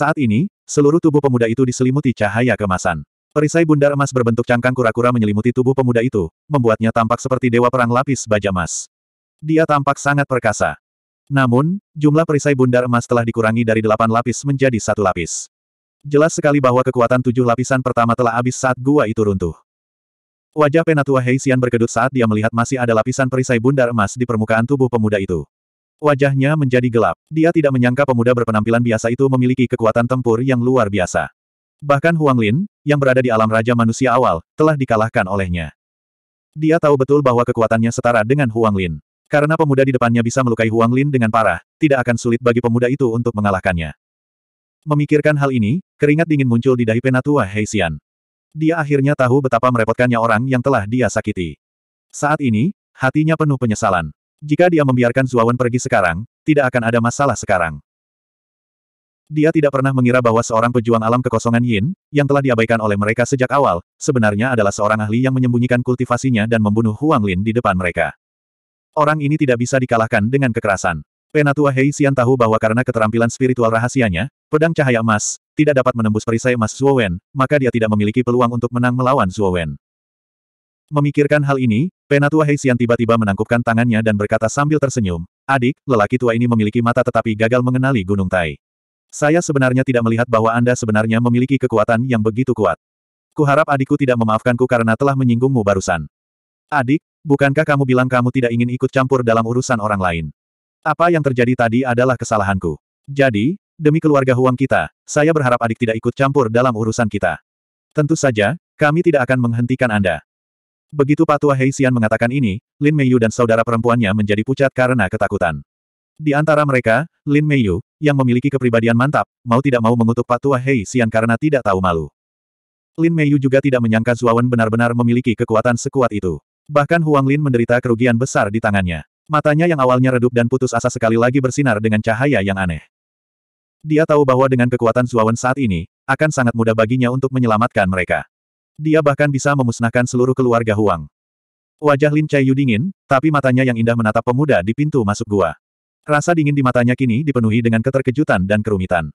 Saat ini, seluruh tubuh pemuda itu diselimuti cahaya kemasan. Perisai bundar emas berbentuk cangkang kura-kura menyelimuti tubuh pemuda itu, membuatnya tampak seperti dewa perang lapis baja emas. Dia tampak sangat perkasa. Namun, jumlah perisai bundar emas telah dikurangi dari delapan lapis menjadi satu lapis. Jelas sekali bahwa kekuatan tujuh lapisan pertama telah habis saat gua itu runtuh. Wajah Penatua Heisian berkedut saat dia melihat masih ada lapisan perisai bundar emas di permukaan tubuh pemuda itu. Wajahnya menjadi gelap. Dia tidak menyangka pemuda berpenampilan biasa itu memiliki kekuatan tempur yang luar biasa. Bahkan Huang Lin, yang berada di alam raja manusia awal, telah dikalahkan olehnya. Dia tahu betul bahwa kekuatannya setara dengan Huang Lin. Karena pemuda di depannya bisa melukai Huang Lin dengan parah, tidak akan sulit bagi pemuda itu untuk mengalahkannya. Memikirkan hal ini, keringat dingin muncul di dahi penatua Heisian. Dia akhirnya tahu betapa merepotkannya orang yang telah dia sakiti. Saat ini, hatinya penuh penyesalan. Jika dia membiarkan Zuawan pergi sekarang, tidak akan ada masalah sekarang. Dia tidak pernah mengira bahwa seorang pejuang alam kekosongan Yin, yang telah diabaikan oleh mereka sejak awal, sebenarnya adalah seorang ahli yang menyembunyikan kultivasinya dan membunuh Huang Lin di depan mereka. Orang ini tidak bisa dikalahkan dengan kekerasan. Penatua Hei Xian tahu bahwa karena keterampilan spiritual rahasianya, pedang cahaya emas, tidak dapat menembus perisai emas Zuowen, maka dia tidak memiliki peluang untuk menang melawan Zuowen. Memikirkan hal ini, Penatua Heisian tiba-tiba menangkupkan tangannya dan berkata sambil tersenyum, Adik, lelaki tua ini memiliki mata tetapi gagal mengenali Gunung Tai. Saya sebenarnya tidak melihat bahwa Anda sebenarnya memiliki kekuatan yang begitu kuat. Kuharap adikku tidak memaafkanku karena telah menyinggungmu barusan. Adik, bukankah kamu bilang kamu tidak ingin ikut campur dalam urusan orang lain? Apa yang terjadi tadi adalah kesalahanku. Jadi, demi keluarga Huang kita, saya berharap adik tidak ikut campur dalam urusan kita. Tentu saja, kami tidak akan menghentikan Anda. Begitu Patua Heisian mengatakan ini, Lin Meiyu dan saudara perempuannya menjadi pucat karena ketakutan. Di antara mereka, Lin Meiyu, yang memiliki kepribadian mantap, mau tidak mau mengutuk Patua Heisian karena tidak tahu malu. Lin Meiyu juga tidak menyangka Zuawan benar-benar memiliki kekuatan sekuat itu. Bahkan Huang Lin menderita kerugian besar di tangannya. Matanya yang awalnya redup dan putus asa sekali lagi bersinar dengan cahaya yang aneh. Dia tahu bahwa dengan kekuatan Zuawan saat ini, akan sangat mudah baginya untuk menyelamatkan mereka. Dia bahkan bisa memusnahkan seluruh keluarga Huang. Wajah Lin Chai Yu dingin, tapi matanya yang indah menatap pemuda di pintu masuk gua. Rasa dingin di matanya kini dipenuhi dengan keterkejutan dan kerumitan.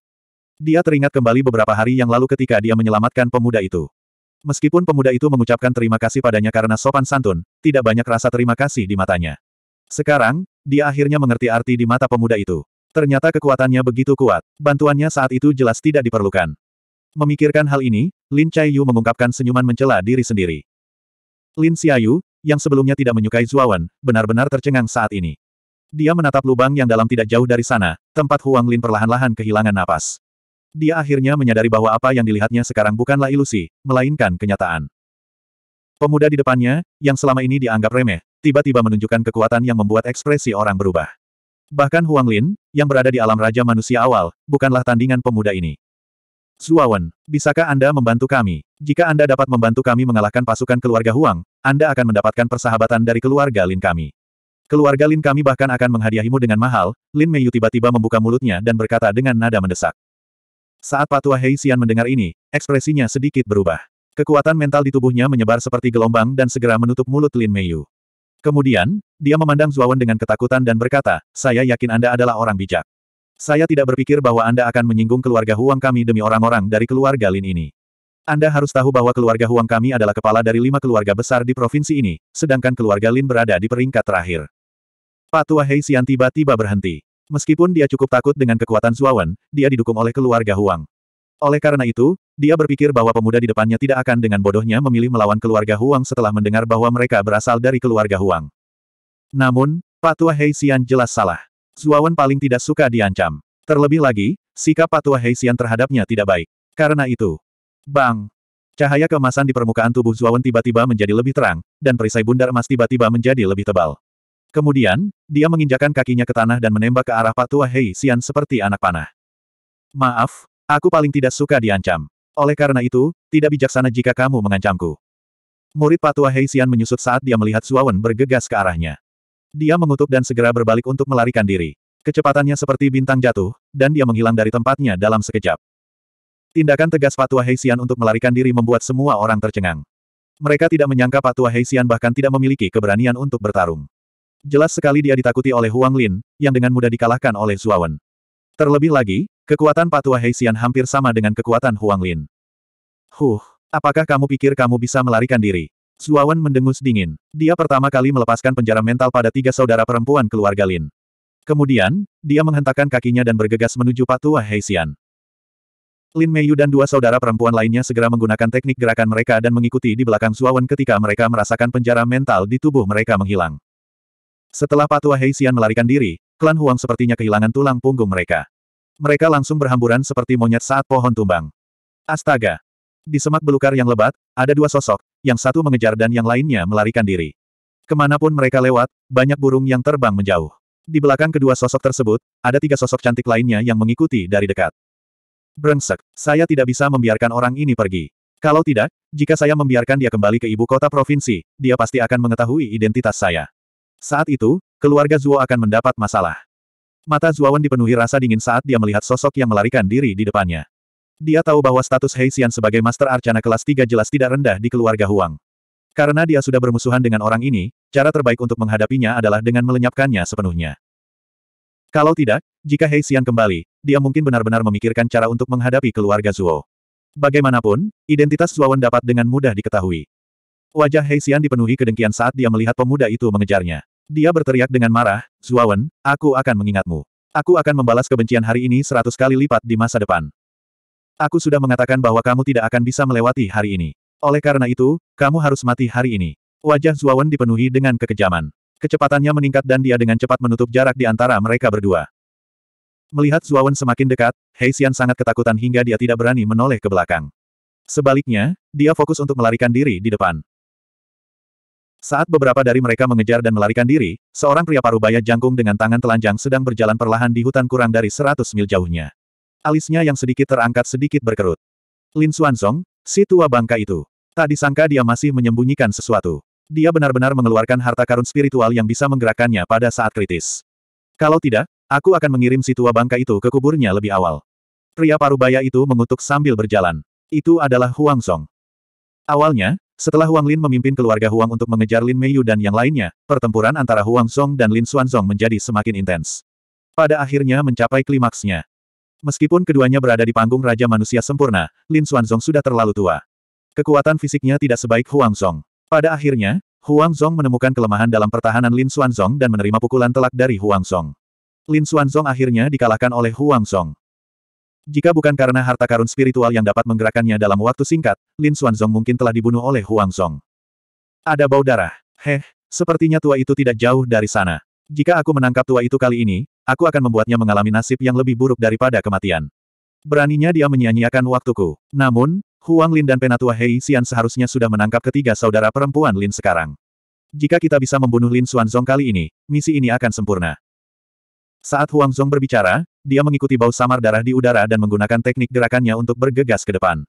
Dia teringat kembali beberapa hari yang lalu ketika dia menyelamatkan pemuda itu. Meskipun pemuda itu mengucapkan terima kasih padanya karena sopan santun, tidak banyak rasa terima kasih di matanya. Sekarang, dia akhirnya mengerti arti di mata pemuda itu. Ternyata kekuatannya begitu kuat. Bantuannya saat itu jelas tidak diperlukan. Memikirkan hal ini, Lin Chai Yu mengungkapkan senyuman mencela diri sendiri. Lin Xiaoyu, yang sebelumnya tidak menyukai Zuawan, benar-benar tercengang saat ini. Dia menatap lubang yang dalam tidak jauh dari sana, tempat Huang Lin perlahan-lahan kehilangan napas. Dia akhirnya menyadari bahwa apa yang dilihatnya sekarang bukanlah ilusi, melainkan kenyataan. Pemuda di depannya, yang selama ini dianggap remeh, tiba-tiba menunjukkan kekuatan yang membuat ekspresi orang berubah. Bahkan Huang Lin, yang berada di alam Raja Manusia awal, bukanlah tandingan pemuda ini. Zuawan, bisakah Anda membantu kami? Jika Anda dapat membantu kami mengalahkan pasukan keluarga Huang, Anda akan mendapatkan persahabatan dari keluarga Lin kami. Keluarga Lin kami bahkan akan menghadiahimu dengan mahal, Lin Meiyu tiba-tiba membuka mulutnya dan berkata dengan nada mendesak. Saat Patua Hei Xian mendengar ini, ekspresinya sedikit berubah. Kekuatan mental di tubuhnya menyebar seperti gelombang dan segera menutup mulut Lin Meiyu. Kemudian, dia memandang Zuawan dengan ketakutan dan berkata, saya yakin Anda adalah orang bijak. Saya tidak berpikir bahwa Anda akan menyinggung keluarga Huang kami demi orang-orang dari keluarga Lin ini. Anda harus tahu bahwa keluarga Huang kami adalah kepala dari lima keluarga besar di provinsi ini, sedangkan keluarga Lin berada di peringkat terakhir. Patua Hei Xian tiba-tiba berhenti. Meskipun dia cukup takut dengan kekuatan Zuawan, dia didukung oleh keluarga Huang. Oleh karena itu, dia berpikir bahwa pemuda di depannya tidak akan dengan bodohnya memilih melawan keluarga Huang setelah mendengar bahwa mereka berasal dari keluarga Huang. Namun, Patua Hei Xian jelas salah. Zuawan paling tidak suka diancam. Terlebih lagi, sikap Patua Heisian terhadapnya tidak baik. Karena itu, bang! Cahaya kemasan di permukaan tubuh Zuawan tiba-tiba menjadi lebih terang, dan perisai bundar emas tiba-tiba menjadi lebih tebal. Kemudian, dia menginjakan kakinya ke tanah dan menembak ke arah Patua Heisian seperti anak panah. Maaf, aku paling tidak suka diancam. Oleh karena itu, tidak bijaksana jika kamu mengancamku. Murid Patua Heisian menyusut saat dia melihat Zuawan bergegas ke arahnya. Dia mengutuk dan segera berbalik untuk melarikan diri. Kecepatannya seperti bintang jatuh, dan dia menghilang dari tempatnya dalam sekejap. Tindakan tegas Patua Heisian untuk melarikan diri membuat semua orang tercengang. Mereka tidak menyangka Patua Heisian bahkan tidak memiliki keberanian untuk bertarung. Jelas sekali dia ditakuti oleh Huang Lin, yang dengan mudah dikalahkan oleh Zuawan. Terlebih lagi, kekuatan Patua Heisian hampir sama dengan kekuatan Huang Lin. Huh, apakah kamu pikir kamu bisa melarikan diri? Suawan mendengus dingin. Dia pertama kali melepaskan penjara mental pada tiga saudara perempuan keluarga Lin. Kemudian, dia menghentakkan kakinya dan bergegas menuju Patua Heisian. Lin Meiyu dan dua saudara perempuan lainnya segera menggunakan teknik gerakan mereka dan mengikuti di belakang Suawan ketika mereka merasakan penjara mental di tubuh mereka menghilang. Setelah Patua Heisian melarikan diri, klan Huang sepertinya kehilangan tulang punggung mereka. Mereka langsung berhamburan seperti monyet saat pohon tumbang. Astaga! Di semak belukar yang lebat, ada dua sosok, yang satu mengejar dan yang lainnya melarikan diri. Kemanapun mereka lewat, banyak burung yang terbang menjauh. Di belakang kedua sosok tersebut, ada tiga sosok cantik lainnya yang mengikuti dari dekat. Brengsek, saya tidak bisa membiarkan orang ini pergi. Kalau tidak, jika saya membiarkan dia kembali ke ibu kota provinsi, dia pasti akan mengetahui identitas saya. Saat itu, keluarga Zuo akan mendapat masalah. Mata Zuawan dipenuhi rasa dingin saat dia melihat sosok yang melarikan diri di depannya. Dia tahu bahwa status Heisian sebagai Master Arcana kelas 3 jelas tidak rendah di keluarga Huang. Karena dia sudah bermusuhan dengan orang ini, cara terbaik untuk menghadapinya adalah dengan melenyapkannya sepenuhnya. Kalau tidak, jika Heisian kembali, dia mungkin benar-benar memikirkan cara untuk menghadapi keluarga Zuo. Bagaimanapun, identitas Zuowen dapat dengan mudah diketahui. Wajah Heisian dipenuhi kedengkian saat dia melihat pemuda itu mengejarnya. Dia berteriak dengan marah, Zuowen, aku akan mengingatmu. Aku akan membalas kebencian hari ini seratus kali lipat di masa depan. Aku sudah mengatakan bahwa kamu tidak akan bisa melewati hari ini. Oleh karena itu, kamu harus mati hari ini. Wajah Zuawan dipenuhi dengan kekejaman. Kecepatannya meningkat dan dia dengan cepat menutup jarak di antara mereka berdua. Melihat Zuawan semakin dekat, Hei Xian sangat ketakutan hingga dia tidak berani menoleh ke belakang. Sebaliknya, dia fokus untuk melarikan diri di depan. Saat beberapa dari mereka mengejar dan melarikan diri, seorang pria paruh baya jangkung dengan tangan telanjang sedang berjalan perlahan di hutan kurang dari 100 mil jauhnya. Alisnya yang sedikit terangkat sedikit berkerut. Lin Xuanzong, si tua bangka itu. Tak disangka dia masih menyembunyikan sesuatu. Dia benar-benar mengeluarkan harta karun spiritual yang bisa menggerakkannya pada saat kritis. Kalau tidak, aku akan mengirim si tua bangka itu ke kuburnya lebih awal. Pria parubaya itu mengutuk sambil berjalan. Itu adalah Huang Song. Awalnya, setelah Huang Lin memimpin keluarga Huang untuk mengejar Lin Meiyu dan yang lainnya, pertempuran antara Huang Song dan Lin Xuanzong menjadi semakin intens. Pada akhirnya mencapai klimaksnya. Meskipun keduanya berada di panggung Raja Manusia Sempurna, Lin Xuanzong sudah terlalu tua. Kekuatan fisiknya tidak sebaik Huang Zong. Pada akhirnya, Huang Zong menemukan kelemahan dalam pertahanan Lin Xuanzong dan menerima pukulan telak dari Huang Zong. Lin Xuanzong akhirnya dikalahkan oleh Huang Zong. Jika bukan karena harta karun spiritual yang dapat menggerakkannya dalam waktu singkat, Lin Xuanzong mungkin telah dibunuh oleh Huang Zong. Ada bau darah. Heh, sepertinya tua itu tidak jauh dari sana. Jika aku menangkap tua itu kali ini, Aku akan membuatnya mengalami nasib yang lebih buruk daripada kematian. Beraninya dia menyia-nyiakan waktuku. Namun, Huang Lin dan Penatua Hei Xian seharusnya sudah menangkap ketiga saudara perempuan Lin sekarang. Jika kita bisa membunuh Lin Xuanzong kali ini, misi ini akan sempurna. Saat Huang Zong berbicara, dia mengikuti bau samar darah di udara dan menggunakan teknik gerakannya untuk bergegas ke depan.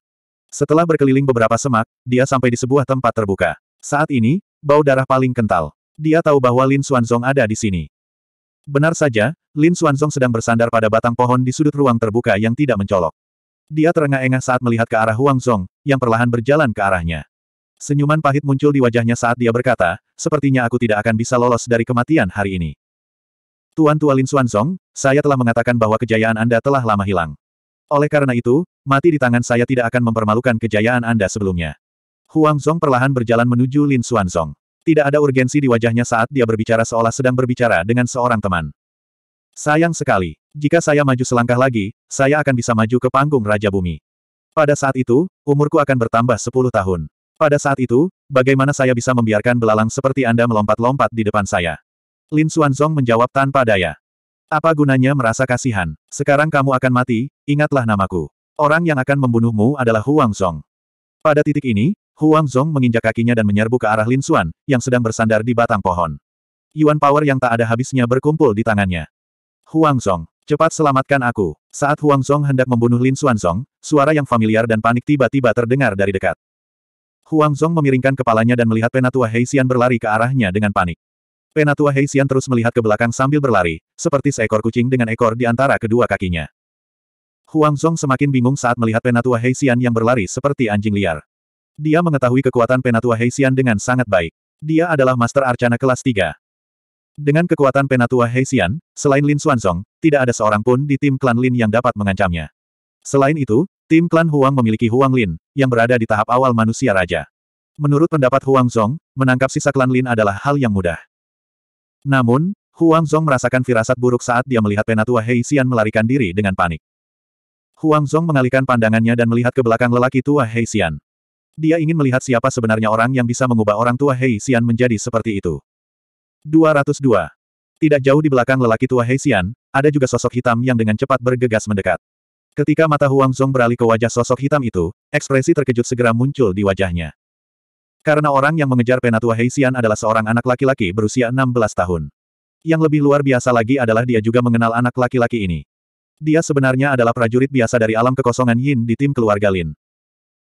Setelah berkeliling beberapa semak, dia sampai di sebuah tempat terbuka. Saat ini, bau darah paling kental. Dia tahu bahwa Lin Xuanzong ada di sini. Benar saja, Lin Xuanzong sedang bersandar pada batang pohon di sudut ruang terbuka yang tidak mencolok. Dia terengah-engah saat melihat ke arah Huang Zhong, yang perlahan berjalan ke arahnya. Senyuman pahit muncul di wajahnya saat dia berkata, sepertinya aku tidak akan bisa lolos dari kematian hari ini. Tuan Tua Lin Xuanzong, saya telah mengatakan bahwa kejayaan Anda telah lama hilang. Oleh karena itu, mati di tangan saya tidak akan mempermalukan kejayaan Anda sebelumnya. Huang Zhong perlahan berjalan menuju Lin Xuanzong. Tidak ada urgensi di wajahnya saat dia berbicara seolah sedang berbicara dengan seorang teman. Sayang sekali. Jika saya maju selangkah lagi, saya akan bisa maju ke panggung Raja Bumi. Pada saat itu, umurku akan bertambah 10 tahun. Pada saat itu, bagaimana saya bisa membiarkan belalang seperti Anda melompat-lompat di depan saya? Lin Xuanzong menjawab tanpa daya. Apa gunanya merasa kasihan? Sekarang kamu akan mati, ingatlah namaku. Orang yang akan membunuhmu adalah Huang Zong. Pada titik ini, Huang Zong menginjak kakinya dan menyerbu ke arah Lin Xuan, yang sedang bersandar di batang pohon. Yuan power yang tak ada habisnya berkumpul di tangannya. Huang Zhong, cepat selamatkan aku. Saat Huang Zhong hendak membunuh Lin Xuan Zhong, suara yang familiar dan panik tiba-tiba terdengar dari dekat. Huang Zhong memiringkan kepalanya dan melihat penatua Heixian berlari ke arahnya dengan panik. Penatua Heixian terus melihat ke belakang sambil berlari, seperti seekor kucing dengan ekor di antara kedua kakinya. Huang Zhong semakin bingung saat melihat penatua Heixian yang berlari seperti anjing liar. Dia mengetahui kekuatan penatua Heixian dengan sangat baik. Dia adalah Master Arcana kelas 3. Dengan kekuatan Penatua Heisian, selain Lin Xuanzong, tidak ada seorang pun di tim klan Lin yang dapat mengancamnya. Selain itu, tim klan Huang memiliki Huang Lin, yang berada di tahap awal manusia raja. Menurut pendapat Huang Zong, menangkap sisa klan Lin adalah hal yang mudah. Namun, Huang Zong merasakan firasat buruk saat dia melihat Penatua Hei melarikan diri dengan panik. Huang Zong mengalihkan pandangannya dan melihat ke belakang lelaki tua Hei Dia ingin melihat siapa sebenarnya orang yang bisa mengubah orang tua Hei menjadi seperti itu. 202. Tidak jauh di belakang lelaki tua Heisian, ada juga sosok hitam yang dengan cepat bergegas mendekat. Ketika mata Huang Zhong beralih ke wajah sosok hitam itu, ekspresi terkejut segera muncul di wajahnya. Karena orang yang mengejar penatua Heisian adalah seorang anak laki-laki berusia 16 tahun. Yang lebih luar biasa lagi adalah dia juga mengenal anak laki-laki ini. Dia sebenarnya adalah prajurit biasa dari alam kekosongan Yin di tim keluarga Lin.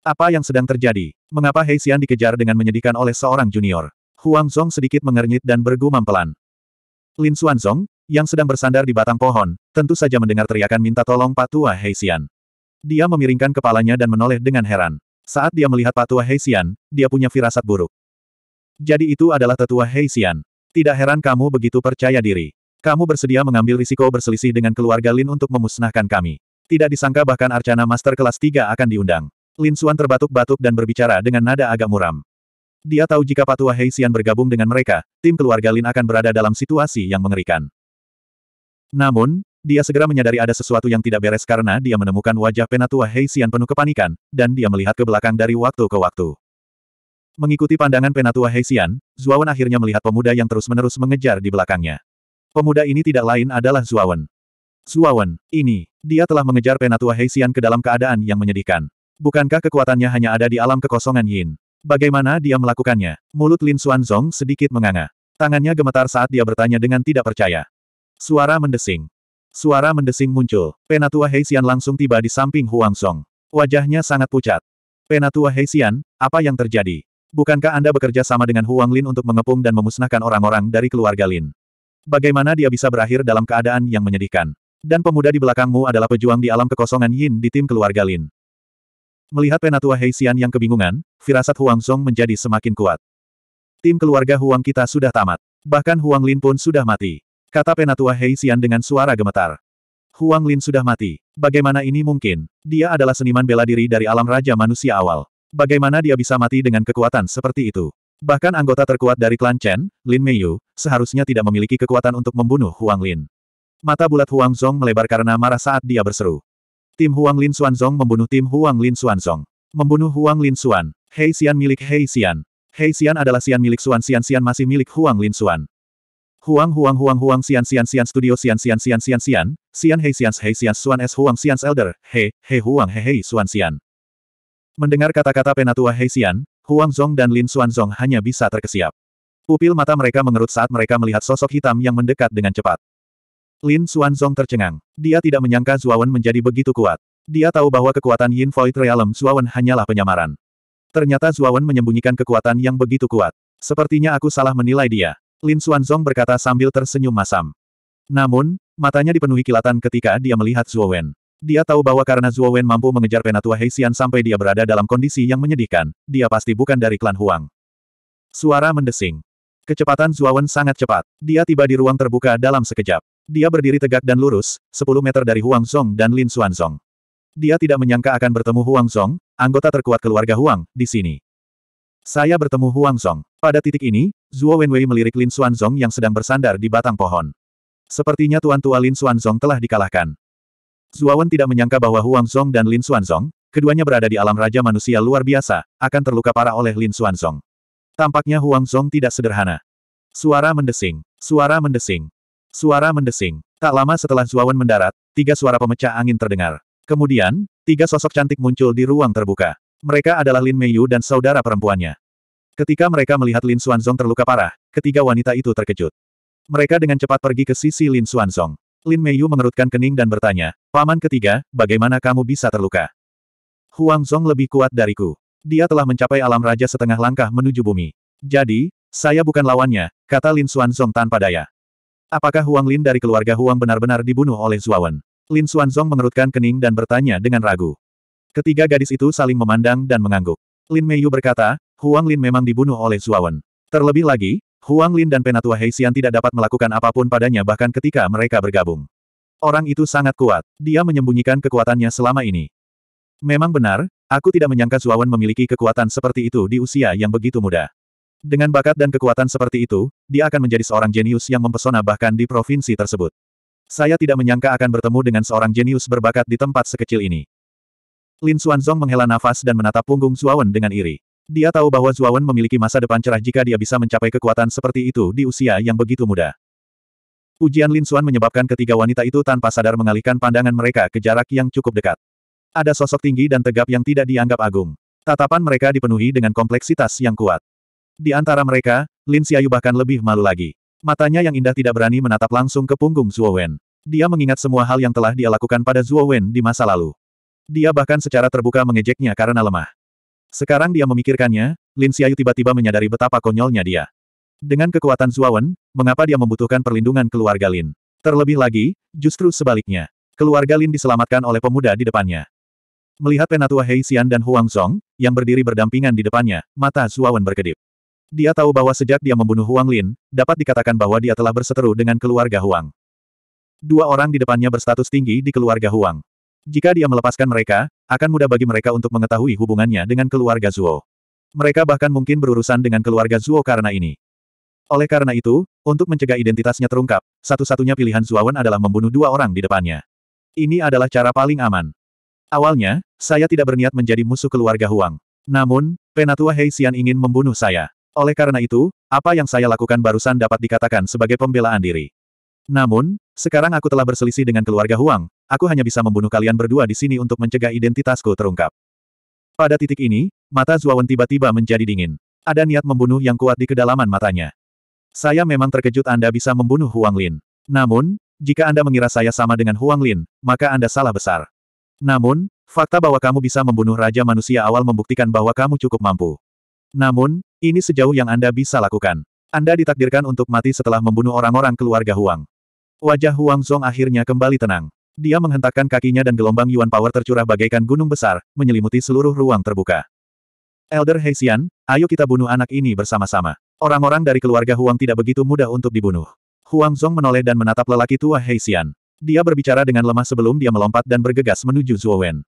Apa yang sedang terjadi? Mengapa Heisian dikejar dengan menyedihkan oleh seorang junior? Huang Zhong sedikit mengernyit dan bergumam pelan. Lin Xuan Zhong, yang sedang bersandar di batang pohon, tentu saja mendengar teriakan minta tolong Patua Heisian. Dia memiringkan kepalanya dan menoleh dengan heran. Saat dia melihat Patua Heisian, dia punya firasat buruk. Jadi itu adalah tetua Heisian. Tidak heran kamu begitu percaya diri. Kamu bersedia mengambil risiko berselisih dengan keluarga Lin untuk memusnahkan kami. Tidak disangka bahkan Arcana Master kelas 3 akan diundang. Lin Xuan terbatuk-batuk dan berbicara dengan nada agak muram. Dia tahu jika Patua Heisian bergabung dengan mereka, tim keluarga Lin akan berada dalam situasi yang mengerikan. Namun, dia segera menyadari ada sesuatu yang tidak beres karena dia menemukan wajah Penatua Heisian penuh kepanikan, dan dia melihat ke belakang dari waktu ke waktu. Mengikuti pandangan Penatua Heisian, Zuawan akhirnya melihat pemuda yang terus-menerus mengejar di belakangnya. Pemuda ini tidak lain adalah Zuawan. Zuawan, ini, dia telah mengejar Penatua Heisian ke dalam keadaan yang menyedihkan. Bukankah kekuatannya hanya ada di alam kekosongan Yin? Bagaimana dia melakukannya? Mulut Lin Xuanzong sedikit menganga. Tangannya gemetar saat dia bertanya dengan tidak percaya. Suara mendesing. Suara mendesing muncul. Penatua Heisian langsung tiba di samping Huang Song. Wajahnya sangat pucat. Penatua Heisian, apa yang terjadi? Bukankah Anda bekerja sama dengan Huang Lin untuk mengepung dan memusnahkan orang-orang dari keluarga Lin? Bagaimana dia bisa berakhir dalam keadaan yang menyedihkan? Dan pemuda di belakangmu adalah pejuang di alam kekosongan Yin di tim keluarga Lin. Melihat penatua Heisian yang kebingungan, firasat Huang Zhong menjadi semakin kuat. Tim keluarga Huang kita sudah tamat. Bahkan Huang Lin pun sudah mati. Kata penatua Heisian dengan suara gemetar. Huang Lin sudah mati. Bagaimana ini mungkin? Dia adalah seniman bela diri dari alam raja manusia awal. Bagaimana dia bisa mati dengan kekuatan seperti itu? Bahkan anggota terkuat dari klan Chen, Lin Meiyu, seharusnya tidak memiliki kekuatan untuk membunuh Huang Lin. Mata bulat Huang Zhong melebar karena marah saat dia berseru. Tim Huang Lin Zong membunuh tim Huang Lin Zong, Membunuh Huang Lin Xuan. Hei Xian milik Hei Xian. Hei Xian adalah Xian milik Xuan Xian Xian masih milik Huang Lin Xuan. Huang Huang Huang Huang Xian Xian Xian Studio Xian Xian Xian Xian Xian, Xian Hei Xian Hei Xian Xuan S Huang Xian Elder, Hei, Hei Huang Hei Hei Xuan Xian. Mendengar kata-kata penatua Hei Xian, Huang Zong dan Lin Xuan Zong hanya bisa terkesiap. Pupil mata mereka mengerut saat mereka melihat sosok hitam yang mendekat dengan cepat. Lin Xuanzong tercengang. Dia tidak menyangka Zuawan menjadi begitu kuat. Dia tahu bahwa kekuatan Yin Void Realm Zuawan hanyalah penyamaran. Ternyata Zuawan menyembunyikan kekuatan yang begitu kuat. Sepertinya aku salah menilai dia. Lin Xuanzong berkata sambil tersenyum masam. Namun, matanya dipenuhi kilatan ketika dia melihat Zuowen. Dia tahu bahwa karena Zuowen mampu mengejar Penatua Heisian sampai dia berada dalam kondisi yang menyedihkan, dia pasti bukan dari klan Huang. Suara mendesing. Kecepatan Zuawan sangat cepat. Dia tiba di ruang terbuka dalam sekejap. Dia berdiri tegak dan lurus, 10 meter dari Huang Zhong dan Lin Xuan Zhong. Dia tidak menyangka akan bertemu Huang Zhong, anggota terkuat keluarga Huang, di sini. Saya bertemu Huang Zhong. Pada titik ini, Zhuo Wenwei melirik Lin Xuan Zhong yang sedang bersandar di batang pohon. Sepertinya tuan tua Lin Xuan Zhong telah dikalahkan. Wen tidak menyangka bahwa Huang Zhong dan Lin Xuan Zhong, keduanya berada di alam raja manusia luar biasa, akan terluka parah oleh Lin Xuan Zhong. Tampaknya Huang Zhong tidak sederhana. Suara mendesing. Suara mendesing. Suara mendesing. Tak lama setelah Zuawan mendarat, tiga suara pemecah angin terdengar. Kemudian, tiga sosok cantik muncul di ruang terbuka. Mereka adalah Lin Meiyu dan saudara perempuannya. Ketika mereka melihat Lin Xuanzong terluka parah, ketiga wanita itu terkejut. Mereka dengan cepat pergi ke sisi Lin Xuanzong. Lin Meiyu mengerutkan kening dan bertanya, Paman ketiga, bagaimana kamu bisa terluka? Huang Zong lebih kuat dariku. Dia telah mencapai alam raja setengah langkah menuju bumi. Jadi, saya bukan lawannya, kata Lin Xuanzong tanpa daya. Apakah Huang Lin dari keluarga Huang benar-benar dibunuh oleh Zuawan? Lin Xuanzong mengerutkan kening dan bertanya dengan ragu. Ketiga gadis itu saling memandang dan mengangguk. Lin Meiyu berkata, Huang Lin memang dibunuh oleh Zuawan. Terlebih lagi, Huang Lin dan Penatua Heisian tidak dapat melakukan apapun padanya bahkan ketika mereka bergabung. Orang itu sangat kuat. Dia menyembunyikan kekuatannya selama ini. Memang benar, aku tidak menyangka Zuawan memiliki kekuatan seperti itu di usia yang begitu muda. Dengan bakat dan kekuatan seperti itu, dia akan menjadi seorang jenius yang mempesona bahkan di provinsi tersebut. Saya tidak menyangka akan bertemu dengan seorang jenius berbakat di tempat sekecil ini. Lin Xuanzong menghela nafas dan menatap punggung Zuawan dengan iri. Dia tahu bahwa Zuawan memiliki masa depan cerah jika dia bisa mencapai kekuatan seperti itu di usia yang begitu muda. Ujian Lin Xuan menyebabkan ketiga wanita itu tanpa sadar mengalihkan pandangan mereka ke jarak yang cukup dekat. Ada sosok tinggi dan tegap yang tidak dianggap agung. Tatapan mereka dipenuhi dengan kompleksitas yang kuat. Di antara mereka, Lin Xiaoyu bahkan lebih malu lagi. Matanya yang indah tidak berani menatap langsung ke punggung Zhuo Wen. Dia mengingat semua hal yang telah dia lakukan pada Zhuo Wen di masa lalu. Dia bahkan secara terbuka mengejeknya karena lemah. Sekarang dia memikirkannya, Lin Xiaoyu tiba-tiba menyadari betapa konyolnya dia. Dengan kekuatan Zhuo Wen, mengapa dia membutuhkan perlindungan keluarga Lin? Terlebih lagi, justru sebaliknya. Keluarga Lin diselamatkan oleh pemuda di depannya. Melihat penatua Hei Xian dan Huang Song yang berdiri berdampingan di depannya, mata Zhuo Wen berkedip. Dia tahu bahwa sejak dia membunuh Huang Lin, dapat dikatakan bahwa dia telah berseteru dengan keluarga Huang. Dua orang di depannya berstatus tinggi di keluarga Huang. Jika dia melepaskan mereka, akan mudah bagi mereka untuk mengetahui hubungannya dengan keluarga Zuo. Mereka bahkan mungkin berurusan dengan keluarga Zuo karena ini. Oleh karena itu, untuk mencegah identitasnya terungkap, satu-satunya pilihan Zuawan adalah membunuh dua orang di depannya. Ini adalah cara paling aman. Awalnya, saya tidak berniat menjadi musuh keluarga Huang. Namun, Penatua Hei Xian ingin membunuh saya. Oleh karena itu, apa yang saya lakukan barusan dapat dikatakan sebagai pembelaan diri. Namun, sekarang aku telah berselisih dengan keluarga Huang, aku hanya bisa membunuh kalian berdua di sini untuk mencegah identitasku terungkap. Pada titik ini, mata Zuawan tiba-tiba menjadi dingin. Ada niat membunuh yang kuat di kedalaman matanya. Saya memang terkejut Anda bisa membunuh Huang Lin. Namun, jika Anda mengira saya sama dengan Huang Lin, maka Anda salah besar. Namun, fakta bahwa kamu bisa membunuh Raja Manusia awal membuktikan bahwa kamu cukup mampu. Namun, ini sejauh yang Anda bisa lakukan. Anda ditakdirkan untuk mati setelah membunuh orang-orang keluarga Huang. Wajah Huang Zhong akhirnya kembali tenang. Dia menghentakkan kakinya dan gelombang Yuan Power tercurah bagaikan gunung besar, menyelimuti seluruh ruang terbuka. Elder Heixian, ayo kita bunuh anak ini bersama-sama. Orang-orang dari keluarga Huang tidak begitu mudah untuk dibunuh. Huang Zhong menoleh dan menatap lelaki tua Heixian. Dia berbicara dengan lemah sebelum dia melompat dan bergegas menuju Zhuo Wen.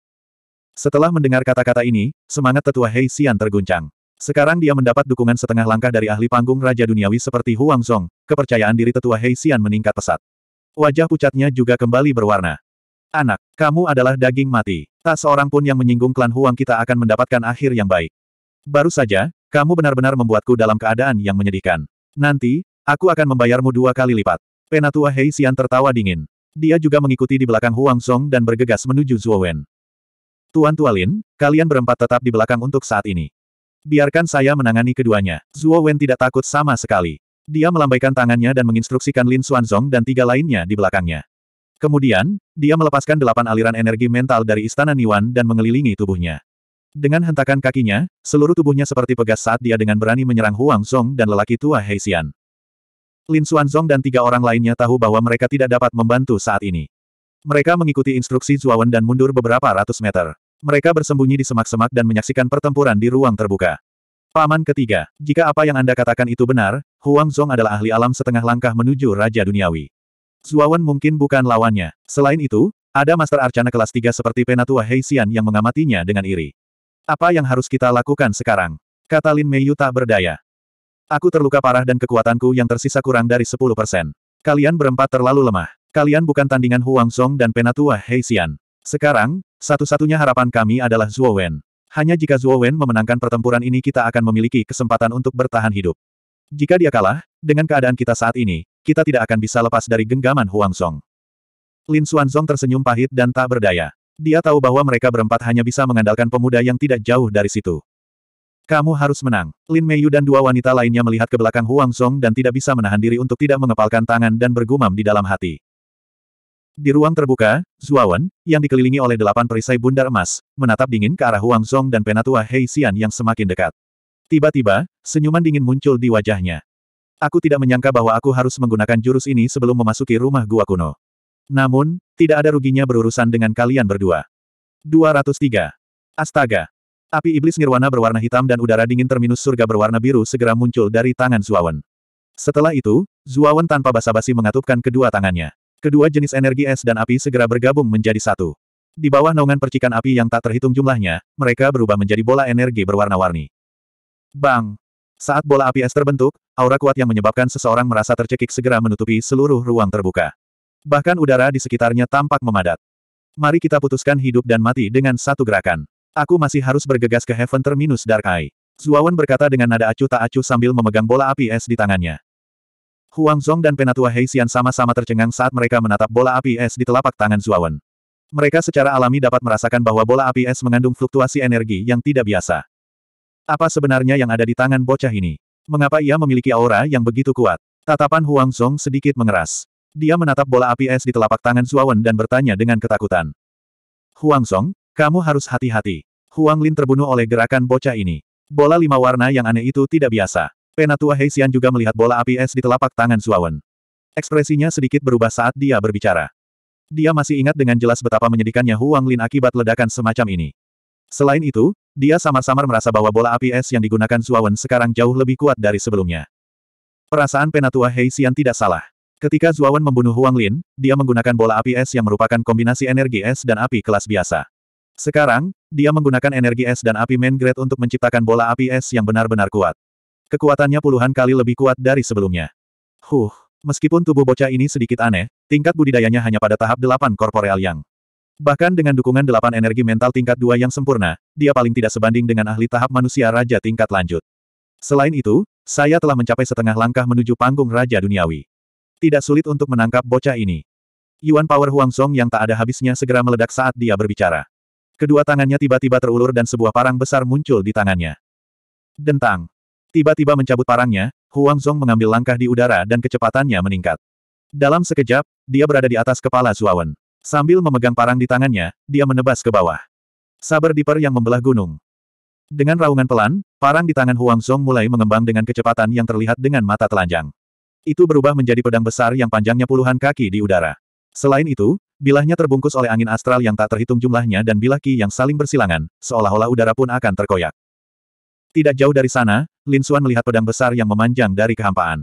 Setelah mendengar kata-kata ini, semangat tetua Heixian terguncang. Sekarang dia mendapat dukungan setengah langkah dari ahli panggung Raja Duniawi seperti Huang Zhong. kepercayaan diri tetua Hei Xian meningkat pesat. Wajah pucatnya juga kembali berwarna. Anak, kamu adalah daging mati. Tak seorang pun yang menyinggung klan Huang kita akan mendapatkan akhir yang baik. Baru saja, kamu benar-benar membuatku dalam keadaan yang menyedihkan. Nanti, aku akan membayarmu dua kali lipat. Penatua Hei Xian tertawa dingin. Dia juga mengikuti di belakang Huang Song dan bergegas menuju Zhuo Wen. Tuan Tualin, kalian berempat tetap di belakang untuk saat ini. Biarkan saya menangani keduanya. Zuo Wen tidak takut sama sekali. Dia melambaikan tangannya dan menginstruksikan Lin Xuanzong dan tiga lainnya di belakangnya. Kemudian, dia melepaskan delapan aliran energi mental dari istana Niwan dan mengelilingi tubuhnya. Dengan hentakan kakinya, seluruh tubuhnya seperti pegas saat dia dengan berani menyerang Huang Zong dan lelaki tua Heixian. Lin Xuanzong dan tiga orang lainnya tahu bahwa mereka tidak dapat membantu saat ini. Mereka mengikuti instruksi Zuawan dan mundur beberapa ratus meter. Mereka bersembunyi di semak-semak dan menyaksikan pertempuran di ruang terbuka. Paman ketiga, jika apa yang Anda katakan itu benar, Huang Zhong adalah ahli alam setengah langkah menuju Raja Duniawi. Zuawan mungkin bukan lawannya. Selain itu, ada Master Arcana kelas 3 seperti Penatua Heixian yang mengamatinya dengan iri. Apa yang harus kita lakukan sekarang? Kata Lin Meiyu tak berdaya. Aku terluka parah dan kekuatanku yang tersisa kurang dari 10%. Kalian berempat terlalu lemah. Kalian bukan tandingan Huang Zhong dan Penatua Heixian. Sekarang, satu-satunya harapan kami adalah Zuo Wen. Hanya jika Zuo Wen memenangkan pertempuran ini kita akan memiliki kesempatan untuk bertahan hidup. Jika dia kalah, dengan keadaan kita saat ini, kita tidak akan bisa lepas dari genggaman Huang Song. Lin Xuanzong tersenyum pahit dan tak berdaya. Dia tahu bahwa mereka berempat hanya bisa mengandalkan pemuda yang tidak jauh dari situ. Kamu harus menang. Lin Meiyu dan dua wanita lainnya melihat ke belakang Huang Song dan tidak bisa menahan diri untuk tidak mengepalkan tangan dan bergumam di dalam hati. Di ruang terbuka, Zuawan, yang dikelilingi oleh delapan perisai bundar emas, menatap dingin ke arah Huang Zhong dan penatua Hei Xian yang semakin dekat. Tiba-tiba, senyuman dingin muncul di wajahnya. Aku tidak menyangka bahwa aku harus menggunakan jurus ini sebelum memasuki rumah gua kuno. Namun, tidak ada ruginya berurusan dengan kalian berdua. 203. Astaga. Api iblis nirwana berwarna hitam dan udara dingin terminus surga berwarna biru segera muncul dari tangan Zuawan. Setelah itu, Zuawan tanpa basa-basi mengatupkan kedua tangannya. Kedua jenis energi es dan api segera bergabung menjadi satu. Di bawah naungan percikan api yang tak terhitung jumlahnya, mereka berubah menjadi bola energi berwarna-warni. Bang! Saat bola api es terbentuk, aura kuat yang menyebabkan seseorang merasa tercekik segera menutupi seluruh ruang terbuka. Bahkan udara di sekitarnya tampak memadat. Mari kita putuskan hidup dan mati dengan satu gerakan. Aku masih harus bergegas ke Heaven Terminus Dark Eye. Zuawan berkata dengan nada acuh tak acuh sambil memegang bola api es di tangannya. Huang Zhong dan Penatua Heixian sama-sama tercengang saat mereka menatap bola api es di telapak tangan Zuawan. Mereka secara alami dapat merasakan bahwa bola api es mengandung fluktuasi energi yang tidak biasa. Apa sebenarnya yang ada di tangan bocah ini? Mengapa ia memiliki aura yang begitu kuat? Tatapan Huang Zhong sedikit mengeras. Dia menatap bola api es di telapak tangan Zuawan dan bertanya dengan ketakutan. Huang Zhong, kamu harus hati-hati. Huang Lin terbunuh oleh gerakan bocah ini. Bola lima warna yang aneh itu tidak biasa. Penatua Heisian juga melihat bola api es di telapak tangan Suawen. Ekspresinya sedikit berubah saat dia berbicara. Dia masih ingat dengan jelas betapa menyedihkannya Huang Lin akibat ledakan semacam ini. Selain itu, dia samar-samar merasa bahwa bola api es yang digunakan Suawen sekarang jauh lebih kuat dari sebelumnya. Perasaan Penatua Heisian tidak salah. Ketika Zuawan membunuh Huang Lin, dia menggunakan bola api es yang merupakan kombinasi energi es dan api kelas biasa. Sekarang, dia menggunakan energi es dan api main grade untuk menciptakan bola api es yang benar-benar kuat. Kekuatannya puluhan kali lebih kuat dari sebelumnya. Huh, meskipun tubuh bocah ini sedikit aneh, tingkat budidayanya hanya pada tahap delapan korporeal yang. Bahkan dengan dukungan delapan energi mental tingkat dua yang sempurna, dia paling tidak sebanding dengan ahli tahap manusia raja tingkat lanjut. Selain itu, saya telah mencapai setengah langkah menuju panggung Raja Duniawi. Tidak sulit untuk menangkap bocah ini. Yuan Power Huang Song yang tak ada habisnya segera meledak saat dia berbicara. Kedua tangannya tiba-tiba terulur dan sebuah parang besar muncul di tangannya. Dentang. Tiba-tiba mencabut parangnya, Huang Zhong mengambil langkah di udara dan kecepatannya meningkat. Dalam sekejap, dia berada di atas kepala Zuawan. Sambil memegang parang di tangannya, dia menebas ke bawah. Saber diper yang membelah gunung. Dengan raungan pelan, parang di tangan Huang Zhong mulai mengembang dengan kecepatan yang terlihat dengan mata telanjang. Itu berubah menjadi pedang besar yang panjangnya puluhan kaki di udara. Selain itu, bilahnya terbungkus oleh angin astral yang tak terhitung jumlahnya dan bilah ki yang saling bersilangan, seolah-olah udara pun akan terkoyak. Tidak jauh dari sana, Lin Xuan melihat pedang besar yang memanjang dari kehampaan.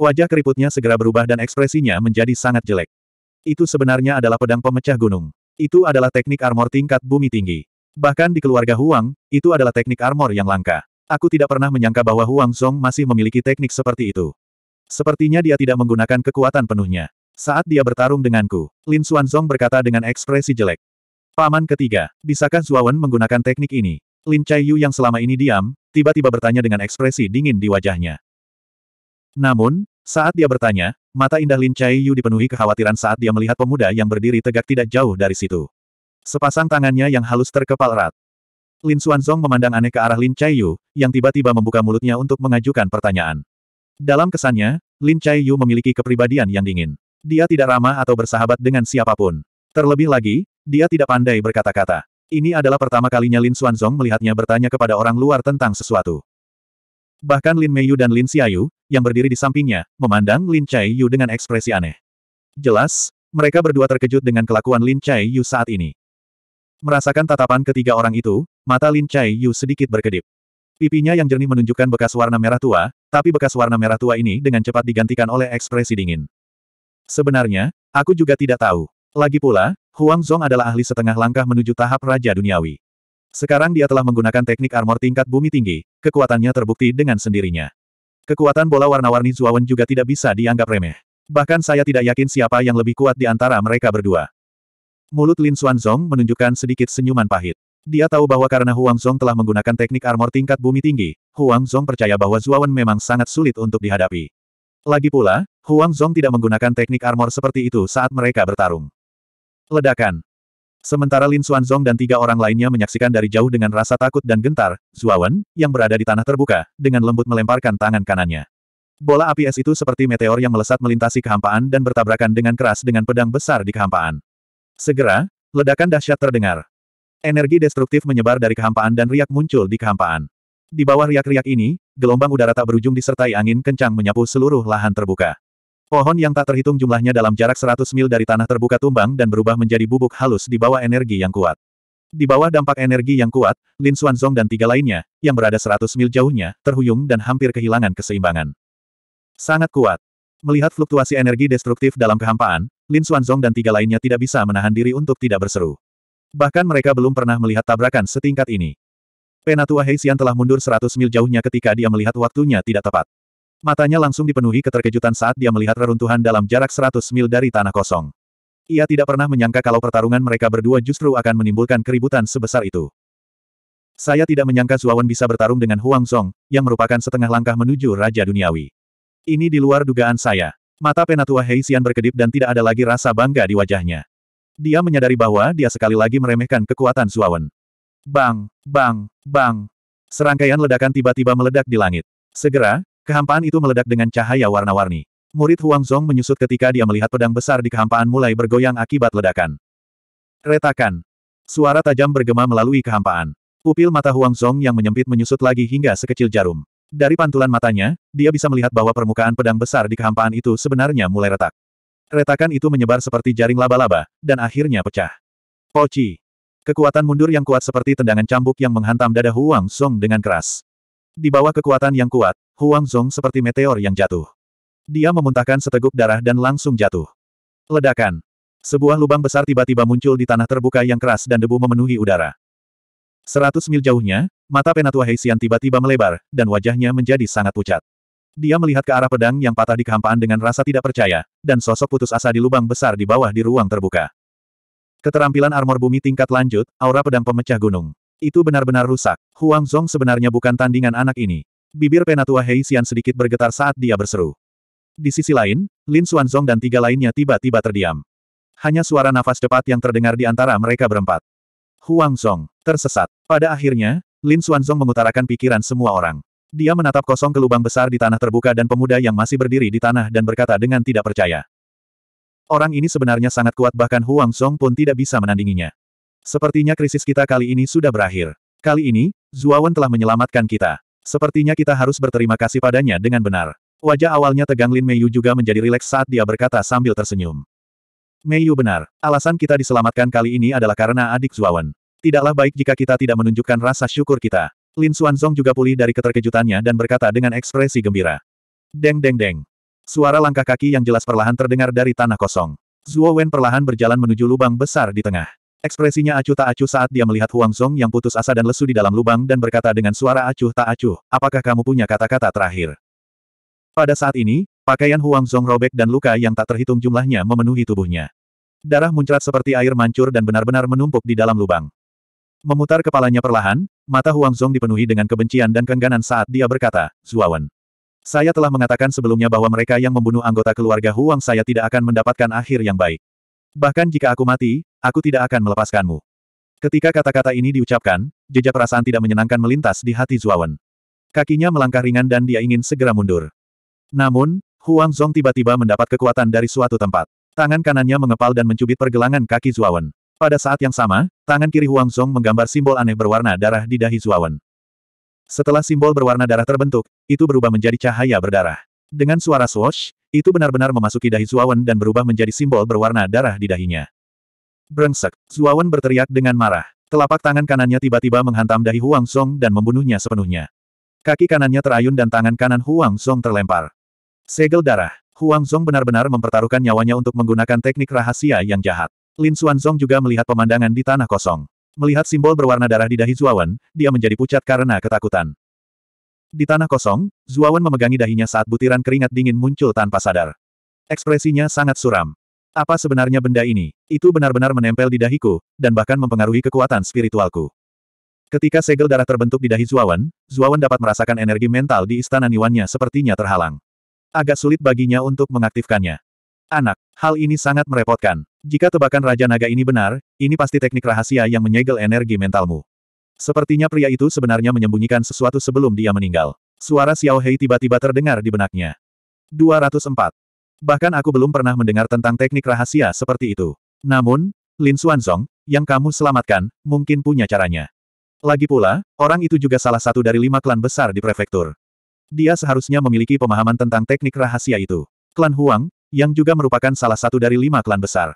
Wajah keriputnya segera berubah dan ekspresinya menjadi sangat jelek. Itu sebenarnya adalah pedang pemecah gunung. Itu adalah teknik armor tingkat bumi tinggi. Bahkan di keluarga Huang, itu adalah teknik armor yang langka. Aku tidak pernah menyangka bahwa Huang Zhong masih memiliki teknik seperti itu. Sepertinya dia tidak menggunakan kekuatan penuhnya. Saat dia bertarung denganku, Lin Xuanzong berkata dengan ekspresi jelek. Paman ketiga, bisakah Zuawan menggunakan teknik ini? Lin Chai Yu yang selama ini diam, tiba-tiba bertanya dengan ekspresi dingin di wajahnya. Namun, saat dia bertanya, mata indah Lin Chai Yu dipenuhi kekhawatiran saat dia melihat pemuda yang berdiri tegak tidak jauh dari situ. Sepasang tangannya yang halus terkepal erat. Lin Xuanzong memandang aneh ke arah Lin Chai Yu, yang tiba-tiba membuka mulutnya untuk mengajukan pertanyaan. Dalam kesannya, Lin Chai Yu memiliki kepribadian yang dingin. Dia tidak ramah atau bersahabat dengan siapapun. Terlebih lagi, dia tidak pandai berkata-kata. Ini adalah pertama kalinya Lin Xuanzong melihatnya bertanya kepada orang luar tentang sesuatu. Bahkan Lin Meiyu dan Lin Xiaoyu, yang berdiri di sampingnya, memandang Lin Chai Yu dengan ekspresi aneh. Jelas, mereka berdua terkejut dengan kelakuan Lin Chai Yu saat ini. Merasakan tatapan ketiga orang itu, mata Lin Chai Yu sedikit berkedip. Pipinya yang jernih menunjukkan bekas warna merah tua, tapi bekas warna merah tua ini dengan cepat digantikan oleh ekspresi dingin. Sebenarnya, aku juga tidak tahu. Lagi pula, Huang Zhong adalah ahli setengah langkah menuju tahap Raja Duniawi. Sekarang dia telah menggunakan teknik armor tingkat bumi tinggi, kekuatannya terbukti dengan sendirinya. Kekuatan bola warna-warni Zuawan juga tidak bisa dianggap remeh. Bahkan saya tidak yakin siapa yang lebih kuat di antara mereka berdua. Mulut Lin Xuanzong menunjukkan sedikit senyuman pahit. Dia tahu bahwa karena Huang Zhong telah menggunakan teknik armor tingkat bumi tinggi, Huang Zhong percaya bahwa Zuawan memang sangat sulit untuk dihadapi. Lagi pula, Huang Zhong tidak menggunakan teknik armor seperti itu saat mereka bertarung. Ledakan. Sementara Lin Xuanzong dan tiga orang lainnya menyaksikan dari jauh dengan rasa takut dan gentar, Zuawan, yang berada di tanah terbuka, dengan lembut melemparkan tangan kanannya. Bola api es itu seperti meteor yang melesat melintasi kehampaan dan bertabrakan dengan keras dengan pedang besar di kehampaan. Segera, ledakan dahsyat terdengar. Energi destruktif menyebar dari kehampaan dan riak muncul di kehampaan. Di bawah riak-riak ini, gelombang udara tak berujung disertai angin kencang menyapu seluruh lahan terbuka. Pohon yang tak terhitung jumlahnya dalam jarak 100 mil dari tanah terbuka tumbang dan berubah menjadi bubuk halus di bawah energi yang kuat. Di bawah dampak energi yang kuat, Lin Xuanzong dan tiga lainnya, yang berada 100 mil jauhnya, terhuyung dan hampir kehilangan keseimbangan. Sangat kuat. Melihat fluktuasi energi destruktif dalam kehampaan, Lin Xuanzong dan tiga lainnya tidak bisa menahan diri untuk tidak berseru. Bahkan mereka belum pernah melihat tabrakan setingkat ini. Penatua Heisian telah mundur 100 mil jauhnya ketika dia melihat waktunya tidak tepat. Matanya langsung dipenuhi keterkejutan saat dia melihat reruntuhan dalam jarak 100 mil dari tanah kosong. Ia tidak pernah menyangka kalau pertarungan mereka berdua justru akan menimbulkan keributan sebesar itu. Saya tidak menyangka Zuawan bisa bertarung dengan Huang Song, yang merupakan setengah langkah menuju Raja Duniawi. Ini di luar dugaan saya. Mata penatua Hei Xian berkedip dan tidak ada lagi rasa bangga di wajahnya. Dia menyadari bahwa dia sekali lagi meremehkan kekuatan Zuawan. Bang, bang, bang. Serangkaian ledakan tiba-tiba meledak di langit. Segera, Kehampaan itu meledak dengan cahaya warna-warni. Murid Huang Zhong menyusut ketika dia melihat pedang besar di kehampaan mulai bergoyang akibat ledakan. Retakan. Suara tajam bergema melalui kehampaan. Pupil mata Huang Zhong yang menyempit menyusut lagi hingga sekecil jarum. Dari pantulan matanya, dia bisa melihat bahwa permukaan pedang besar di kehampaan itu sebenarnya mulai retak. Retakan itu menyebar seperti jaring laba-laba, dan akhirnya pecah. Poci. Kekuatan mundur yang kuat seperti tendangan cambuk yang menghantam dada Huang Zhong dengan keras. Di bawah kekuatan yang kuat, Huang Zhong seperti meteor yang jatuh. Dia memuntahkan seteguk darah dan langsung jatuh. Ledakan. Sebuah lubang besar tiba-tiba muncul di tanah terbuka yang keras dan debu memenuhi udara. Seratus mil jauhnya, mata Penatua Heisian tiba-tiba melebar, dan wajahnya menjadi sangat pucat. Dia melihat ke arah pedang yang patah di kehampaan dengan rasa tidak percaya, dan sosok putus asa di lubang besar di bawah di ruang terbuka. Keterampilan armor bumi tingkat lanjut, aura pedang pemecah gunung. Itu benar-benar rusak. Huang Zhong sebenarnya bukan tandingan anak ini. Bibir penatua Hei Xian sedikit bergetar saat dia berseru. Di sisi lain, Lin Xuanzong dan tiga lainnya tiba-tiba terdiam. Hanya suara nafas cepat yang terdengar di antara mereka berempat. Huang Song, tersesat. Pada akhirnya, Lin Xuanzong mengutarakan pikiran semua orang. Dia menatap kosong ke lubang besar di tanah terbuka dan pemuda yang masih berdiri di tanah dan berkata dengan tidak percaya. Orang ini sebenarnya sangat kuat bahkan Huang Song pun tidak bisa menandinginya. Sepertinya krisis kita kali ini sudah berakhir. Kali ini, Zuawan telah menyelamatkan kita. Sepertinya kita harus berterima kasih padanya dengan benar. Wajah awalnya tegang Lin Meiyu juga menjadi rileks saat dia berkata sambil tersenyum. Meiyu benar, alasan kita diselamatkan kali ini adalah karena adik Zuawan. Tidaklah baik jika kita tidak menunjukkan rasa syukur kita. Lin Xuanzong juga pulih dari keterkejutannya dan berkata dengan ekspresi gembira. Deng deng deng. Suara langkah kaki yang jelas perlahan terdengar dari tanah kosong. Zuo Wen perlahan berjalan menuju lubang besar di tengah. Ekspresinya acuh tak acuh saat dia melihat Huang Zhong yang putus asa dan lesu di dalam lubang dan berkata dengan suara acuh tak acuh, apakah kamu punya kata-kata terakhir? Pada saat ini, pakaian Huang Zhong robek dan luka yang tak terhitung jumlahnya memenuhi tubuhnya. Darah muncrat seperti air mancur dan benar-benar menumpuk di dalam lubang. Memutar kepalanya perlahan, mata Huang Zhong dipenuhi dengan kebencian dan kengganan saat dia berkata, Zuawan. Saya telah mengatakan sebelumnya bahwa mereka yang membunuh anggota keluarga Huang saya tidak akan mendapatkan akhir yang baik. Bahkan jika aku mati, Aku tidak akan melepaskanmu. Ketika kata-kata ini diucapkan, jejak perasaan tidak menyenangkan melintas di hati Zuawan. Kakinya melangkah ringan dan dia ingin segera mundur. Namun, Huang Zhong tiba-tiba mendapat kekuatan dari suatu tempat. Tangan kanannya mengepal dan mencubit pergelangan kaki Zuawan. Pada saat yang sama, tangan kiri Huang Zhong menggambar simbol aneh berwarna darah di dahi Zuawan. Setelah simbol berwarna darah terbentuk, itu berubah menjadi cahaya berdarah. Dengan suara swoosh, itu benar-benar memasuki dahi Zuawan dan berubah menjadi simbol berwarna darah di dahinya. Brengsek, Zuawan berteriak dengan marah. Telapak tangan kanannya tiba-tiba menghantam dahi Huang Song dan membunuhnya sepenuhnya. Kaki kanannya terayun dan tangan kanan Huang Song terlempar. Segel darah. Huang Song benar-benar mempertaruhkan nyawanya untuk menggunakan teknik rahasia yang jahat. Lin Song juga melihat pemandangan di tanah kosong. Melihat simbol berwarna darah di dahi Zuawan, dia menjadi pucat karena ketakutan. Di tanah kosong, Zuawan memegangi dahinya saat butiran keringat dingin muncul tanpa sadar. Ekspresinya sangat suram. Apa sebenarnya benda ini? Itu benar-benar menempel di dahiku, dan bahkan mempengaruhi kekuatan spiritualku. Ketika segel darah terbentuk di dahi Zuawan, Zuawan dapat merasakan energi mental di istana Niwannya sepertinya terhalang. Agak sulit baginya untuk mengaktifkannya. Anak, hal ini sangat merepotkan. Jika tebakan Raja Naga ini benar, ini pasti teknik rahasia yang menyegel energi mentalmu. Sepertinya pria itu sebenarnya menyembunyikan sesuatu sebelum dia meninggal. Suara Xiao Hei tiba-tiba terdengar di benaknya. 204. Bahkan aku belum pernah mendengar tentang teknik rahasia seperti itu. Namun, Lin Xuanzong, yang kamu selamatkan, mungkin punya caranya. Lagi pula, orang itu juga salah satu dari lima klan besar di prefektur. Dia seharusnya memiliki pemahaman tentang teknik rahasia itu. Klan Huang, yang juga merupakan salah satu dari lima klan besar.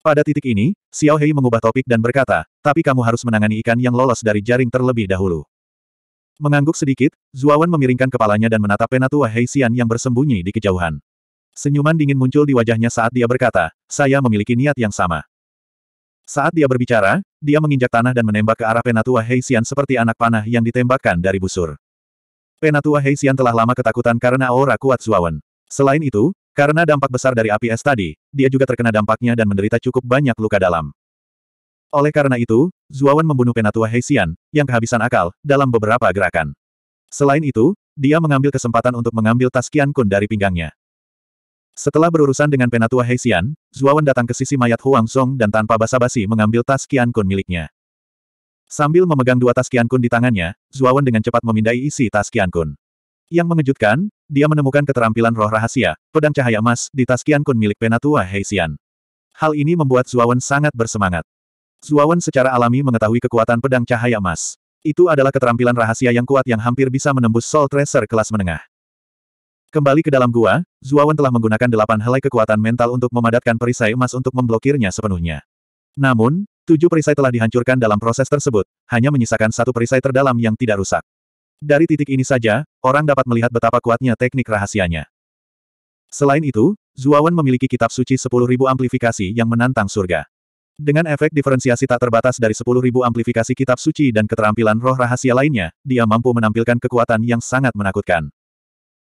Pada titik ini, Xiao Hei mengubah topik dan berkata, tapi kamu harus menangani ikan yang lolos dari jaring terlebih dahulu. Mengangguk sedikit, Zuawan memiringkan kepalanya dan menatap penatua Hei Xian yang bersembunyi di kejauhan. Senyuman dingin muncul di wajahnya saat dia berkata, saya memiliki niat yang sama. Saat dia berbicara, dia menginjak tanah dan menembak ke arah Penatua Heisian seperti anak panah yang ditembakkan dari busur. Penatua Heisian telah lama ketakutan karena aura kuat Zuawan. Selain itu, karena dampak besar dari api es tadi, dia juga terkena dampaknya dan menderita cukup banyak luka dalam. Oleh karena itu, Zuawan membunuh Penatua Heisian, yang kehabisan akal, dalam beberapa gerakan. Selain itu, dia mengambil kesempatan untuk mengambil tas Kian Kun dari pinggangnya. Setelah berurusan dengan penatua Heixian, Zuawan datang ke sisi mayat Huang Song dan tanpa basa-basi mengambil tas Qian Kun miliknya. Sambil memegang dua tas Qian Kun di tangannya, Zuawan dengan cepat memindai isi tas Qian Kun. Yang mengejutkan, dia menemukan keterampilan roh rahasia, pedang cahaya emas, di tas Qian Kun milik penatua Heixian. Hal ini membuat Zuawan sangat bersemangat. Zuawan secara alami mengetahui kekuatan pedang cahaya emas. Itu adalah keterampilan rahasia yang kuat yang hampir bisa menembus Soul Tracer kelas menengah. Kembali ke dalam gua, Zuawan telah menggunakan delapan helai kekuatan mental untuk memadatkan perisai emas untuk memblokirnya sepenuhnya. Namun, tujuh perisai telah dihancurkan dalam proses tersebut, hanya menyisakan satu perisai terdalam yang tidak rusak. Dari titik ini saja, orang dapat melihat betapa kuatnya teknik rahasianya. Selain itu, Zuawan memiliki kitab suci 10.000 amplifikasi yang menantang surga. Dengan efek diferensiasi tak terbatas dari 10.000 amplifikasi kitab suci dan keterampilan roh rahasia lainnya, dia mampu menampilkan kekuatan yang sangat menakutkan.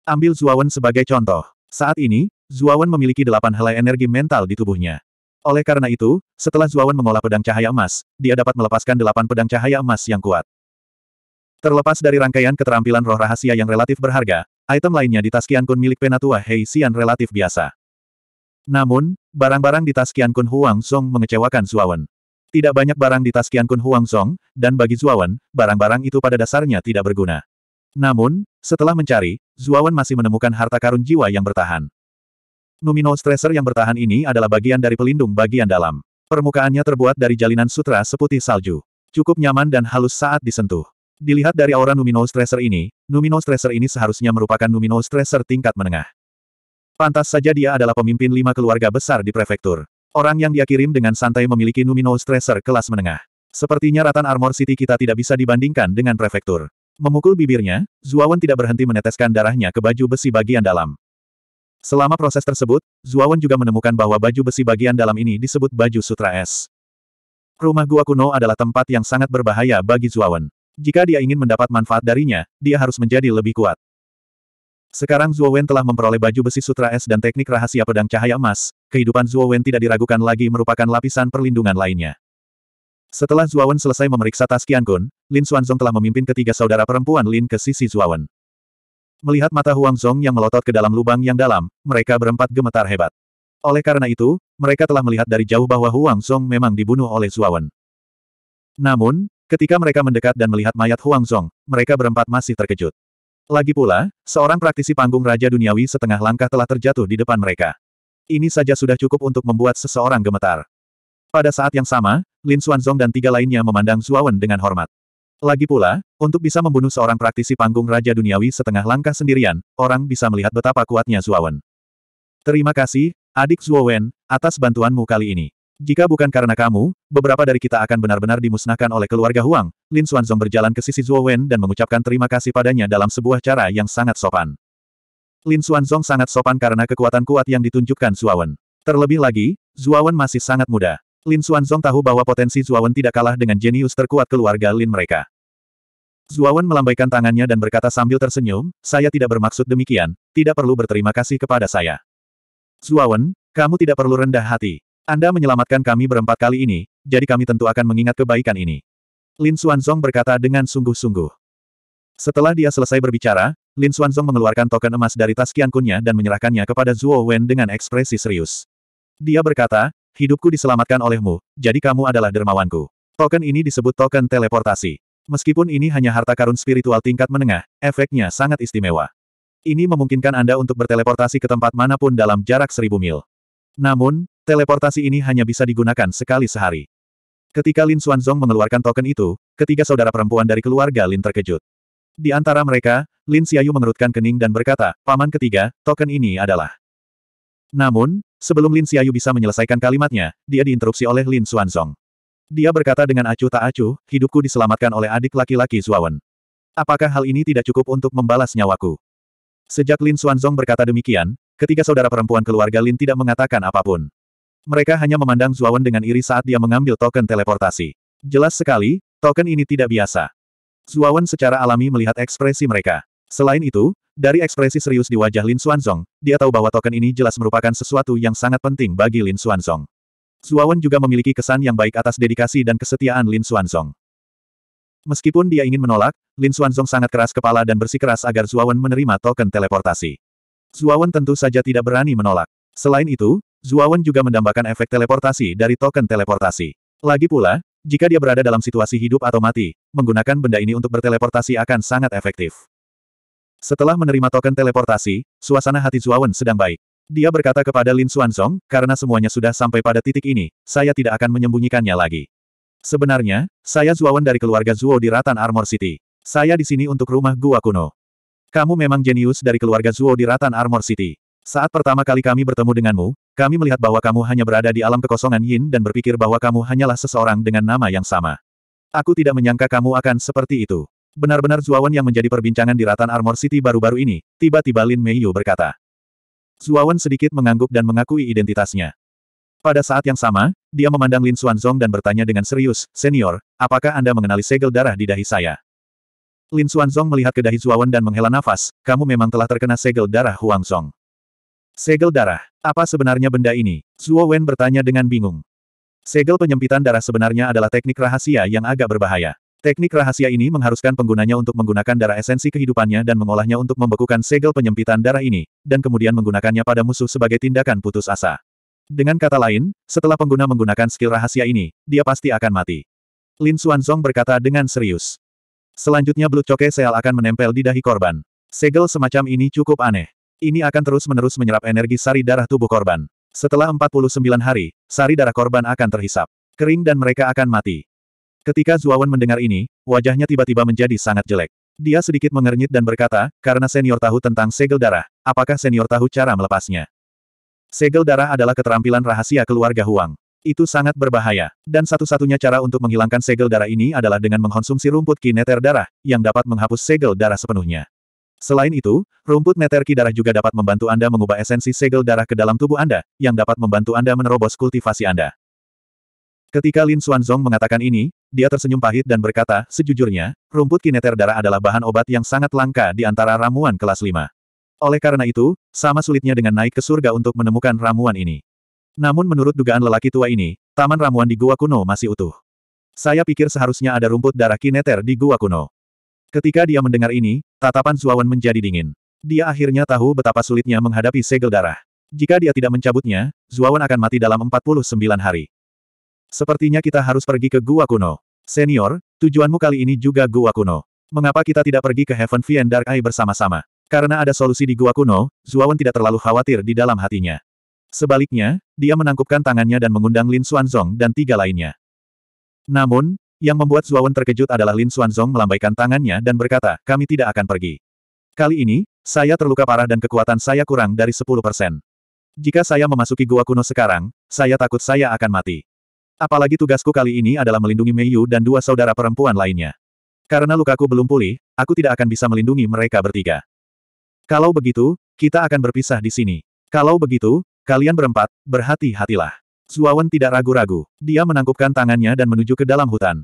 Ambil Zuawan sebagai contoh. Saat ini, Zuawan memiliki delapan helai energi mental di tubuhnya. Oleh karena itu, setelah Zuawan mengolah pedang cahaya emas, dia dapat melepaskan delapan pedang cahaya emas yang kuat. Terlepas dari rangkaian keterampilan roh rahasia yang relatif berharga, item lainnya di tas Kun milik Penatua Hei Xian relatif biasa. Namun, barang-barang di tas Kun Huang Song mengecewakan Zuawan. Tidak banyak barang di tas Kun Huang Song, dan bagi Zuawan, barang-barang itu pada dasarnya tidak berguna. Namun, setelah mencari, Zuawan masih menemukan harta karun jiwa yang bertahan. Nominal stressor yang bertahan ini adalah bagian dari pelindung bagian dalam. Permukaannya terbuat dari jalinan sutra seputih salju. Cukup nyaman dan halus saat disentuh. Dilihat dari aura Numino Stresser ini, Numino Stresser ini seharusnya merupakan Numino Stresser tingkat menengah. Pantas saja dia adalah pemimpin lima keluarga besar di prefektur. Orang yang dia kirim dengan santai memiliki Numino Stresser kelas menengah. Sepertinya Ratan Armor City kita tidak bisa dibandingkan dengan prefektur. Memukul bibirnya, Zuawan tidak berhenti meneteskan darahnya ke baju besi bagian dalam. Selama proses tersebut, Zuawan juga menemukan bahwa baju besi bagian dalam ini disebut baju sutra es. Rumah gua kuno adalah tempat yang sangat berbahaya bagi Zuawan. Jika dia ingin mendapat manfaat darinya, dia harus menjadi lebih kuat. Sekarang Zuowen telah memperoleh baju besi sutra es dan teknik rahasia pedang cahaya emas, kehidupan Zuowen tidak diragukan lagi merupakan lapisan perlindungan lainnya. Setelah Zuawan selesai memeriksa tas Qiangun, Lin Xuanzong telah memimpin ketiga saudara perempuan Lin ke sisi Zuawan. Melihat mata Huang Zong yang melotot ke dalam lubang yang dalam, mereka berempat gemetar hebat. Oleh karena itu, mereka telah melihat dari jauh bahwa Huang Zong memang dibunuh oleh Zuawan. Namun, ketika mereka mendekat dan melihat mayat Huang Zong, mereka berempat masih terkejut. Lagi pula, seorang praktisi panggung Raja Duniawi setengah langkah telah terjatuh di depan mereka. Ini saja sudah cukup untuk membuat seseorang gemetar. Pada saat yang sama, Lin Xuanzong dan tiga lainnya memandang Zuawan dengan hormat. Lagi pula, untuk bisa membunuh seorang praktisi panggung Raja Duniawi setengah langkah sendirian, orang bisa melihat betapa kuatnya Zuawan. Terima kasih, adik Zhuowen, atas bantuanmu kali ini. Jika bukan karena kamu, beberapa dari kita akan benar-benar dimusnahkan oleh keluarga Huang. Lin Xuanzong berjalan ke sisi Zhuowen dan mengucapkan terima kasih padanya dalam sebuah cara yang sangat sopan. Lin Xuanzong sangat sopan karena kekuatan kuat yang ditunjukkan Zuawan. Terlebih lagi, Zuawan masih sangat muda. Lin Xuanzong tahu bahwa potensi Zuawan tidak kalah dengan jenius terkuat keluarga Lin mereka. Zuawan melambaikan tangannya dan berkata sambil tersenyum, saya tidak bermaksud demikian, tidak perlu berterima kasih kepada saya. Zuawan, kamu tidak perlu rendah hati. Anda menyelamatkan kami berempat kali ini, jadi kami tentu akan mengingat kebaikan ini. Lin Xuanzong berkata dengan sungguh-sungguh. Setelah dia selesai berbicara, Lin Xuanzong mengeluarkan token emas dari tas kiankunnya dan menyerahkannya kepada Zhuo dengan ekspresi serius. Dia berkata, hidupku diselamatkan olehmu, jadi kamu adalah dermawanku. Token ini disebut token teleportasi. Meskipun ini hanya harta karun spiritual tingkat menengah, efeknya sangat istimewa. Ini memungkinkan Anda untuk berteleportasi ke tempat manapun dalam jarak seribu mil. Namun, teleportasi ini hanya bisa digunakan sekali sehari. Ketika Lin Xuanzong mengeluarkan token itu, ketiga saudara perempuan dari keluarga Lin terkejut. Di antara mereka, Lin Xiaoyu mengerutkan kening dan berkata, Paman ketiga, token ini adalah. Namun, Sebelum Lin Xiaoyu bisa menyelesaikan kalimatnya, dia diinterupsi oleh Lin Xuanzong. Dia berkata dengan acuh tak acuh, hidupku diselamatkan oleh adik laki-laki Zuawan. Apakah hal ini tidak cukup untuk membalas nyawaku? Sejak Lin Xuanzong berkata demikian, ketiga saudara perempuan keluarga Lin tidak mengatakan apapun. Mereka hanya memandang Zuawan dengan iri saat dia mengambil token teleportasi. Jelas sekali, token ini tidak biasa. Zuawan secara alami melihat ekspresi mereka. Selain itu, dari ekspresi serius di wajah Lin Xuanzong, dia tahu bahwa token ini jelas merupakan sesuatu yang sangat penting bagi Lin Xuanzong. Zuawan juga memiliki kesan yang baik atas dedikasi dan kesetiaan Lin Xuanzong. Meskipun dia ingin menolak, Lin Xuanzong sangat keras kepala dan bersikeras agar Zuawan menerima token teleportasi. Zuawan tentu saja tidak berani menolak. Selain itu, Zuawan juga mendambakan efek teleportasi dari token teleportasi. Lagi pula, jika dia berada dalam situasi hidup atau mati, menggunakan benda ini untuk berteleportasi akan sangat efektif. Setelah menerima token teleportasi, suasana hati Zuawan sedang baik. Dia berkata kepada Lin Xuanzong, karena semuanya sudah sampai pada titik ini, saya tidak akan menyembunyikannya lagi. Sebenarnya, saya Zuawan dari keluarga Zuo di Ratan Armor City. Saya di sini untuk rumah gua kuno. Kamu memang jenius dari keluarga Zuo di Ratan Armor City. Saat pertama kali kami bertemu denganmu, kami melihat bahwa kamu hanya berada di alam kekosongan yin dan berpikir bahwa kamu hanyalah seseorang dengan nama yang sama. Aku tidak menyangka kamu akan seperti itu. Benar-benar Zuawan yang menjadi perbincangan di Ratan Armor City baru-baru ini, tiba-tiba Lin Meiyu berkata. Zuawan sedikit mengangguk dan mengakui identitasnya. Pada saat yang sama, dia memandang Lin Xuanzong dan bertanya dengan serius, Senior, apakah Anda mengenali segel darah di dahi saya? Lin Xuanzong melihat ke dahi Zuawan dan menghela nafas, kamu memang telah terkena segel darah Huangzong. Segel darah, apa sebenarnya benda ini? Zuo bertanya dengan bingung. Segel penyempitan darah sebenarnya adalah teknik rahasia yang agak berbahaya. Teknik rahasia ini mengharuskan penggunanya untuk menggunakan darah esensi kehidupannya dan mengolahnya untuk membekukan segel penyempitan darah ini, dan kemudian menggunakannya pada musuh sebagai tindakan putus asa. Dengan kata lain, setelah pengguna menggunakan skill rahasia ini, dia pasti akan mati. Lin Xuanzong berkata dengan serius. Selanjutnya Blood Choke Seal akan menempel di dahi korban. Segel semacam ini cukup aneh. Ini akan terus-menerus menyerap energi sari darah tubuh korban. Setelah 49 hari, sari darah korban akan terhisap. Kering dan mereka akan mati. Ketika Zuawan mendengar ini, wajahnya tiba-tiba menjadi sangat jelek. Dia sedikit mengernyit dan berkata, karena senior tahu tentang segel darah, apakah senior tahu cara melepasnya? Segel darah adalah keterampilan rahasia keluarga Huang. Itu sangat berbahaya, dan satu-satunya cara untuk menghilangkan segel darah ini adalah dengan mengkonsumsi rumput ki neter darah, yang dapat menghapus segel darah sepenuhnya. Selain itu, rumput neter ki darah juga dapat membantu Anda mengubah esensi segel darah ke dalam tubuh Anda, yang dapat membantu Anda menerobos kultivasi Anda. Ketika Lin Xuanzong mengatakan ini, dia tersenyum pahit dan berkata, sejujurnya, rumput kineter darah adalah bahan obat yang sangat langka di antara ramuan kelas 5. Oleh karena itu, sama sulitnya dengan naik ke surga untuk menemukan ramuan ini. Namun menurut dugaan lelaki tua ini, taman ramuan di gua kuno masih utuh. Saya pikir seharusnya ada rumput darah kineter di gua kuno. Ketika dia mendengar ini, tatapan Zuawan menjadi dingin. Dia akhirnya tahu betapa sulitnya menghadapi segel darah. Jika dia tidak mencabutnya, Zuawan akan mati dalam 49 hari. Sepertinya kita harus pergi ke Gua Kuno. Senior, tujuanmu kali ini juga Gua Kuno. Mengapa kita tidak pergi ke Heaven Fiend Dark Eye bersama-sama? Karena ada solusi di Gua Kuno, Zuawan tidak terlalu khawatir di dalam hatinya. Sebaliknya, dia menangkupkan tangannya dan mengundang Lin Xuanzong dan tiga lainnya. Namun, yang membuat Zuawan terkejut adalah Lin Xuanzong melambaikan tangannya dan berkata, kami tidak akan pergi. Kali ini, saya terluka parah dan kekuatan saya kurang dari 10%. Jika saya memasuki gua kuno sekarang, saya takut saya akan mati. Apalagi tugasku kali ini adalah melindungi Meiyu dan dua saudara perempuan lainnya. Karena lukaku belum pulih, aku tidak akan bisa melindungi mereka bertiga. Kalau begitu, kita akan berpisah di sini. Kalau begitu, kalian berempat, berhati-hatilah. Zuawan tidak ragu-ragu. Dia menangkupkan tangannya dan menuju ke dalam hutan.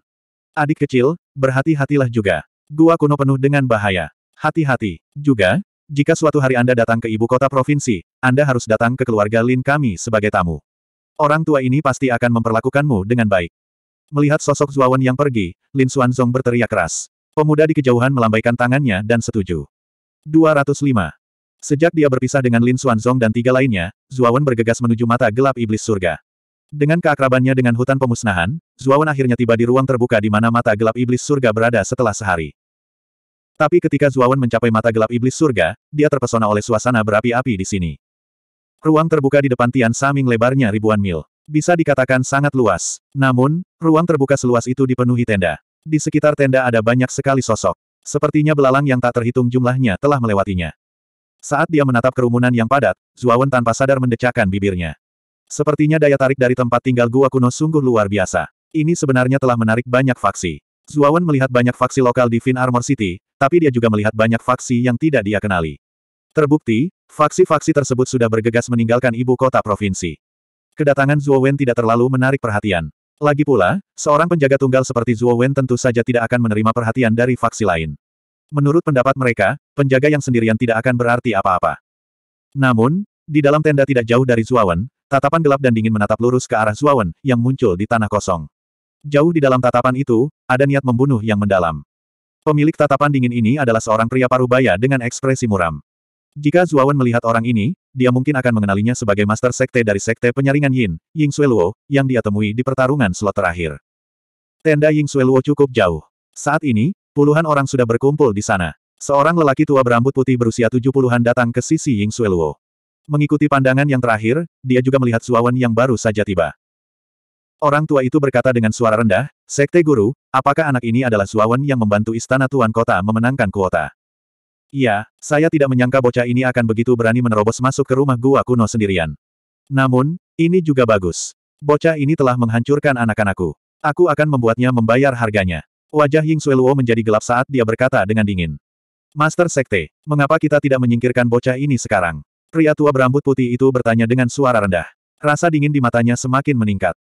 Adik kecil, berhati-hatilah juga. Gua kuno penuh dengan bahaya. Hati-hati. Juga, jika suatu hari Anda datang ke ibu kota provinsi, Anda harus datang ke keluarga Lin kami sebagai tamu. Orang tua ini pasti akan memperlakukanmu dengan baik. Melihat sosok Zuawan yang pergi, Lin Xuanzong berteriak keras. Pemuda di kejauhan melambaikan tangannya dan setuju. 205. Sejak dia berpisah dengan Lin Xuanzong dan tiga lainnya, Zuawan bergegas menuju mata gelap iblis surga. Dengan keakrabannya dengan hutan pemusnahan, Zuawan akhirnya tiba di ruang terbuka di mana mata gelap iblis surga berada setelah sehari. Tapi ketika Zuawan mencapai mata gelap iblis surga, dia terpesona oleh suasana berapi-api di sini. Ruang terbuka di depan Tian Saming lebarnya ribuan mil. Bisa dikatakan sangat luas. Namun, ruang terbuka seluas itu dipenuhi tenda. Di sekitar tenda ada banyak sekali sosok. Sepertinya belalang yang tak terhitung jumlahnya telah melewatinya. Saat dia menatap kerumunan yang padat, Zuawan tanpa sadar mendecakkan bibirnya. Sepertinya daya tarik dari tempat tinggal gua kuno sungguh luar biasa. Ini sebenarnya telah menarik banyak faksi. Zuawan melihat banyak faksi lokal di Fin Armor City, tapi dia juga melihat banyak faksi yang tidak dia kenali. Terbukti, faksi-faksi tersebut sudah bergegas meninggalkan ibu kota provinsi. Kedatangan Zuo Wen tidak terlalu menarik perhatian. Lagi pula, seorang penjaga tunggal seperti Zuo Wen tentu saja tidak akan menerima perhatian dari faksi lain. Menurut pendapat mereka, penjaga yang sendirian tidak akan berarti apa-apa. Namun, di dalam tenda tidak jauh dari Zuo Wen, tatapan gelap dan dingin menatap lurus ke arah Zuo Wen yang muncul di tanah kosong. Jauh di dalam tatapan itu, ada niat membunuh yang mendalam. Pemilik tatapan dingin ini adalah seorang pria parubaya dengan ekspresi muram. Jika Zuawan melihat orang ini, dia mungkin akan mengenalinya sebagai Master Sekte dari Sekte Penyaringan Yin, Ying Luo, yang dia temui di pertarungan slot terakhir. Tenda Ying Luo cukup jauh. Saat ini, puluhan orang sudah berkumpul di sana. Seorang lelaki tua berambut putih berusia 70-an datang ke sisi Ying Luo. Mengikuti pandangan yang terakhir, dia juga melihat Zuawan yang baru saja tiba. Orang tua itu berkata dengan suara rendah, Sekte Guru, apakah anak ini adalah Zuawan yang membantu istana Tuan Kota memenangkan kuota? Iya, saya tidak menyangka bocah ini akan begitu berani menerobos masuk ke rumah gua kuno sendirian. Namun, ini juga bagus. Bocah ini telah menghancurkan anak-anakku. Aku akan membuatnya membayar harganya. Wajah Ying Sueluo menjadi gelap saat dia berkata dengan dingin. Master Sekte, mengapa kita tidak menyingkirkan bocah ini sekarang? Pria tua berambut putih itu bertanya dengan suara rendah. Rasa dingin di matanya semakin meningkat.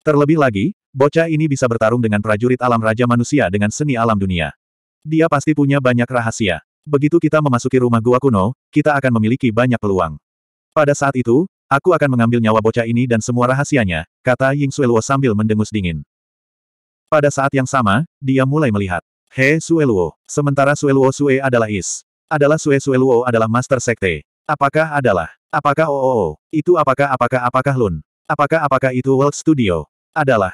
Terlebih lagi, bocah ini bisa bertarung dengan prajurit alam raja manusia dengan seni alam dunia. Dia pasti punya banyak rahasia. Begitu kita memasuki rumah gua kuno, kita akan memiliki banyak peluang. Pada saat itu, aku akan mengambil nyawa bocah ini dan semua rahasianya, kata Ying Sueluo sambil mendengus dingin. Pada saat yang sama, dia mulai melihat. He Sueluo. Sementara Sueluo Sue adalah Is. Adalah Sue Sueluo adalah Master Sekte. Apakah adalah? Apakah OOO? Itu apakah apakah apakah Lun? Apakah apakah itu World Studio? Adalah.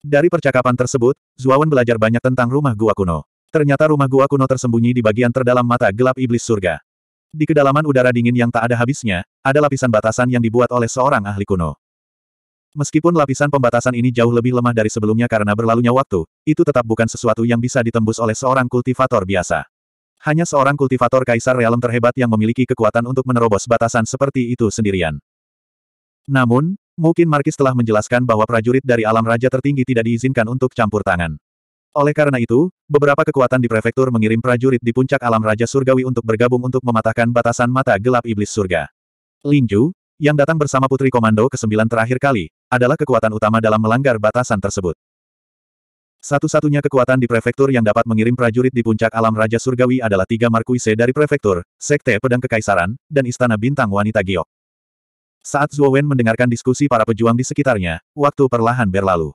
Dari percakapan tersebut, Zuawan belajar banyak tentang rumah gua kuno. Ternyata rumah gua kuno tersembunyi di bagian terdalam mata gelap iblis surga. Di kedalaman udara dingin yang tak ada habisnya, ada lapisan batasan yang dibuat oleh seorang ahli kuno. Meskipun lapisan pembatasan ini jauh lebih lemah dari sebelumnya karena berlalunya waktu, itu tetap bukan sesuatu yang bisa ditembus oleh seorang kultivator biasa. Hanya seorang kultivator kaisar realem terhebat yang memiliki kekuatan untuk menerobos batasan seperti itu sendirian. Namun, mungkin Markis telah menjelaskan bahwa prajurit dari alam raja tertinggi tidak diizinkan untuk campur tangan. Oleh karena itu, beberapa kekuatan di prefektur mengirim prajurit di puncak alam Raja Surgawi untuk bergabung untuk mematahkan batasan mata gelap iblis surga. Linju, yang datang bersama Putri Komando ke sembilan terakhir kali, adalah kekuatan utama dalam melanggar batasan tersebut. Satu-satunya kekuatan di prefektur yang dapat mengirim prajurit di puncak alam Raja Surgawi adalah tiga Markuise dari prefektur, Sekte Pedang Kekaisaran, dan Istana Bintang Wanita Giok. Saat Zhuo Wen mendengarkan diskusi para pejuang di sekitarnya, waktu perlahan berlalu.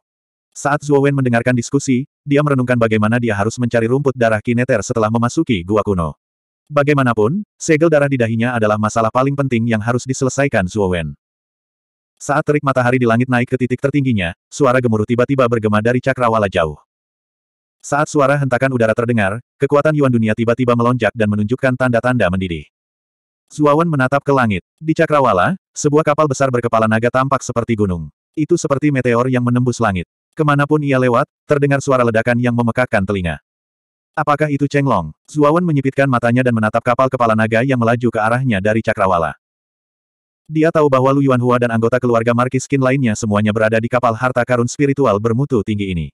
Saat Zuo Wen mendengarkan diskusi, dia merenungkan bagaimana dia harus mencari rumput darah kineter setelah memasuki gua kuno. Bagaimanapun, segel darah di dahinya adalah masalah paling penting yang harus diselesaikan Zuo Wen. Saat terik matahari di langit naik ke titik tertingginya, suara gemuruh tiba-tiba bergema dari cakrawala jauh. Saat suara hentakan udara terdengar, kekuatan Yuan Dunia tiba-tiba melonjak dan menunjukkan tanda-tanda mendidih. Wen menatap ke langit. Di cakrawala, sebuah kapal besar berkepala naga tampak seperti gunung. Itu seperti meteor yang menembus langit. Kemanapun ia lewat, terdengar suara ledakan yang memekakkan telinga. Apakah itu Cheng Long? Zuawan menyipitkan matanya dan menatap kapal kepala naga yang melaju ke arahnya dari Cakrawala. Dia tahu bahwa Lu Yuanhua dan anggota keluarga Marquis Qin lainnya semuanya berada di kapal harta karun spiritual bermutu tinggi ini.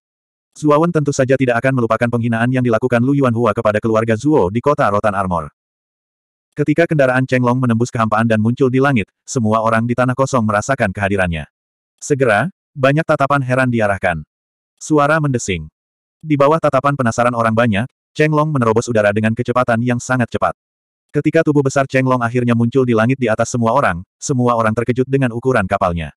Zuawan tentu saja tidak akan melupakan penghinaan yang dilakukan Lu Yuanhua kepada keluarga Zuo di kota Rotan Armor. Ketika kendaraan Cheng Long menembus kehampaan dan muncul di langit, semua orang di tanah kosong merasakan kehadirannya. Segera, banyak tatapan heran diarahkan. Suara mendesing. Di bawah tatapan penasaran orang banyak, Cheng Long menerobos udara dengan kecepatan yang sangat cepat. Ketika tubuh besar Cheng Long akhirnya muncul di langit di atas semua orang, semua orang terkejut dengan ukuran kapalnya.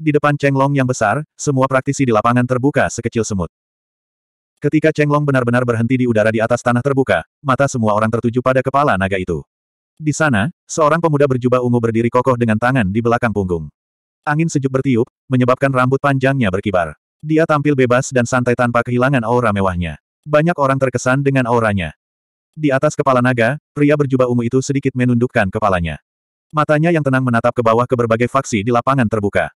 Di depan Cheng Long yang besar, semua praktisi di lapangan terbuka sekecil semut. Ketika Cheng Long benar-benar berhenti di udara di atas tanah terbuka, mata semua orang tertuju pada kepala naga itu. Di sana, seorang pemuda berjubah ungu berdiri kokoh dengan tangan di belakang punggung. Angin sejuk bertiup, menyebabkan rambut panjangnya berkibar. Dia tampil bebas dan santai tanpa kehilangan aura mewahnya. Banyak orang terkesan dengan auranya. Di atas kepala naga, pria berjubah ungu itu sedikit menundukkan kepalanya. Matanya yang tenang menatap ke bawah ke berbagai faksi di lapangan terbuka.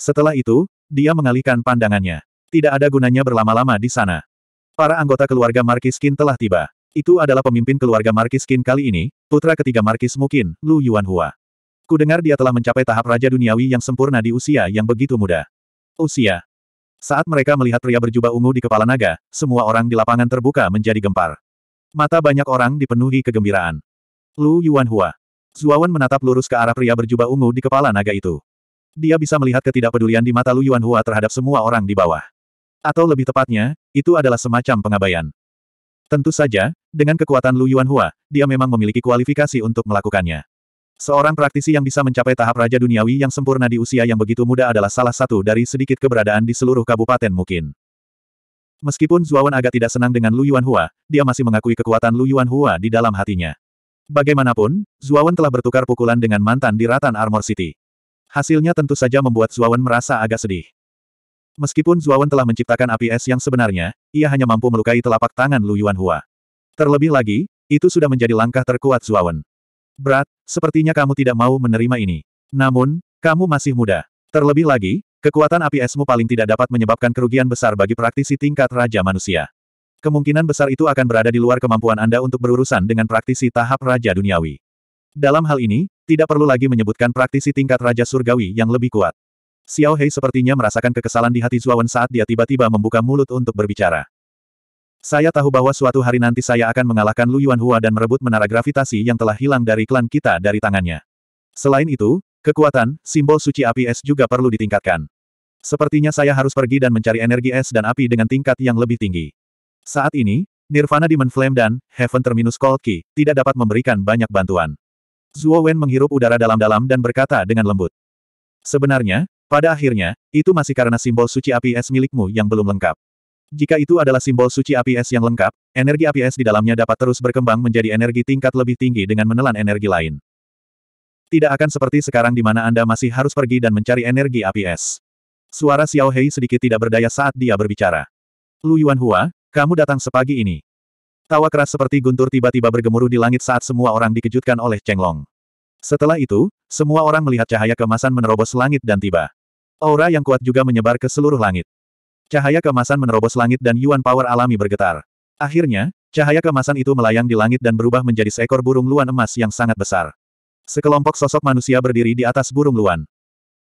Setelah itu, dia mengalihkan pandangannya. Tidak ada gunanya berlama-lama di sana. Para anggota keluarga Kin telah tiba. Itu adalah pemimpin keluarga Markis Kin kali ini, putra ketiga Markis Mukin, Lu Yuanhua. Ku dengar dia telah mencapai tahap Raja Duniawi yang sempurna di usia yang begitu muda. Usia. Saat mereka melihat pria berjubah ungu di kepala naga, semua orang di lapangan terbuka menjadi gempar. Mata banyak orang dipenuhi kegembiraan. Lu Yuanhua. Zuawan menatap lurus ke arah pria berjubah ungu di kepala naga itu. Dia bisa melihat ketidakpedulian di mata Lu Yuanhua terhadap semua orang di bawah. Atau lebih tepatnya, itu adalah semacam pengabaian. Tentu saja, dengan kekuatan Lu Yuanhua, dia memang memiliki kualifikasi untuk melakukannya. Seorang praktisi yang bisa mencapai tahap Raja Duniawi yang sempurna di usia yang begitu muda adalah salah satu dari sedikit keberadaan di seluruh kabupaten mungkin. Meskipun Zuawan agak tidak senang dengan Lu Yuanhua, dia masih mengakui kekuatan Lu Yuanhua di dalam hatinya. Bagaimanapun, Zuawan telah bertukar pukulan dengan mantan di Ratan Armor City. Hasilnya tentu saja membuat Zuawan merasa agak sedih. Meskipun Zuawan telah menciptakan api es yang sebenarnya, ia hanya mampu melukai telapak tangan Lu Yuanhua. Terlebih lagi, itu sudah menjadi langkah terkuat Zuawan. Berat, sepertinya kamu tidak mau menerima ini. Namun, kamu masih muda. Terlebih lagi, kekuatan api esmu paling tidak dapat menyebabkan kerugian besar bagi praktisi tingkat Raja Manusia. Kemungkinan besar itu akan berada di luar kemampuan Anda untuk berurusan dengan praktisi tahap Raja Duniawi. Dalam hal ini, tidak perlu lagi menyebutkan praktisi tingkat Raja Surgawi yang lebih kuat. Xiao Hei sepertinya merasakan kekesalan di hati Zuawan saat dia tiba-tiba membuka mulut untuk berbicara. Saya tahu bahwa suatu hari nanti saya akan mengalahkan Lu Yuanhua dan merebut menara gravitasi yang telah hilang dari klan kita dari tangannya. Selain itu, kekuatan, simbol suci api es juga perlu ditingkatkan. Sepertinya saya harus pergi dan mencari energi es dan api dengan tingkat yang lebih tinggi. Saat ini, Nirvana Demon Flame dan Heaven Terminus Cold Key tidak dapat memberikan banyak bantuan. Zuo Wen menghirup udara dalam-dalam dan berkata dengan lembut. Sebenarnya, pada akhirnya, itu masih karena simbol suci api es milikmu yang belum lengkap. Jika itu adalah simbol suci api es yang lengkap, energi api es di dalamnya dapat terus berkembang menjadi energi tingkat lebih tinggi dengan menelan energi lain. Tidak akan seperti sekarang di mana Anda masih harus pergi dan mencari energi api es. Suara Xiao Hei sedikit tidak berdaya saat dia berbicara. Lu Yuan Hua, kamu datang sepagi ini. Tawa keras seperti guntur tiba-tiba bergemuruh di langit saat semua orang dikejutkan oleh Cheng Long. Setelah itu, semua orang melihat cahaya kemasan menerobos langit dan tiba. Aura yang kuat juga menyebar ke seluruh langit. Cahaya kemasan menerobos langit dan Yuan Power alami bergetar. Akhirnya, cahaya kemasan itu melayang di langit dan berubah menjadi seekor burung luan emas yang sangat besar. Sekelompok sosok manusia berdiri di atas burung luan.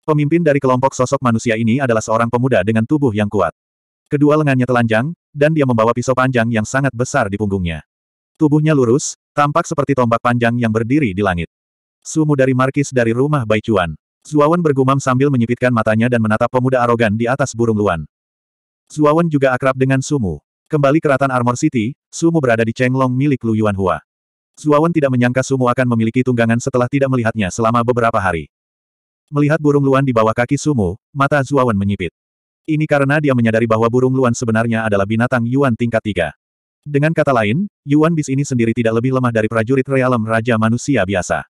Pemimpin dari kelompok sosok manusia ini adalah seorang pemuda dengan tubuh yang kuat. Kedua lengannya telanjang, dan dia membawa pisau panjang yang sangat besar di punggungnya. Tubuhnya lurus, tampak seperti tombak panjang yang berdiri di langit. Sumu dari markis dari rumah Baicuan. Zuawan bergumam sambil menyipitkan matanya dan menatap pemuda arogan di atas burung luan. Zuawan juga akrab dengan Sumu. Kembali ke keratan Armor City, Sumu berada di Chenglong milik Lu Yuanhua. Zuawan tidak menyangka Sumu akan memiliki tunggangan setelah tidak melihatnya selama beberapa hari. Melihat burung luan di bawah kaki Sumu, mata Zuawan menyipit. Ini karena dia menyadari bahwa burung luan sebenarnya adalah binatang Yuan tingkat tiga. Dengan kata lain, Yuan Bis ini sendiri tidak lebih lemah dari prajurit realem Raja Manusia biasa.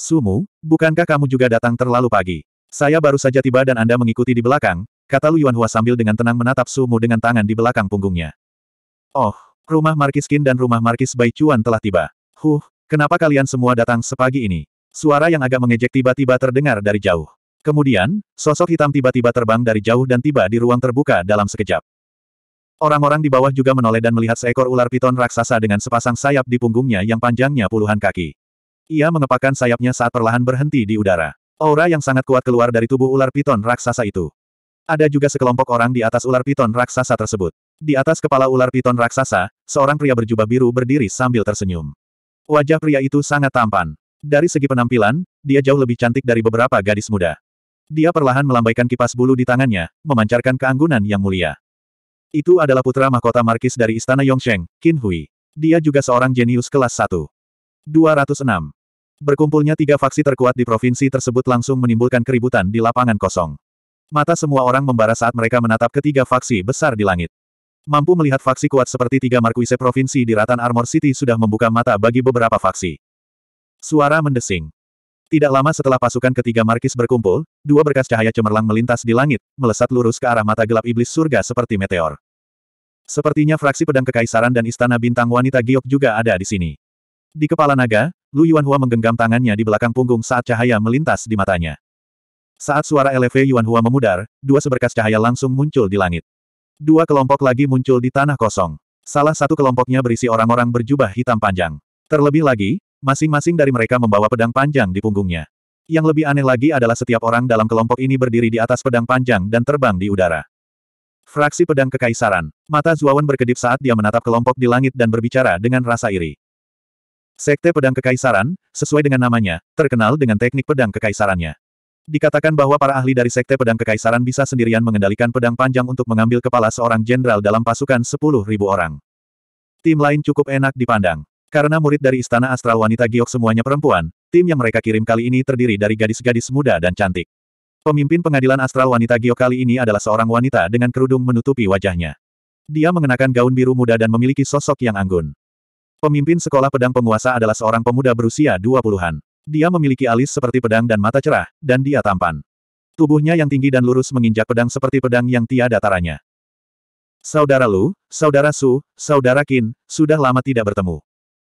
Sumu, bukankah kamu juga datang terlalu pagi? Saya baru saja tiba dan Anda mengikuti di belakang, Kata Lu Yuanhua sambil dengan tenang menatap Sumu dengan tangan di belakang punggungnya. Oh, rumah Markis Qin dan rumah Markis Bai Chuan telah tiba. Huh, kenapa kalian semua datang sepagi ini? Suara yang agak mengejek tiba-tiba terdengar dari jauh. Kemudian, sosok hitam tiba-tiba terbang dari jauh dan tiba di ruang terbuka dalam sekejap. Orang-orang di bawah juga menoleh dan melihat seekor ular piton raksasa dengan sepasang sayap di punggungnya yang panjangnya puluhan kaki. Ia mengepakkan sayapnya saat perlahan berhenti di udara. Aura yang sangat kuat keluar dari tubuh ular piton raksasa itu. Ada juga sekelompok orang di atas ular piton raksasa tersebut. Di atas kepala ular piton raksasa, seorang pria berjubah biru berdiri sambil tersenyum. Wajah pria itu sangat tampan. Dari segi penampilan, dia jauh lebih cantik dari beberapa gadis muda. Dia perlahan melambaikan kipas bulu di tangannya, memancarkan keanggunan yang mulia. Itu adalah putra mahkota markis dari Istana Yongsheng, Qin Hui. Dia juga seorang jenius kelas 1. 206. Berkumpulnya tiga faksi terkuat di provinsi tersebut langsung menimbulkan keributan di lapangan kosong. Mata semua orang membara saat mereka menatap ketiga faksi besar di langit. Mampu melihat faksi kuat seperti tiga markuise provinsi di Ratan Armor City sudah membuka mata bagi beberapa faksi. Suara mendesing. Tidak lama setelah pasukan ketiga Markis berkumpul, dua berkas cahaya cemerlang melintas di langit, melesat lurus ke arah mata gelap iblis surga seperti meteor. Sepertinya fraksi pedang kekaisaran dan istana bintang wanita Giok juga ada di sini. Di kepala naga, Lu Yuanhua menggenggam tangannya di belakang punggung saat cahaya melintas di matanya. Saat suara LV Yuan Hua memudar, dua seberkas cahaya langsung muncul di langit. Dua kelompok lagi muncul di tanah kosong. Salah satu kelompoknya berisi orang-orang berjubah hitam panjang. Terlebih lagi, masing-masing dari mereka membawa pedang panjang di punggungnya. Yang lebih aneh lagi adalah setiap orang dalam kelompok ini berdiri di atas pedang panjang dan terbang di udara. Fraksi pedang kekaisaran. Mata Zuawan berkedip saat dia menatap kelompok di langit dan berbicara dengan rasa iri. Sekte pedang kekaisaran, sesuai dengan namanya, terkenal dengan teknik pedang kekaisarannya. Dikatakan bahwa para ahli dari Sekte Pedang Kekaisaran bisa sendirian mengendalikan pedang panjang untuk mengambil kepala seorang jenderal dalam pasukan 10.000 orang. Tim lain cukup enak dipandang. Karena murid dari Istana Astral Wanita Giok semuanya perempuan, tim yang mereka kirim kali ini terdiri dari gadis-gadis muda dan cantik. Pemimpin pengadilan Astral Wanita Giok kali ini adalah seorang wanita dengan kerudung menutupi wajahnya. Dia mengenakan gaun biru muda dan memiliki sosok yang anggun. Pemimpin sekolah pedang penguasa adalah seorang pemuda berusia 20-an. Dia memiliki alis seperti pedang dan mata cerah, dan dia tampan. Tubuhnya yang tinggi dan lurus menginjak pedang seperti pedang yang tiada taranya. Saudara Lu, Saudara Su, Saudara Kin, sudah lama tidak bertemu.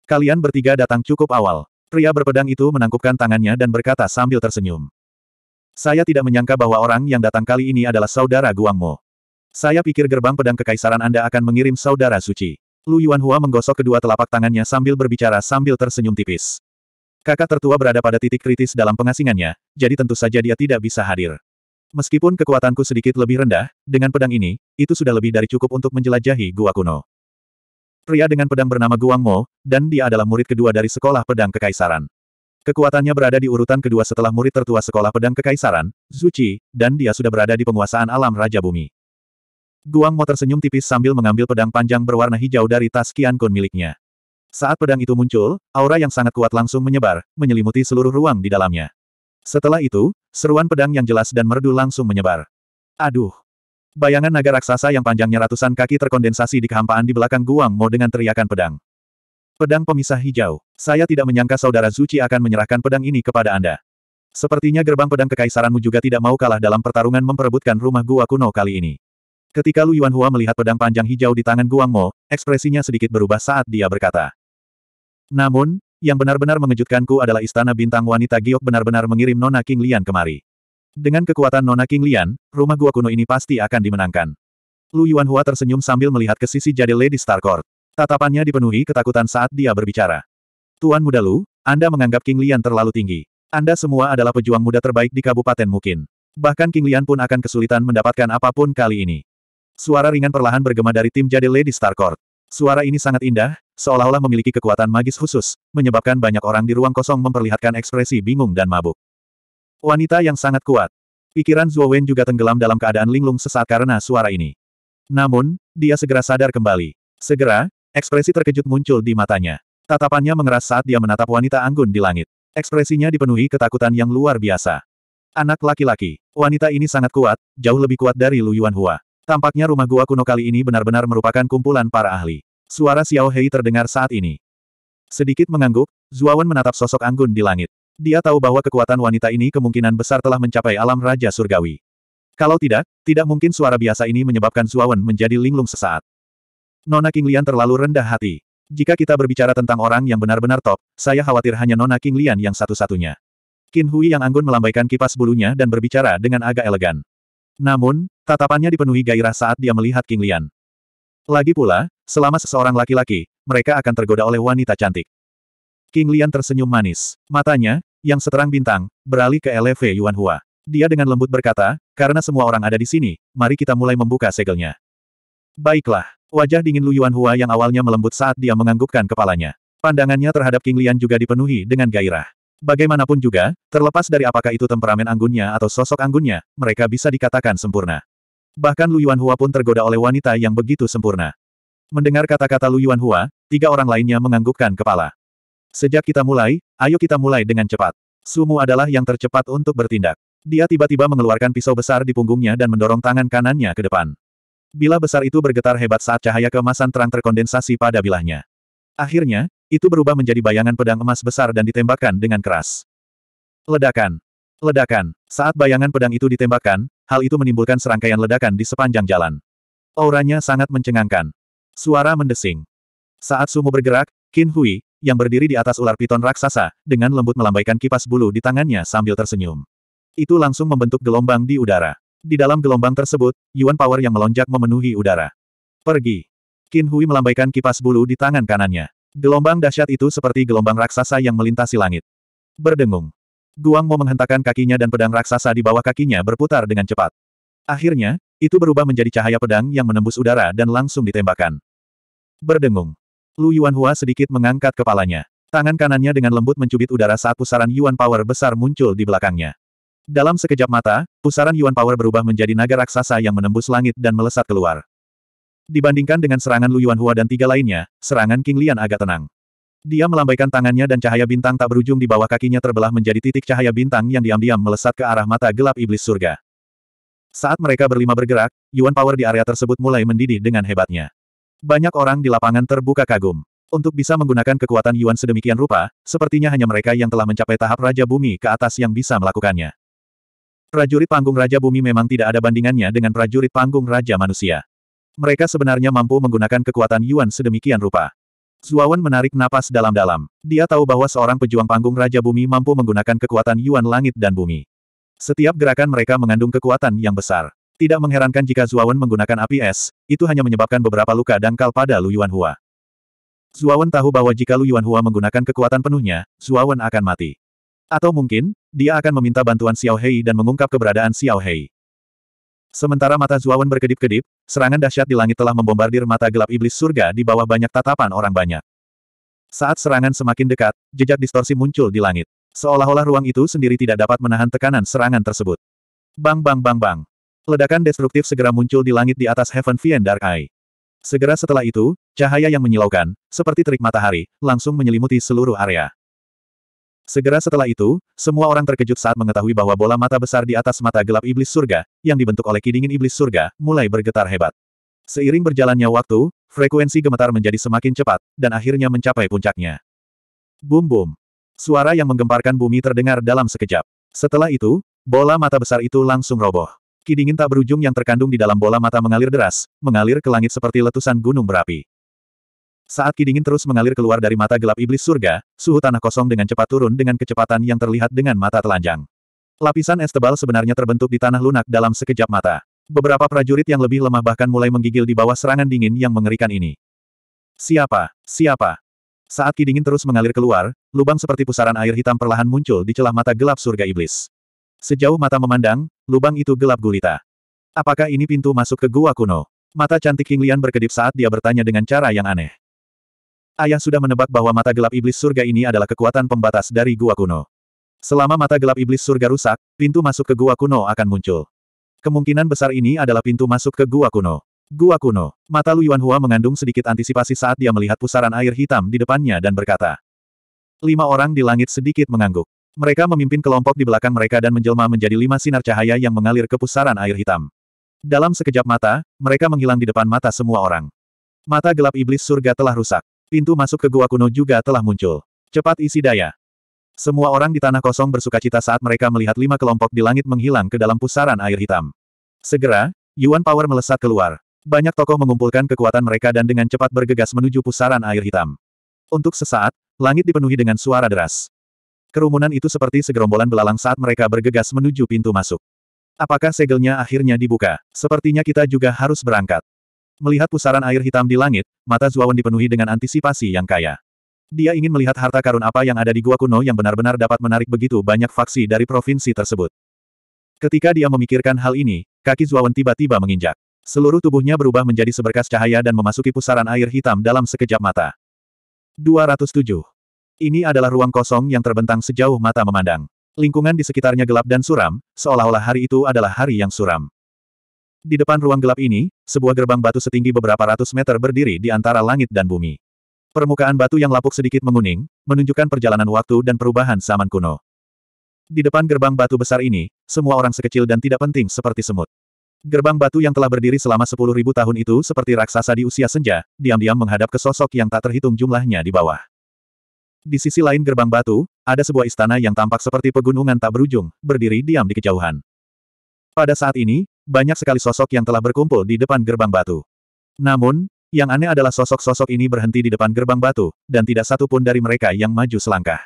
Kalian bertiga datang cukup awal. Pria berpedang itu menangkupkan tangannya dan berkata sambil tersenyum. Saya tidak menyangka bahwa orang yang datang kali ini adalah saudara Guangmo. Saya pikir gerbang pedang kekaisaran Anda akan mengirim saudara suci. Lu Yuanhua menggosok kedua telapak tangannya sambil berbicara sambil tersenyum tipis. Kakak tertua berada pada titik kritis dalam pengasingannya, jadi tentu saja dia tidak bisa hadir. Meskipun kekuatanku sedikit lebih rendah, dengan pedang ini, itu sudah lebih dari cukup untuk menjelajahi gua kuno. Pria dengan pedang bernama Guang Mo, dan dia adalah murid kedua dari sekolah pedang kekaisaran. Kekuatannya berada di urutan kedua setelah murid tertua sekolah pedang kekaisaran, Zuchi, dan dia sudah berada di penguasaan alam Raja Bumi. Guang Mo tersenyum tipis sambil mengambil pedang panjang berwarna hijau dari tas Qian Kun miliknya. Saat pedang itu muncul, aura yang sangat kuat langsung menyebar, menyelimuti seluruh ruang di dalamnya. Setelah itu, seruan pedang yang jelas dan merdu langsung menyebar. Aduh! Bayangan naga raksasa yang panjangnya ratusan kaki terkondensasi di kehampaan di belakang Guang Mo dengan teriakan pedang. Pedang pemisah hijau. Saya tidak menyangka saudara Zuci akan menyerahkan pedang ini kepada Anda. Sepertinya gerbang pedang kekaisaranmu juga tidak mau kalah dalam pertarungan memperebutkan rumah gua kuno kali ini. Ketika Lu Yuanhua melihat pedang panjang hijau di tangan Guang Mo, ekspresinya sedikit berubah saat dia berkata. Namun, yang benar-benar mengejutkanku adalah istana bintang wanita Giok benar-benar mengirim Nona King Lian kemari. Dengan kekuatan Nona King Lian, rumah gua kuno ini pasti akan dimenangkan. Lu Yuanhua tersenyum sambil melihat ke sisi jadi Lady Starcourt. Tatapannya dipenuhi ketakutan saat dia berbicara. Tuan muda Lu, Anda menganggap King Lian terlalu tinggi. Anda semua adalah pejuang muda terbaik di kabupaten mungkin. Bahkan King Lian pun akan kesulitan mendapatkan apapun kali ini. Suara ringan perlahan bergema dari tim jadi Lady Starcourt. Suara ini sangat indah, seolah-olah memiliki kekuatan magis khusus, menyebabkan banyak orang di ruang kosong memperlihatkan ekspresi bingung dan mabuk. Wanita yang sangat kuat. Pikiran Zuo Wen juga tenggelam dalam keadaan linglung sesaat karena suara ini. Namun, dia segera sadar kembali. Segera, ekspresi terkejut muncul di matanya. Tatapannya mengeras saat dia menatap wanita anggun di langit. Ekspresinya dipenuhi ketakutan yang luar biasa. Anak laki-laki, wanita ini sangat kuat, jauh lebih kuat dari Lu Hua. Tampaknya rumah gua kuno kali ini benar-benar merupakan kumpulan para ahli. Suara Xiao Hei terdengar saat ini. Sedikit mengangguk, Zuawan menatap sosok anggun di langit. Dia tahu bahwa kekuatan wanita ini kemungkinan besar telah mencapai alam Raja Surgawi. Kalau tidak, tidak mungkin suara biasa ini menyebabkan Zuawan menjadi linglung sesaat. Nona Lian terlalu rendah hati. Jika kita berbicara tentang orang yang benar-benar top, saya khawatir hanya Nona Lian yang satu-satunya. Qin Hui yang anggun melambaikan kipas bulunya dan berbicara dengan agak elegan. Namun, tatapannya dipenuhi gairah saat dia melihat Lian. Lagi pula, Selama seseorang laki-laki, mereka akan tergoda oleh wanita cantik. King Lian tersenyum manis. Matanya, yang seterang bintang, beralih ke LV Yuan Hua. Dia dengan lembut berkata, karena semua orang ada di sini, mari kita mulai membuka segelnya. Baiklah, wajah dingin Lu Yuan Hua yang awalnya melembut saat dia menganggukkan kepalanya. Pandangannya terhadap King Lian juga dipenuhi dengan gairah. Bagaimanapun juga, terlepas dari apakah itu temperamen anggunnya atau sosok anggunnya, mereka bisa dikatakan sempurna. Bahkan Lu Yuan Hua pun tergoda oleh wanita yang begitu sempurna. Mendengar kata-kata Lu Yuan Hua, tiga orang lainnya menganggukkan kepala. Sejak kita mulai, ayo kita mulai dengan cepat. Sumu adalah yang tercepat untuk bertindak. Dia tiba-tiba mengeluarkan pisau besar di punggungnya dan mendorong tangan kanannya ke depan. Bila besar itu bergetar hebat saat cahaya kemasan terang terkondensasi pada bilahnya. Akhirnya, itu berubah menjadi bayangan pedang emas besar dan ditembakkan dengan keras. Ledakan. Ledakan. Saat bayangan pedang itu ditembakkan, hal itu menimbulkan serangkaian ledakan di sepanjang jalan. Auranya sangat mencengangkan. Suara mendesing. Saat Sumo bergerak, Qin Hui, yang berdiri di atas ular piton raksasa, dengan lembut melambaikan kipas bulu di tangannya sambil tersenyum. Itu langsung membentuk gelombang di udara. Di dalam gelombang tersebut, Yuan Power yang melonjak memenuhi udara. Pergi. Qin Hui melambaikan kipas bulu di tangan kanannya. Gelombang dahsyat itu seperti gelombang raksasa yang melintasi langit. Berdengung. Guang Mo menghentakkan kakinya dan pedang raksasa di bawah kakinya berputar dengan cepat. Akhirnya, itu berubah menjadi cahaya pedang yang menembus udara dan langsung ditembakkan. Berdengung. Lu Yuanhua sedikit mengangkat kepalanya. Tangan kanannya dengan lembut mencubit udara saat pusaran Yuan Power besar muncul di belakangnya. Dalam sekejap mata, pusaran Yuan Power berubah menjadi naga raksasa yang menembus langit dan melesat keluar. Dibandingkan dengan serangan Lu Yuanhua dan tiga lainnya, serangan King Lian agak tenang. Dia melambaikan tangannya dan cahaya bintang tak berujung di bawah kakinya terbelah menjadi titik cahaya bintang yang diam-diam melesat ke arah mata gelap iblis surga. Saat mereka berlima bergerak, Yuan Power di area tersebut mulai mendidih dengan hebatnya. Banyak orang di lapangan terbuka kagum. Untuk bisa menggunakan kekuatan Yuan sedemikian rupa, sepertinya hanya mereka yang telah mencapai tahap Raja Bumi ke atas yang bisa melakukannya. Prajurit panggung Raja Bumi memang tidak ada bandingannya dengan prajurit panggung Raja Manusia. Mereka sebenarnya mampu menggunakan kekuatan Yuan sedemikian rupa. Zuawan menarik napas dalam-dalam. Dia tahu bahwa seorang pejuang panggung Raja Bumi mampu menggunakan kekuatan Yuan langit dan bumi. Setiap gerakan mereka mengandung kekuatan yang besar. Tidak mengherankan jika Zuawan menggunakan api es, itu hanya menyebabkan beberapa luka dangkal pada Lu Yuanhua. Zuawan tahu bahwa jika Lu Yuan Hua menggunakan kekuatan penuhnya, Zuawan akan mati. Atau mungkin, dia akan meminta bantuan Xiao Hei dan mengungkap keberadaan Xiao Hei. Sementara mata Zuawan berkedip-kedip, serangan dahsyat di langit telah membombardir mata gelap iblis surga di bawah banyak tatapan orang banyak. Saat serangan semakin dekat, jejak distorsi muncul di langit. Seolah-olah ruang itu sendiri tidak dapat menahan tekanan serangan tersebut. Bang bang bang bang. Ledakan destruktif segera muncul di langit di atas Heaven Vien Dark Eye. Segera setelah itu, cahaya yang menyilaukan, seperti terik matahari, langsung menyelimuti seluruh area. Segera setelah itu, semua orang terkejut saat mengetahui bahwa bola mata besar di atas mata gelap iblis surga, yang dibentuk oleh kidingin iblis surga, mulai bergetar hebat. Seiring berjalannya waktu, frekuensi gemetar menjadi semakin cepat, dan akhirnya mencapai puncaknya. Bum bum. Suara yang menggemparkan bumi terdengar dalam sekejap. Setelah itu, bola mata besar itu langsung roboh. Kidingin tak berujung yang terkandung di dalam bola mata mengalir deras, mengalir ke langit seperti letusan gunung berapi. Saat kidingin terus mengalir keluar dari mata gelap iblis surga, suhu tanah kosong dengan cepat turun dengan kecepatan yang terlihat dengan mata telanjang. Lapisan es tebal sebenarnya terbentuk di tanah lunak dalam sekejap mata. Beberapa prajurit yang lebih lemah bahkan mulai menggigil di bawah serangan dingin yang mengerikan ini. Siapa? Siapa? Saat ki dingin terus mengalir keluar, lubang seperti pusaran air hitam perlahan muncul di celah mata gelap surga iblis. Sejauh mata memandang, lubang itu gelap gulita. Apakah ini pintu masuk ke gua kuno? Mata cantik King Lian berkedip saat dia bertanya dengan cara yang aneh. Ayah sudah menebak bahwa mata gelap iblis surga ini adalah kekuatan pembatas dari gua kuno. Selama mata gelap iblis surga rusak, pintu masuk ke gua kuno akan muncul. Kemungkinan besar ini adalah pintu masuk ke gua kuno. Gua kuno. Mata Lu Hua mengandung sedikit antisipasi saat dia melihat pusaran air hitam di depannya dan berkata. Lima orang di langit sedikit mengangguk. Mereka memimpin kelompok di belakang mereka dan menjelma menjadi lima sinar cahaya yang mengalir ke pusaran air hitam. Dalam sekejap mata, mereka menghilang di depan mata semua orang. Mata gelap iblis surga telah rusak. Pintu masuk ke gua kuno juga telah muncul. Cepat isi daya. Semua orang di tanah kosong bersuka cita saat mereka melihat lima kelompok di langit menghilang ke dalam pusaran air hitam. Segera, Yuan Power melesat keluar. Banyak tokoh mengumpulkan kekuatan mereka dan dengan cepat bergegas menuju pusaran air hitam. Untuk sesaat, langit dipenuhi dengan suara deras. Kerumunan itu seperti segerombolan belalang saat mereka bergegas menuju pintu masuk. Apakah segelnya akhirnya dibuka? Sepertinya kita juga harus berangkat. Melihat pusaran air hitam di langit, mata Zuawan dipenuhi dengan antisipasi yang kaya. Dia ingin melihat harta karun apa yang ada di gua kuno yang benar-benar dapat menarik begitu banyak faksi dari provinsi tersebut. Ketika dia memikirkan hal ini, kaki Zuawan tiba-tiba menginjak. Seluruh tubuhnya berubah menjadi seberkas cahaya dan memasuki pusaran air hitam dalam sekejap mata. 207. Ini adalah ruang kosong yang terbentang sejauh mata memandang. Lingkungan di sekitarnya gelap dan suram, seolah-olah hari itu adalah hari yang suram. Di depan ruang gelap ini, sebuah gerbang batu setinggi beberapa ratus meter berdiri di antara langit dan bumi. Permukaan batu yang lapuk sedikit menguning, menunjukkan perjalanan waktu dan perubahan zaman kuno. Di depan gerbang batu besar ini, semua orang sekecil dan tidak penting seperti semut. Gerbang batu yang telah berdiri selama sepuluh ribu tahun itu seperti raksasa di usia senja, diam-diam menghadap ke sosok yang tak terhitung jumlahnya di bawah. Di sisi lain gerbang batu, ada sebuah istana yang tampak seperti pegunungan tak berujung, berdiri diam di kejauhan. Pada saat ini, banyak sekali sosok yang telah berkumpul di depan gerbang batu. Namun, yang aneh adalah sosok-sosok ini berhenti di depan gerbang batu, dan tidak satu pun dari mereka yang maju selangkah.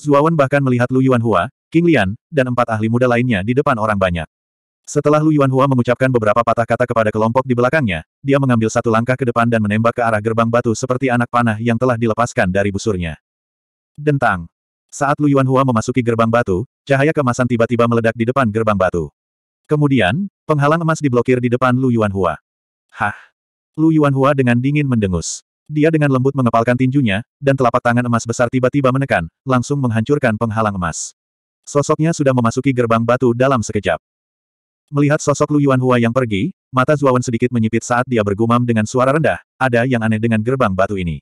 Zuawan bahkan melihat Lu Yuanhua, King Lian, dan empat ahli muda lainnya di depan orang banyak. Setelah Lu Hua mengucapkan beberapa patah kata kepada kelompok di belakangnya, dia mengambil satu langkah ke depan dan menembak ke arah gerbang batu seperti anak panah yang telah dilepaskan dari busurnya. Dentang. Saat Lu Hua memasuki gerbang batu, cahaya kemasan tiba-tiba meledak di depan gerbang batu. Kemudian, penghalang emas diblokir di depan Lu Hua. Hah! Lu Hua dengan dingin mendengus. Dia dengan lembut mengepalkan tinjunya, dan telapak tangan emas besar tiba-tiba menekan, langsung menghancurkan penghalang emas. Sosoknya sudah memasuki gerbang batu dalam sekejap. Melihat sosok Lu Yuanhua yang pergi, mata Zuawan sedikit menyipit saat dia bergumam dengan suara rendah, ada yang aneh dengan gerbang batu ini.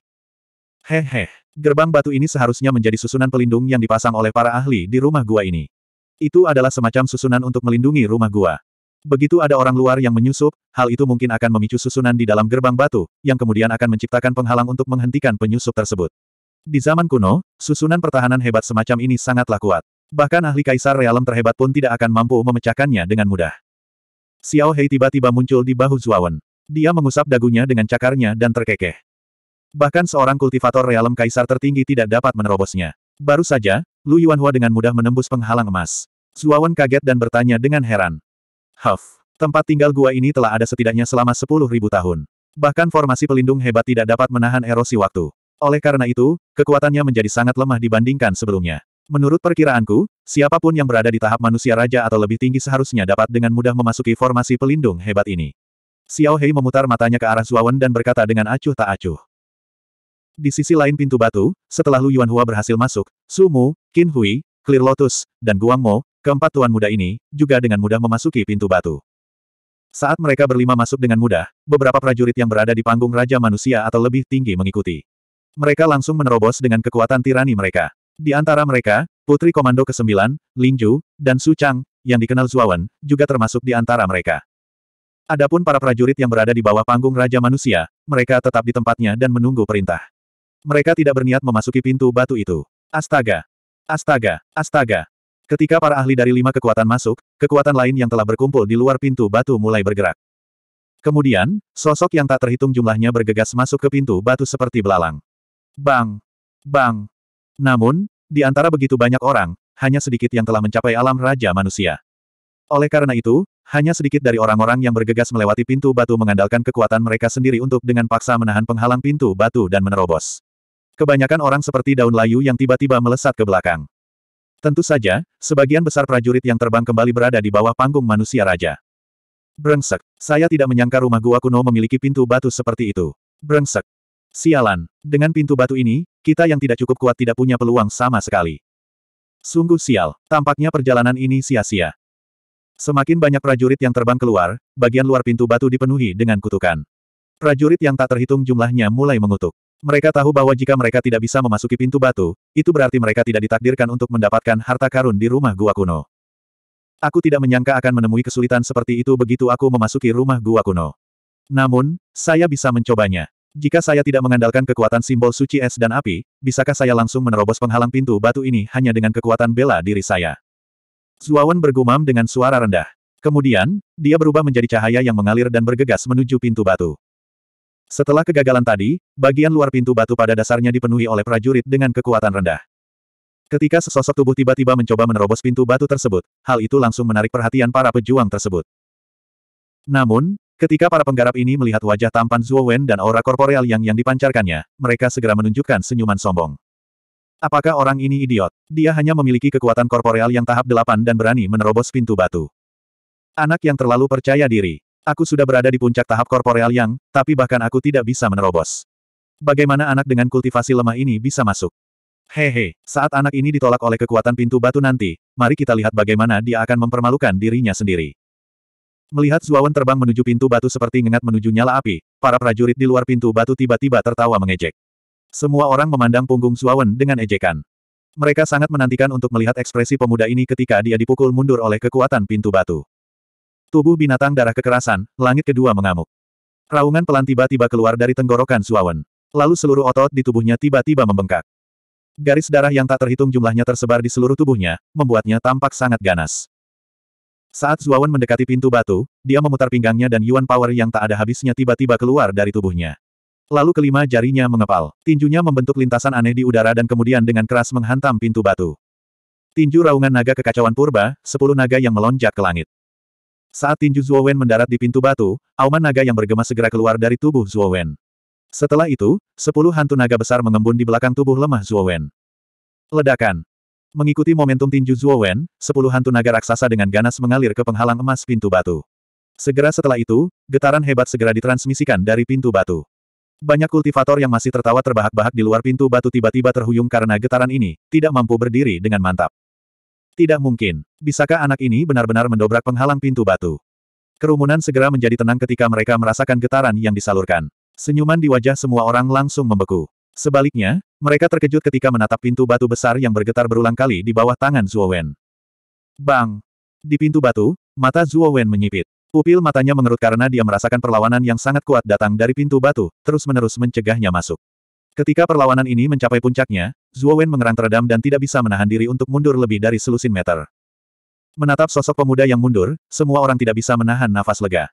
Hehe, gerbang batu ini seharusnya menjadi susunan pelindung yang dipasang oleh para ahli di rumah gua ini. Itu adalah semacam susunan untuk melindungi rumah gua. Begitu ada orang luar yang menyusup, hal itu mungkin akan memicu susunan di dalam gerbang batu, yang kemudian akan menciptakan penghalang untuk menghentikan penyusup tersebut. Di zaman kuno, susunan pertahanan hebat semacam ini sangatlah kuat. Bahkan ahli kaisar realem terhebat pun tidak akan mampu memecahkannya dengan mudah. Xiao Hei tiba-tiba muncul di bahu Zuawan. Dia mengusap dagunya dengan cakarnya dan terkekeh. Bahkan seorang kultivator realem kaisar tertinggi tidak dapat menerobosnya. Baru saja, Lu Yuanhua dengan mudah menembus penghalang emas. Zuawan kaget dan bertanya dengan heran. Huff, tempat tinggal gua ini telah ada setidaknya selama sepuluh ribu tahun. Bahkan formasi pelindung hebat tidak dapat menahan erosi waktu. Oleh karena itu, kekuatannya menjadi sangat lemah dibandingkan sebelumnya. Menurut perkiraanku, siapapun yang berada di tahap manusia raja atau lebih tinggi seharusnya dapat dengan mudah memasuki formasi pelindung hebat ini. Xiao Hei memutar matanya ke arah Zuawan dan berkata dengan acuh tak acuh. Di sisi lain pintu batu, setelah Lu Yuanhua berhasil masuk, Su Mu, Qin Hui, Clear Lotus, dan Guang Mo, keempat tuan muda ini, juga dengan mudah memasuki pintu batu. Saat mereka berlima masuk dengan mudah, beberapa prajurit yang berada di panggung Raja Manusia atau lebih tinggi mengikuti. Mereka langsung menerobos dengan kekuatan tirani mereka. Di antara mereka, Putri Komando ke-9, Lingju, dan Su Chang, yang dikenal Zuawan, juga termasuk di antara mereka. Adapun para prajurit yang berada di bawah panggung Raja Manusia, mereka tetap di tempatnya dan menunggu perintah. Mereka tidak berniat memasuki pintu batu itu. Astaga! Astaga! Astaga! Ketika para ahli dari lima kekuatan masuk, kekuatan lain yang telah berkumpul di luar pintu batu mulai bergerak. Kemudian, sosok yang tak terhitung jumlahnya bergegas masuk ke pintu batu seperti belalang. Bang! Bang! Namun, di antara begitu banyak orang, hanya sedikit yang telah mencapai alam Raja Manusia. Oleh karena itu, hanya sedikit dari orang-orang yang bergegas melewati pintu batu mengandalkan kekuatan mereka sendiri untuk dengan paksa menahan penghalang pintu batu dan menerobos. Kebanyakan orang seperti daun layu yang tiba-tiba melesat ke belakang. Tentu saja, sebagian besar prajurit yang terbang kembali berada di bawah panggung manusia raja. Brengsek, saya tidak menyangka rumah gua kuno memiliki pintu batu seperti itu. Brengsek, Sialan, dengan pintu batu ini, kita yang tidak cukup kuat tidak punya peluang sama sekali. Sungguh sial, tampaknya perjalanan ini sia-sia. Semakin banyak prajurit yang terbang keluar, bagian luar pintu batu dipenuhi dengan kutukan. Prajurit yang tak terhitung jumlahnya mulai mengutuk. Mereka tahu bahwa jika mereka tidak bisa memasuki pintu batu, itu berarti mereka tidak ditakdirkan untuk mendapatkan harta karun di rumah gua kuno. Aku tidak menyangka akan menemui kesulitan seperti itu begitu aku memasuki rumah gua kuno. Namun, saya bisa mencobanya. Jika saya tidak mengandalkan kekuatan simbol suci es dan api, bisakah saya langsung menerobos penghalang pintu batu ini hanya dengan kekuatan bela diri saya? Zuawan bergumam dengan suara rendah. Kemudian, dia berubah menjadi cahaya yang mengalir dan bergegas menuju pintu batu. Setelah kegagalan tadi, bagian luar pintu batu pada dasarnya dipenuhi oleh prajurit dengan kekuatan rendah. Ketika sesosok tubuh tiba-tiba mencoba menerobos pintu batu tersebut, hal itu langsung menarik perhatian para pejuang tersebut. Namun, Ketika para penggarap ini melihat wajah tampan Zuo Wen dan aura korporeal yang yang dipancarkannya, mereka segera menunjukkan senyuman sombong. Apakah orang ini idiot? Dia hanya memiliki kekuatan korporeal yang tahap delapan dan berani menerobos pintu batu. Anak yang terlalu percaya diri. Aku sudah berada di puncak tahap korporeal yang, tapi bahkan aku tidak bisa menerobos. Bagaimana anak dengan kultivasi lemah ini bisa masuk? Hehe, saat anak ini ditolak oleh kekuatan pintu batu nanti, mari kita lihat bagaimana dia akan mempermalukan dirinya sendiri. Melihat Zuawan terbang menuju pintu batu seperti ngengat menuju nyala api, para prajurit di luar pintu batu tiba-tiba tertawa mengejek. Semua orang memandang punggung Zuawan dengan ejekan. Mereka sangat menantikan untuk melihat ekspresi pemuda ini ketika dia dipukul mundur oleh kekuatan pintu batu. Tubuh binatang darah kekerasan, langit kedua mengamuk. Raungan pelan tiba-tiba keluar dari tenggorokan Zuawan. Lalu seluruh otot di tubuhnya tiba-tiba membengkak. Garis darah yang tak terhitung jumlahnya tersebar di seluruh tubuhnya, membuatnya tampak sangat ganas. Saat Zuawan mendekati pintu batu, dia memutar pinggangnya dan Yuan Power yang tak ada habisnya tiba-tiba keluar dari tubuhnya. Lalu kelima jarinya mengepal. Tinjunya membentuk lintasan aneh di udara dan kemudian dengan keras menghantam pintu batu. Tinju raungan naga kekacauan purba, sepuluh naga yang melonjak ke langit. Saat tinju Zuowen mendarat di pintu batu, auman naga yang bergema segera keluar dari tubuh Zuowen. Setelah itu, sepuluh hantu naga besar mengembun di belakang tubuh lemah Zuowen. Ledakan. Mengikuti momentum tinju Zhuo Wen, sepuluh hantu naga raksasa dengan ganas mengalir ke penghalang emas pintu batu. Segera setelah itu, getaran hebat segera ditransmisikan dari pintu batu. Banyak kultivator yang masih tertawa terbahak-bahak di luar pintu batu tiba-tiba terhuyung karena getaran ini, tidak mampu berdiri dengan mantap. Tidak mungkin. Bisakah anak ini benar-benar mendobrak penghalang pintu batu? Kerumunan segera menjadi tenang ketika mereka merasakan getaran yang disalurkan. Senyuman di wajah semua orang langsung membeku. Sebaliknya, mereka terkejut ketika menatap pintu batu besar yang bergetar berulang kali di bawah tangan Zuo Wen. Bang! Di pintu batu, mata Zuo Wen menyipit. Pupil matanya mengerut karena dia merasakan perlawanan yang sangat kuat datang dari pintu batu, terus-menerus mencegahnya masuk. Ketika perlawanan ini mencapai puncaknya, Zuo Wen mengerang teredam dan tidak bisa menahan diri untuk mundur lebih dari selusin meter. Menatap sosok pemuda yang mundur, semua orang tidak bisa menahan nafas lega.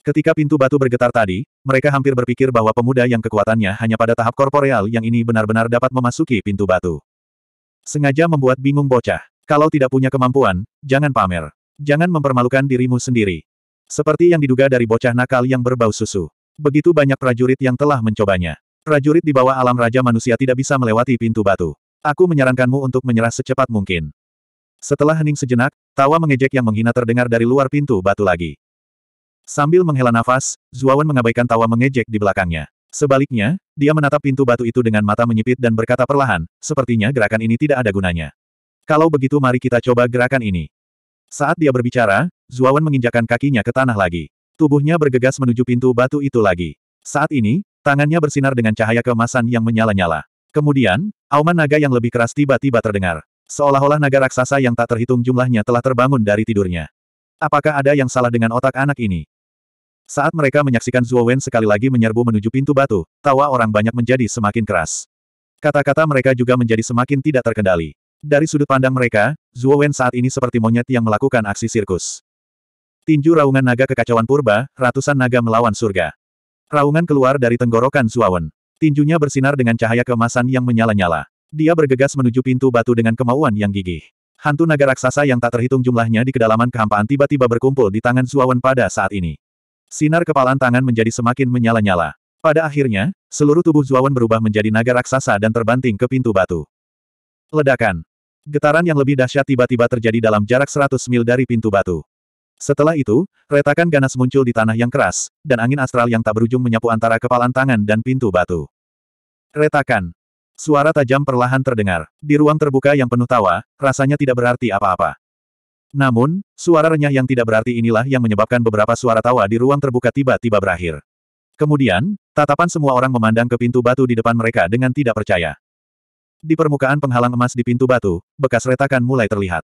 Ketika pintu batu bergetar tadi, mereka hampir berpikir bahwa pemuda yang kekuatannya hanya pada tahap korporeal yang ini benar-benar dapat memasuki pintu batu. Sengaja membuat bingung bocah. Kalau tidak punya kemampuan, jangan pamer. Jangan mempermalukan dirimu sendiri. Seperti yang diduga dari bocah nakal yang berbau susu. Begitu banyak prajurit yang telah mencobanya. Prajurit di bawah alam raja manusia tidak bisa melewati pintu batu. Aku menyarankanmu untuk menyerah secepat mungkin. Setelah hening sejenak, tawa mengejek yang menghina terdengar dari luar pintu batu lagi. Sambil menghela nafas, Zuawan mengabaikan tawa mengejek di belakangnya. Sebaliknya, dia menatap pintu batu itu dengan mata menyipit dan berkata perlahan, sepertinya gerakan ini tidak ada gunanya. Kalau begitu mari kita coba gerakan ini. Saat dia berbicara, Zuawan menginjakan kakinya ke tanah lagi. Tubuhnya bergegas menuju pintu batu itu lagi. Saat ini, tangannya bersinar dengan cahaya kemasan yang menyala-nyala. Kemudian, auman naga yang lebih keras tiba-tiba terdengar. Seolah-olah naga raksasa yang tak terhitung jumlahnya telah terbangun dari tidurnya. Apakah ada yang salah dengan otak anak ini? Saat mereka menyaksikan Zhuo Wen sekali lagi menyerbu menuju pintu batu, tawa orang banyak menjadi semakin keras. Kata-kata mereka juga menjadi semakin tidak terkendali. Dari sudut pandang mereka, Zhuo Wen saat ini seperti monyet yang melakukan aksi sirkus. Tinju raungan naga kekacauan purba, ratusan naga melawan surga. Raungan keluar dari tenggorokan Zhuo Wen. Tinjunya bersinar dengan cahaya kemasan yang menyala-nyala. Dia bergegas menuju pintu batu dengan kemauan yang gigih. Hantu naga raksasa yang tak terhitung jumlahnya di kedalaman kehampaan tiba-tiba berkumpul di tangan Zuawan pada saat ini. Sinar kepalan tangan menjadi semakin menyala-nyala. Pada akhirnya, seluruh tubuh Zuawan berubah menjadi naga raksasa dan terbanting ke pintu batu. Ledakan. Getaran yang lebih dahsyat tiba-tiba terjadi dalam jarak 100 mil dari pintu batu. Setelah itu, retakan ganas muncul di tanah yang keras, dan angin astral yang tak berujung menyapu antara kepalan tangan dan pintu batu. Retakan. Suara tajam perlahan terdengar. Di ruang terbuka yang penuh tawa, rasanya tidak berarti apa-apa. Namun, suara renyah yang tidak berarti inilah yang menyebabkan beberapa suara tawa di ruang terbuka tiba-tiba berakhir. Kemudian, tatapan semua orang memandang ke pintu batu di depan mereka dengan tidak percaya. Di permukaan penghalang emas di pintu batu, bekas retakan mulai terlihat.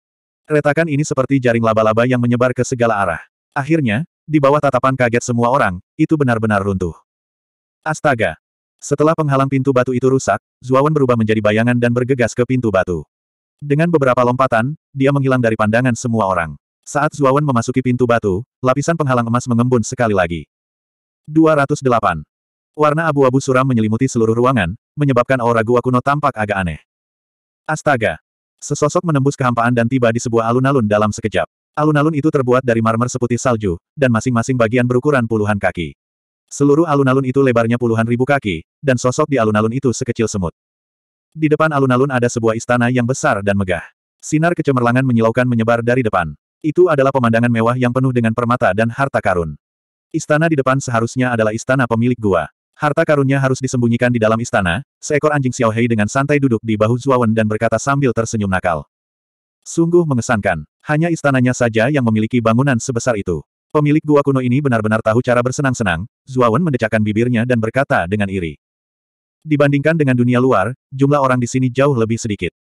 Retakan ini seperti jaring laba-laba yang menyebar ke segala arah. Akhirnya, di bawah tatapan kaget semua orang, itu benar-benar runtuh. Astaga, setelah penghalang pintu batu itu rusak, Zuawan berubah menjadi bayangan dan bergegas ke pintu batu. Dengan beberapa lompatan, dia menghilang dari pandangan semua orang. Saat Zuawan memasuki pintu batu, lapisan penghalang emas mengembun sekali lagi. 208. Warna abu-abu suram menyelimuti seluruh ruangan, menyebabkan aura gua kuno tampak agak aneh. Astaga! Sesosok menembus kehampaan dan tiba di sebuah alun-alun dalam sekejap. Alun-alun itu terbuat dari marmer seputih salju, dan masing-masing bagian berukuran puluhan kaki. Seluruh alun-alun itu lebarnya puluhan ribu kaki, dan sosok di alun-alun itu sekecil semut. Di depan alun-alun ada sebuah istana yang besar dan megah. Sinar kecemerlangan menyilaukan menyebar dari depan. Itu adalah pemandangan mewah yang penuh dengan permata dan harta karun. Istana di depan seharusnya adalah istana pemilik gua. Harta karunnya harus disembunyikan di dalam istana, seekor anjing Xiaohei dengan santai duduk di bahu Zuawan dan berkata sambil tersenyum nakal. Sungguh mengesankan, hanya istananya saja yang memiliki bangunan sebesar itu. Pemilik gua kuno ini benar-benar tahu cara bersenang-senang, Zuawan mendecakkan bibirnya dan berkata dengan iri. Dibandingkan dengan dunia luar, jumlah orang di sini jauh lebih sedikit.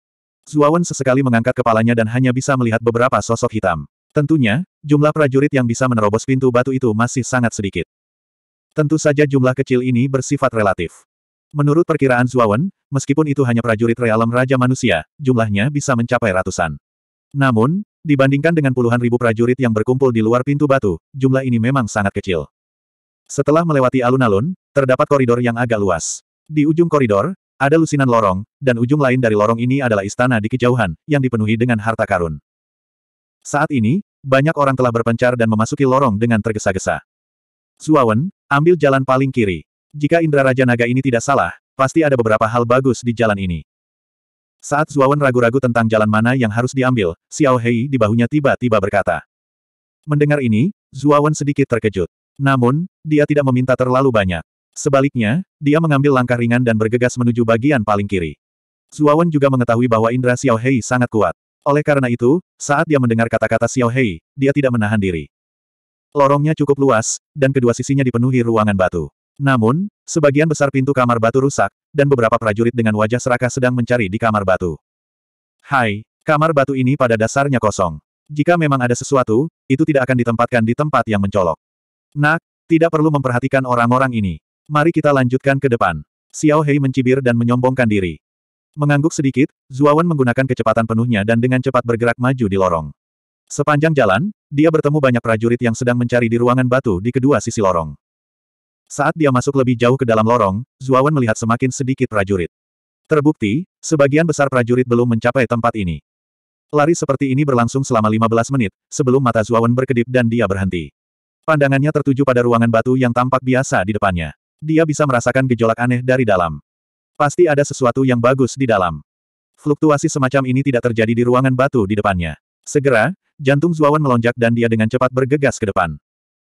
Zuawan sesekali mengangkat kepalanya dan hanya bisa melihat beberapa sosok hitam. Tentunya, jumlah prajurit yang bisa menerobos pintu batu itu masih sangat sedikit. Tentu saja jumlah kecil ini bersifat relatif. Menurut perkiraan Zuawan, meskipun itu hanya prajurit realem Raja Manusia, jumlahnya bisa mencapai ratusan. Namun, Dibandingkan dengan puluhan ribu prajurit yang berkumpul di luar pintu batu, jumlah ini memang sangat kecil. Setelah melewati alun-alun, terdapat koridor yang agak luas. Di ujung koridor, ada lusinan lorong, dan ujung lain dari lorong ini adalah istana di kejauhan, yang dipenuhi dengan harta karun. Saat ini, banyak orang telah berpencar dan memasuki lorong dengan tergesa-gesa. Suawen, ambil jalan paling kiri. Jika Indra Raja Naga ini tidak salah, pasti ada beberapa hal bagus di jalan ini. Saat Zuawan ragu-ragu tentang jalan mana yang harus diambil, Xiao Hei di bahunya tiba-tiba berkata. Mendengar ini, Zuawan sedikit terkejut. Namun, dia tidak meminta terlalu banyak. Sebaliknya, dia mengambil langkah ringan dan bergegas menuju bagian paling kiri. Zuawan juga mengetahui bahwa indra Xiao Hei sangat kuat. Oleh karena itu, saat dia mendengar kata-kata Xiao Hei, dia tidak menahan diri. Lorongnya cukup luas, dan kedua sisinya dipenuhi ruangan batu. Namun, sebagian besar pintu kamar batu rusak, dan beberapa prajurit dengan wajah serakah sedang mencari di kamar batu. Hai, kamar batu ini pada dasarnya kosong. Jika memang ada sesuatu, itu tidak akan ditempatkan di tempat yang mencolok. Nak, tidak perlu memperhatikan orang-orang ini. Mari kita lanjutkan ke depan. Xiao Hei mencibir dan menyombongkan diri. Mengangguk sedikit, Zuawan menggunakan kecepatan penuhnya dan dengan cepat bergerak maju di lorong. Sepanjang jalan, dia bertemu banyak prajurit yang sedang mencari di ruangan batu di kedua sisi lorong. Saat dia masuk lebih jauh ke dalam lorong, Zuawan melihat semakin sedikit prajurit. Terbukti, sebagian besar prajurit belum mencapai tempat ini. Lari seperti ini berlangsung selama 15 menit, sebelum mata Zuawan berkedip dan dia berhenti. Pandangannya tertuju pada ruangan batu yang tampak biasa di depannya. Dia bisa merasakan gejolak aneh dari dalam. Pasti ada sesuatu yang bagus di dalam. Fluktuasi semacam ini tidak terjadi di ruangan batu di depannya. Segera, jantung Zuawan melonjak dan dia dengan cepat bergegas ke depan.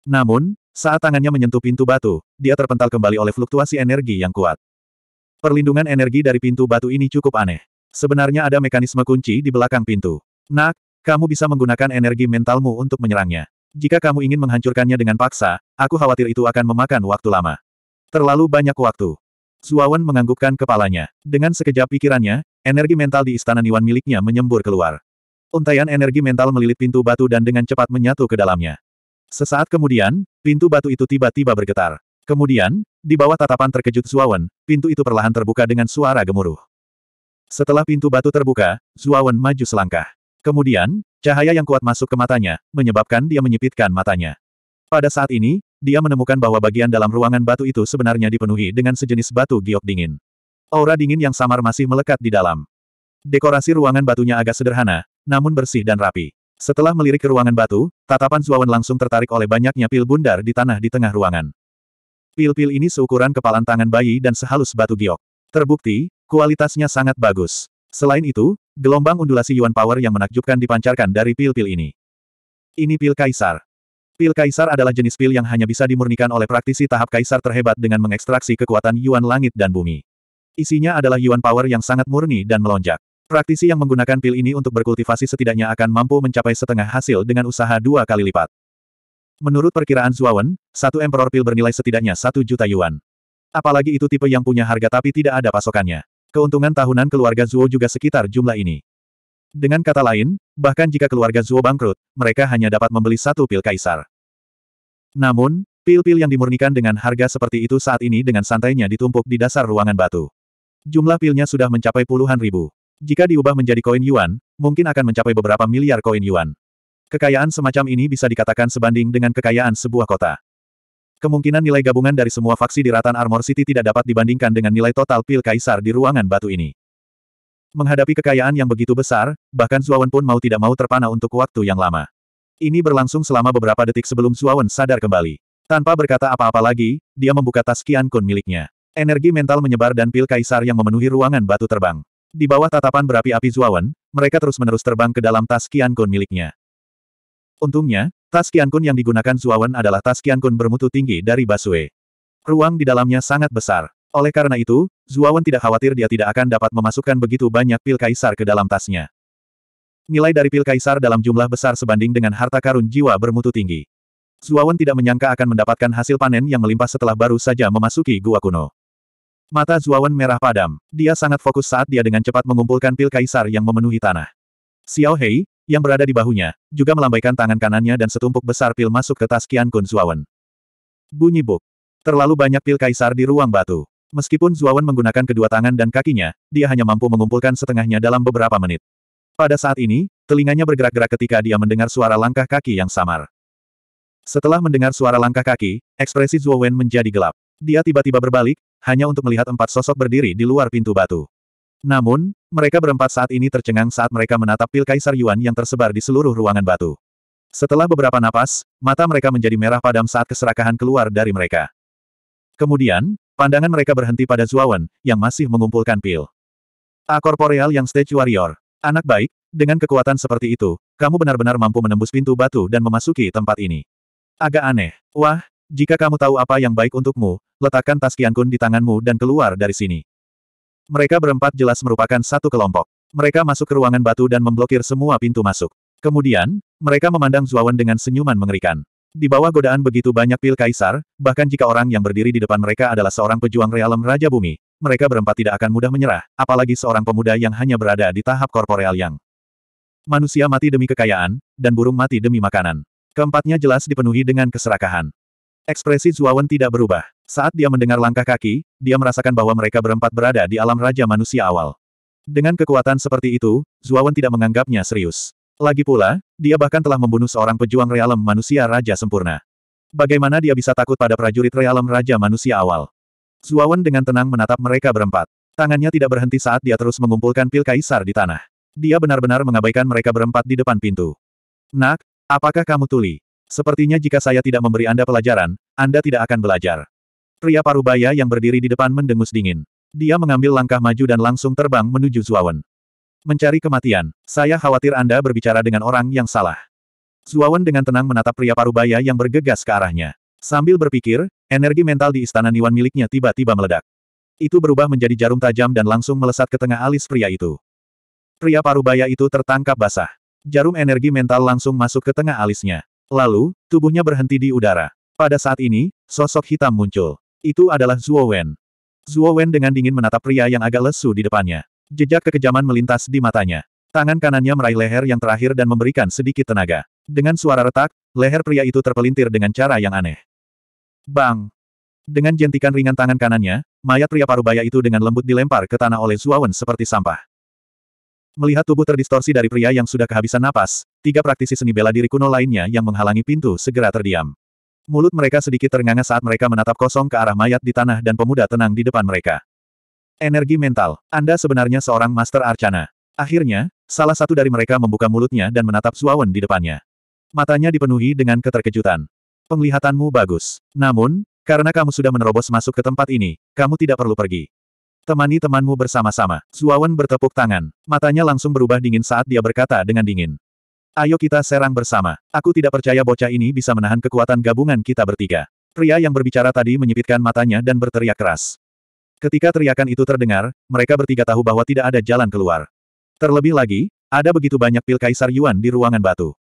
Namun, saat tangannya menyentuh pintu batu, dia terpental kembali oleh fluktuasi energi yang kuat. Perlindungan energi dari pintu batu ini cukup aneh. Sebenarnya ada mekanisme kunci di belakang pintu. Nak, kamu bisa menggunakan energi mentalmu untuk menyerangnya. Jika kamu ingin menghancurkannya dengan paksa, aku khawatir itu akan memakan waktu lama. Terlalu banyak waktu. Zuawan menganggukkan kepalanya. Dengan sekejap pikirannya, energi mental di istana Niwan miliknya menyembur keluar. Untaian energi mental melilit pintu batu dan dengan cepat menyatu ke dalamnya. Sesaat kemudian, Pintu batu itu tiba-tiba bergetar. Kemudian, di bawah tatapan terkejut Zuawan, pintu itu perlahan terbuka dengan suara gemuruh. Setelah pintu batu terbuka, Zuawan maju selangkah. Kemudian, cahaya yang kuat masuk ke matanya, menyebabkan dia menyipitkan matanya. Pada saat ini, dia menemukan bahwa bagian dalam ruangan batu itu sebenarnya dipenuhi dengan sejenis batu giok dingin. Aura dingin yang samar masih melekat di dalam. Dekorasi ruangan batunya agak sederhana, namun bersih dan rapi. Setelah melirik ke ruangan batu, tatapan Zuawan langsung tertarik oleh banyaknya pil bundar di tanah di tengah ruangan. Pil-pil ini seukuran kepalan tangan bayi dan sehalus batu giok. Terbukti, kualitasnya sangat bagus. Selain itu, gelombang undulasi Yuan Power yang menakjubkan dipancarkan dari pil-pil ini. Ini pil kaisar. Pil kaisar adalah jenis pil yang hanya bisa dimurnikan oleh praktisi tahap kaisar terhebat dengan mengekstraksi kekuatan Yuan langit dan bumi. Isinya adalah Yuan Power yang sangat murni dan melonjak. Praktisi yang menggunakan pil ini untuk berkultivasi setidaknya akan mampu mencapai setengah hasil dengan usaha dua kali lipat. Menurut perkiraan Zuawan, satu emperor pil bernilai setidaknya satu juta yuan. Apalagi itu tipe yang punya harga tapi tidak ada pasokannya. Keuntungan tahunan keluarga Zuo juga sekitar jumlah ini. Dengan kata lain, bahkan jika keluarga Zuo bangkrut, mereka hanya dapat membeli satu pil kaisar. Namun, pil-pil yang dimurnikan dengan harga seperti itu saat ini dengan santainya ditumpuk di dasar ruangan batu. Jumlah pilnya sudah mencapai puluhan ribu. Jika diubah menjadi koin yuan, mungkin akan mencapai beberapa miliar koin yuan. Kekayaan semacam ini bisa dikatakan sebanding dengan kekayaan sebuah kota. Kemungkinan nilai gabungan dari semua faksi di Ratan Armor City tidak dapat dibandingkan dengan nilai total pil kaisar di ruangan batu ini. Menghadapi kekayaan yang begitu besar, bahkan Zuawan pun mau tidak mau terpana untuk waktu yang lama. Ini berlangsung selama beberapa detik sebelum Zuawan sadar kembali. Tanpa berkata apa-apa lagi, dia membuka tas Qian Kun miliknya. Energi mental menyebar dan pil kaisar yang memenuhi ruangan batu terbang. Di bawah tatapan berapi-api Zuawan, mereka terus-menerus terbang ke dalam tas Kian Kun miliknya. Untungnya, tas Kian Kun yang digunakan Zuawan adalah tas Kian Kun bermutu tinggi dari Basue. Ruang di dalamnya sangat besar. Oleh karena itu, Zuawan tidak khawatir dia tidak akan dapat memasukkan begitu banyak pil kaisar ke dalam tasnya. Nilai dari pil kaisar dalam jumlah besar sebanding dengan harta karun jiwa bermutu tinggi. Zuawan tidak menyangka akan mendapatkan hasil panen yang melimpah setelah baru saja memasuki gua kuno. Mata Zuawan merah padam. Dia sangat fokus saat dia dengan cepat mengumpulkan pil kaisar yang memenuhi tanah. Xiao Hei, yang berada di bahunya, juga melambaikan tangan kanannya dan setumpuk besar pil masuk ke tas kian Kun Zuawan. Bunyi buk. Terlalu banyak pil kaisar di ruang batu. Meskipun Zuawan menggunakan kedua tangan dan kakinya, dia hanya mampu mengumpulkan setengahnya dalam beberapa menit. Pada saat ini, telinganya bergerak-gerak ketika dia mendengar suara langkah kaki yang samar. Setelah mendengar suara langkah kaki, ekspresi Zuawan menjadi gelap. Dia tiba-tiba berbalik, hanya untuk melihat empat sosok berdiri di luar pintu batu. Namun, mereka berempat saat ini tercengang saat mereka menatap pil Kaisar Yuan yang tersebar di seluruh ruangan batu. Setelah beberapa napas, mata mereka menjadi merah padam saat keserakahan keluar dari mereka. Kemudian, pandangan mereka berhenti pada Zuawan, yang masih mengumpulkan pil. Akorporeal yang stage warrior. Anak baik, dengan kekuatan seperti itu, kamu benar-benar mampu menembus pintu batu dan memasuki tempat ini. Agak aneh. Wah, jika kamu tahu apa yang baik untukmu, letakkan tas Kun di tanganmu dan keluar dari sini. Mereka berempat jelas merupakan satu kelompok. Mereka masuk ke ruangan batu dan memblokir semua pintu masuk. Kemudian, mereka memandang Zuawan dengan senyuman mengerikan. Di bawah godaan begitu banyak pil kaisar, bahkan jika orang yang berdiri di depan mereka adalah seorang pejuang realem Raja Bumi, mereka berempat tidak akan mudah menyerah, apalagi seorang pemuda yang hanya berada di tahap korporeal yang manusia mati demi kekayaan, dan burung mati demi makanan. Keempatnya jelas dipenuhi dengan keserakahan. Ekspresi Zuawan tidak berubah. Saat dia mendengar langkah kaki, dia merasakan bahwa mereka berempat berada di alam Raja Manusia awal. Dengan kekuatan seperti itu, Zuawan tidak menganggapnya serius. Lagi pula, dia bahkan telah membunuh seorang pejuang realem manusia Raja Sempurna. Bagaimana dia bisa takut pada prajurit realem Raja Manusia awal? Zuawan dengan tenang menatap mereka berempat. Tangannya tidak berhenti saat dia terus mengumpulkan pil kaisar di tanah. Dia benar-benar mengabaikan mereka berempat di depan pintu. Nak, apakah kamu tuli? Sepertinya jika saya tidak memberi Anda pelajaran, Anda tidak akan belajar. Pria parubaya yang berdiri di depan mendengus dingin. Dia mengambil langkah maju dan langsung terbang menuju Zuawan. Mencari kematian, saya khawatir Anda berbicara dengan orang yang salah. Zuawan dengan tenang menatap pria parubaya yang bergegas ke arahnya. Sambil berpikir, energi mental di istana Niwan miliknya tiba-tiba meledak. Itu berubah menjadi jarum tajam dan langsung melesat ke tengah alis pria itu. Pria parubaya itu tertangkap basah. Jarum energi mental langsung masuk ke tengah alisnya. Lalu, tubuhnya berhenti di udara. Pada saat ini, sosok hitam muncul. Itu adalah Zhuo Wen. Zhuo Wen dengan dingin menatap pria yang agak lesu di depannya. Jejak kekejaman melintas di matanya. Tangan kanannya meraih leher yang terakhir dan memberikan sedikit tenaga. Dengan suara retak, leher pria itu terpelintir dengan cara yang aneh. Bang! Dengan jentikan ringan tangan kanannya, mayat pria parubaya itu dengan lembut dilempar ke tanah oleh Wen seperti sampah. Melihat tubuh terdistorsi dari pria yang sudah kehabisan napas, tiga praktisi seni bela diri kuno lainnya yang menghalangi pintu segera terdiam. Mulut mereka sedikit ternganga saat mereka menatap kosong ke arah mayat di tanah dan pemuda tenang di depan mereka. Energi mental, Anda sebenarnya seorang Master Arcana. Akhirnya, salah satu dari mereka membuka mulutnya dan menatap Suawan di depannya. Matanya dipenuhi dengan keterkejutan. Penglihatanmu bagus. Namun, karena kamu sudah menerobos masuk ke tempat ini, kamu tidak perlu pergi. Temani temanmu bersama-sama. Zuawan bertepuk tangan. Matanya langsung berubah dingin saat dia berkata dengan dingin. Ayo kita serang bersama. Aku tidak percaya bocah ini bisa menahan kekuatan gabungan kita bertiga. Pria yang berbicara tadi menyipitkan matanya dan berteriak keras. Ketika teriakan itu terdengar, mereka bertiga tahu bahwa tidak ada jalan keluar. Terlebih lagi, ada begitu banyak pil Kaisar Yuan di ruangan batu.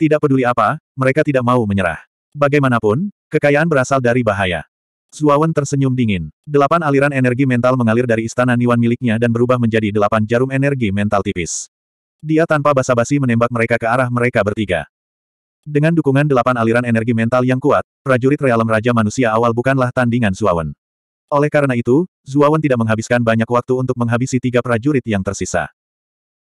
Tidak peduli apa, mereka tidak mau menyerah. Bagaimanapun, kekayaan berasal dari bahaya. Zuawan tersenyum dingin. Delapan aliran energi mental mengalir dari istana Niwan miliknya dan berubah menjadi delapan jarum energi mental tipis. Dia tanpa basa-basi menembak mereka ke arah mereka bertiga. Dengan dukungan delapan aliran energi mental yang kuat, prajurit realem Raja Manusia awal bukanlah tandingan Zuawan. Oleh karena itu, Zuawan tidak menghabiskan banyak waktu untuk menghabisi tiga prajurit yang tersisa.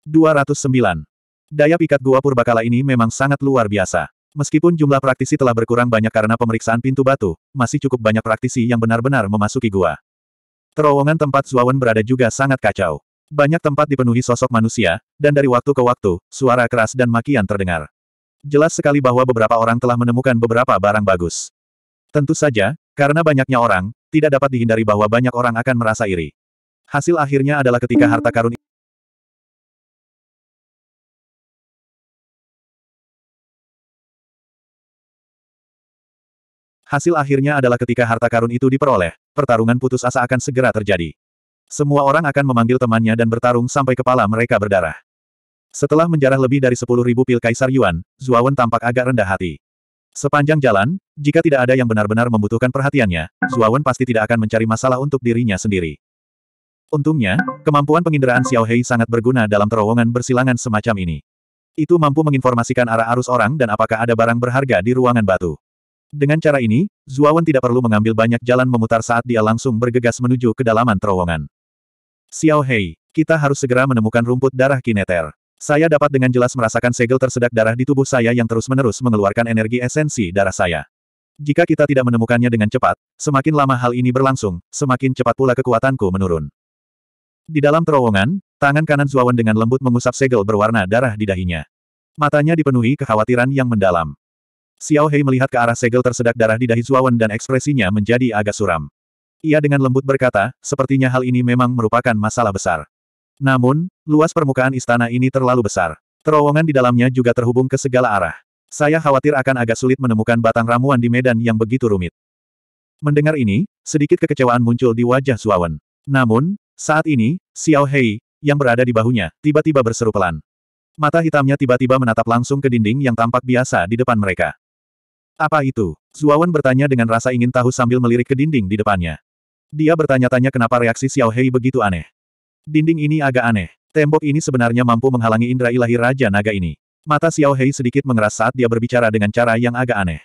209. Daya pikat gua purbakala ini memang sangat luar biasa. Meskipun jumlah praktisi telah berkurang banyak karena pemeriksaan pintu batu, masih cukup banyak praktisi yang benar-benar memasuki gua. Terowongan tempat Zuawan berada juga sangat kacau. Banyak tempat dipenuhi sosok manusia, dan dari waktu ke waktu, suara keras dan makian terdengar. Jelas sekali bahwa beberapa orang telah menemukan beberapa barang bagus. Tentu saja, karena banyaknya orang, tidak dapat dihindari bahwa banyak orang akan merasa iri. Hasil akhirnya adalah ketika harta karun Hasil akhirnya adalah ketika harta karun itu diperoleh, pertarungan putus asa akan segera terjadi. Semua orang akan memanggil temannya dan bertarung sampai kepala mereka berdarah. Setelah menjarah lebih dari 10.000 pil Kaisar Yuan, Zuawan tampak agak rendah hati. Sepanjang jalan, jika tidak ada yang benar-benar membutuhkan perhatiannya, Zuawan pasti tidak akan mencari masalah untuk dirinya sendiri. Untungnya, kemampuan penginderaan Xiao Hei sangat berguna dalam terowongan bersilangan semacam ini. Itu mampu menginformasikan arah arus orang dan apakah ada barang berharga di ruangan batu. Dengan cara ini, Zuawan tidak perlu mengambil banyak jalan memutar saat dia langsung bergegas menuju kedalaman terowongan. Xiao Hei, kita harus segera menemukan rumput darah kineter. Saya dapat dengan jelas merasakan segel tersedak darah di tubuh saya yang terus-menerus mengeluarkan energi esensi darah saya. Jika kita tidak menemukannya dengan cepat, semakin lama hal ini berlangsung, semakin cepat pula kekuatanku menurun. Di dalam terowongan, tangan kanan Zuawan dengan lembut mengusap segel berwarna darah di dahinya. Matanya dipenuhi kekhawatiran yang mendalam. Xiao Hei melihat ke arah segel tersedak darah di dahi Zuawan dan ekspresinya menjadi agak suram. Ia dengan lembut berkata, sepertinya hal ini memang merupakan masalah besar. Namun, luas permukaan istana ini terlalu besar. Terowongan di dalamnya juga terhubung ke segala arah. Saya khawatir akan agak sulit menemukan batang ramuan di medan yang begitu rumit. Mendengar ini, sedikit kekecewaan muncul di wajah Zuawan. Namun, saat ini, Xiao Hei, yang berada di bahunya, tiba-tiba berseru pelan. Mata hitamnya tiba-tiba menatap langsung ke dinding yang tampak biasa di depan mereka. Apa itu? Zuawan bertanya dengan rasa ingin tahu sambil melirik ke dinding di depannya. Dia bertanya-tanya kenapa reaksi Xiao Hei begitu aneh. Dinding ini agak aneh. Tembok ini sebenarnya mampu menghalangi indera ilahi Raja Naga ini. Mata Xiao Hei sedikit mengeras saat dia berbicara dengan cara yang agak aneh.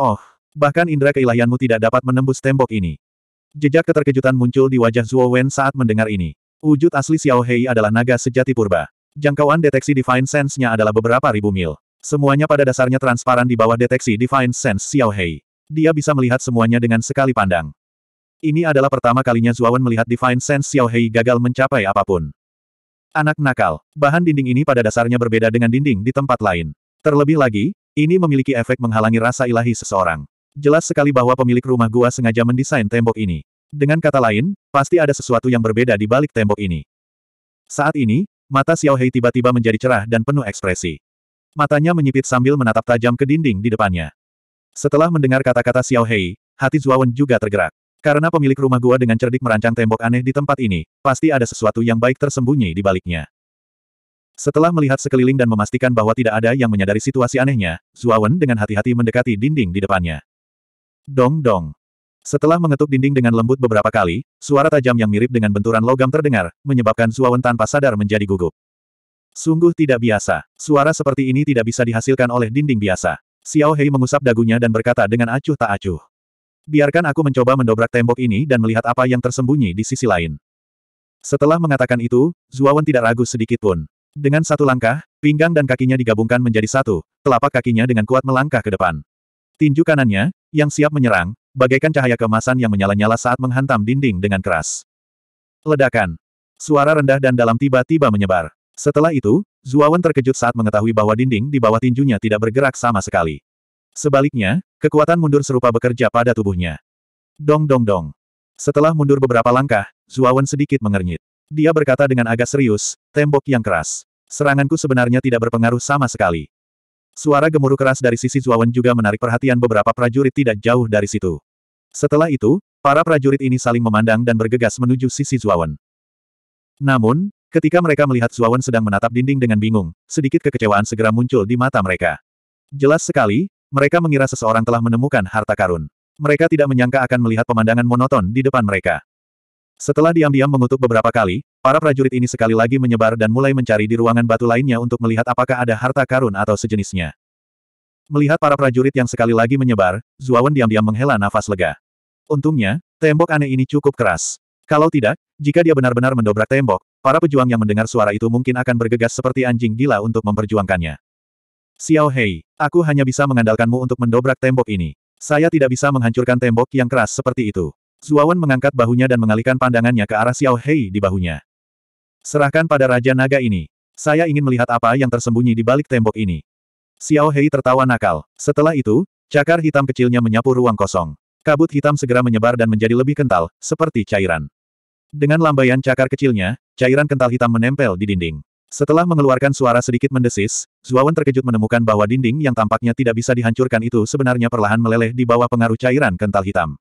Oh, bahkan indera keilahianmu tidak dapat menembus tembok ini. Jejak keterkejutan muncul di wajah Zuo Wen saat mendengar ini. Wujud asli Xiao Hei adalah naga sejati purba. Jangkauan deteksi Divine Sense-nya adalah beberapa ribu mil. Semuanya pada dasarnya transparan di bawah deteksi Divine Sense Xiao Hei. Dia bisa melihat semuanya dengan sekali pandang. Ini adalah pertama kalinya Zuawan melihat Divine Sense Xiao Hei gagal mencapai apapun. Anak nakal, bahan dinding ini pada dasarnya berbeda dengan dinding di tempat lain. Terlebih lagi, ini memiliki efek menghalangi rasa ilahi seseorang. Jelas sekali bahwa pemilik rumah gua sengaja mendesain tembok ini. Dengan kata lain, pasti ada sesuatu yang berbeda di balik tembok ini. Saat ini, mata Xiao Hei tiba-tiba menjadi cerah dan penuh ekspresi. Matanya menyipit sambil menatap tajam ke dinding di depannya. Setelah mendengar kata-kata Xiao Hei, hati Zuawan juga tergerak. Karena pemilik rumah gua dengan cerdik merancang tembok aneh di tempat ini, pasti ada sesuatu yang baik tersembunyi di baliknya. Setelah melihat sekeliling dan memastikan bahwa tidak ada yang menyadari situasi anehnya, Zuawan dengan hati-hati mendekati dinding di depannya. Dong dong. Setelah mengetuk dinding dengan lembut beberapa kali, suara tajam yang mirip dengan benturan logam terdengar, menyebabkan Zuawan tanpa sadar menjadi gugup. Sungguh tidak biasa. Suara seperti ini tidak bisa dihasilkan oleh dinding biasa. Xiao Hei mengusap dagunya dan berkata dengan acuh tak acuh. Biarkan aku mencoba mendobrak tembok ini dan melihat apa yang tersembunyi di sisi lain. Setelah mengatakan itu, Zuawan tidak ragu sedikit pun. Dengan satu langkah, pinggang dan kakinya digabungkan menjadi satu, telapak kakinya dengan kuat melangkah ke depan. Tinju kanannya, yang siap menyerang, bagaikan cahaya kemasan yang menyala-nyala saat menghantam dinding dengan keras. Ledakan. Suara rendah dan dalam tiba-tiba menyebar. Setelah itu, Zuawan terkejut saat mengetahui bahwa dinding di bawah tinjunya tidak bergerak sama sekali. Sebaliknya, kekuatan mundur serupa bekerja pada tubuhnya. Dong dong dong. Setelah mundur beberapa langkah, Zuawan sedikit mengernyit. Dia berkata dengan agak serius, tembok yang keras. Seranganku sebenarnya tidak berpengaruh sama sekali. Suara gemuruh keras dari sisi Zuawan juga menarik perhatian beberapa prajurit tidak jauh dari situ. Setelah itu, para prajurit ini saling memandang dan bergegas menuju sisi Zuawan. Namun, Ketika mereka melihat Zuawan sedang menatap dinding dengan bingung, sedikit kekecewaan segera muncul di mata mereka. Jelas sekali, mereka mengira seseorang telah menemukan harta karun. Mereka tidak menyangka akan melihat pemandangan monoton di depan mereka. Setelah diam-diam mengutuk beberapa kali, para prajurit ini sekali lagi menyebar dan mulai mencari di ruangan batu lainnya untuk melihat apakah ada harta karun atau sejenisnya. Melihat para prajurit yang sekali lagi menyebar, Zuawan diam-diam menghela nafas lega. Untungnya, tembok aneh ini cukup keras. Kalau tidak, jika dia benar-benar mendobrak tembok, para pejuang yang mendengar suara itu mungkin akan bergegas seperti anjing gila untuk memperjuangkannya. Xiao Hei, aku hanya bisa mengandalkanmu untuk mendobrak tembok ini. Saya tidak bisa menghancurkan tembok yang keras seperti itu. Zuawan mengangkat bahunya dan mengalihkan pandangannya ke arah Xiao Hei di bahunya. Serahkan pada Raja Naga ini. Saya ingin melihat apa yang tersembunyi di balik tembok ini. Xiao Hei tertawa nakal. Setelah itu, cakar hitam kecilnya menyapu ruang kosong. Kabut hitam segera menyebar dan menjadi lebih kental, seperti cairan. Dengan lambaian cakar kecilnya, cairan kental hitam menempel di dinding. Setelah mengeluarkan suara sedikit mendesis, Zuawan terkejut menemukan bahwa dinding yang tampaknya tidak bisa dihancurkan itu sebenarnya perlahan meleleh di bawah pengaruh cairan kental hitam.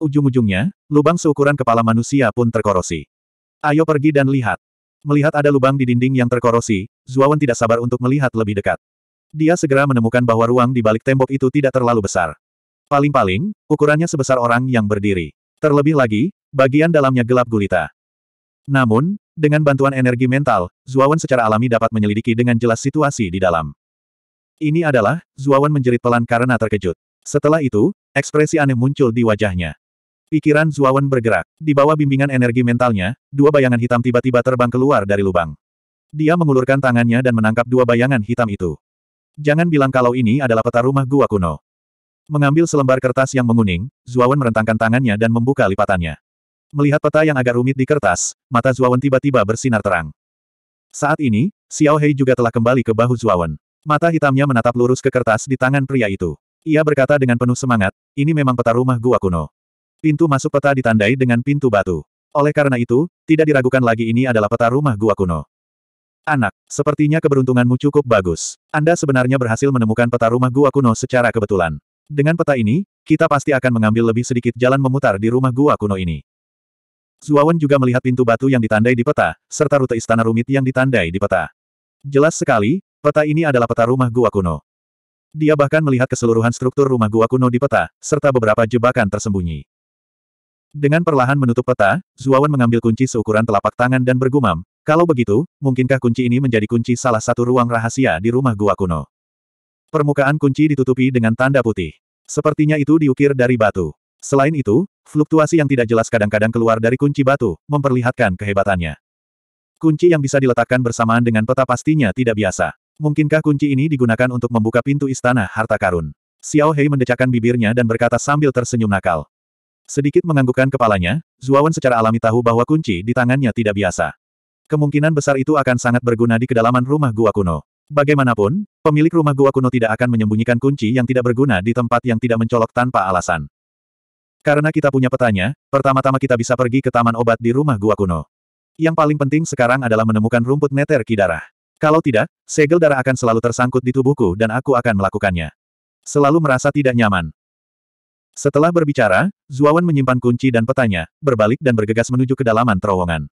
Ujung-ujungnya, lubang seukuran kepala manusia pun terkorosi. Ayo pergi dan lihat. Melihat ada lubang di dinding yang terkorosi, Zuawan tidak sabar untuk melihat lebih dekat. Dia segera menemukan bahwa ruang di balik tembok itu tidak terlalu besar. Paling-paling, ukurannya sebesar orang yang berdiri. Terlebih lagi, bagian dalamnya gelap gulita. Namun, dengan bantuan energi mental, Zuawan secara alami dapat menyelidiki dengan jelas situasi di dalam. Ini adalah, Zuawan menjerit pelan karena terkejut. Setelah itu, ekspresi aneh muncul di wajahnya. Pikiran Zuawan bergerak. Di bawah bimbingan energi mentalnya, dua bayangan hitam tiba-tiba terbang keluar dari lubang. Dia mengulurkan tangannya dan menangkap dua bayangan hitam itu. Jangan bilang kalau ini adalah peta rumah gua kuno. Mengambil selembar kertas yang menguning, Zuawan merentangkan tangannya dan membuka lipatannya. Melihat peta yang agak rumit di kertas, mata Zuawan tiba-tiba bersinar terang. Saat ini, Xiao Hei juga telah kembali ke bahu Zuawan. Mata hitamnya menatap lurus ke kertas di tangan pria itu. Ia berkata dengan penuh semangat, ini memang peta rumah gua kuno. Pintu masuk peta ditandai dengan pintu batu. Oleh karena itu, tidak diragukan lagi ini adalah peta rumah gua kuno. Anak, sepertinya keberuntunganmu cukup bagus. Anda sebenarnya berhasil menemukan peta rumah gua kuno secara kebetulan. Dengan peta ini, kita pasti akan mengambil lebih sedikit jalan memutar di rumah gua kuno ini. Zuawan juga melihat pintu batu yang ditandai di peta, serta rute istana rumit yang ditandai di peta. Jelas sekali, peta ini adalah peta rumah gua kuno. Dia bahkan melihat keseluruhan struktur rumah gua kuno di peta, serta beberapa jebakan tersembunyi. Dengan perlahan menutup peta, Zuawan mengambil kunci seukuran telapak tangan dan bergumam, kalau begitu, mungkinkah kunci ini menjadi kunci salah satu ruang rahasia di rumah gua kuno? Permukaan kunci ditutupi dengan tanda putih. Sepertinya itu diukir dari batu. Selain itu, fluktuasi yang tidak jelas kadang-kadang keluar dari kunci batu, memperlihatkan kehebatannya. Kunci yang bisa diletakkan bersamaan dengan peta pastinya tidak biasa. Mungkinkah kunci ini digunakan untuk membuka pintu istana harta karun? Xiao Hei mendecakkan bibirnya dan berkata sambil tersenyum nakal. Sedikit menganggukkan kepalanya, Zuawan secara alami tahu bahwa kunci di tangannya tidak biasa. Kemungkinan besar itu akan sangat berguna di kedalaman rumah gua kuno. Bagaimanapun, pemilik rumah gua kuno tidak akan menyembunyikan kunci yang tidak berguna di tempat yang tidak mencolok tanpa alasan. Karena kita punya petanya, pertama-tama kita bisa pergi ke taman obat di rumah gua kuno. Yang paling penting sekarang adalah menemukan rumput neter darah. Kalau tidak, segel darah akan selalu tersangkut di tubuhku dan aku akan melakukannya. Selalu merasa tidak nyaman. Setelah berbicara, Zuawan menyimpan kunci dan petanya, berbalik dan bergegas menuju kedalaman terowongan.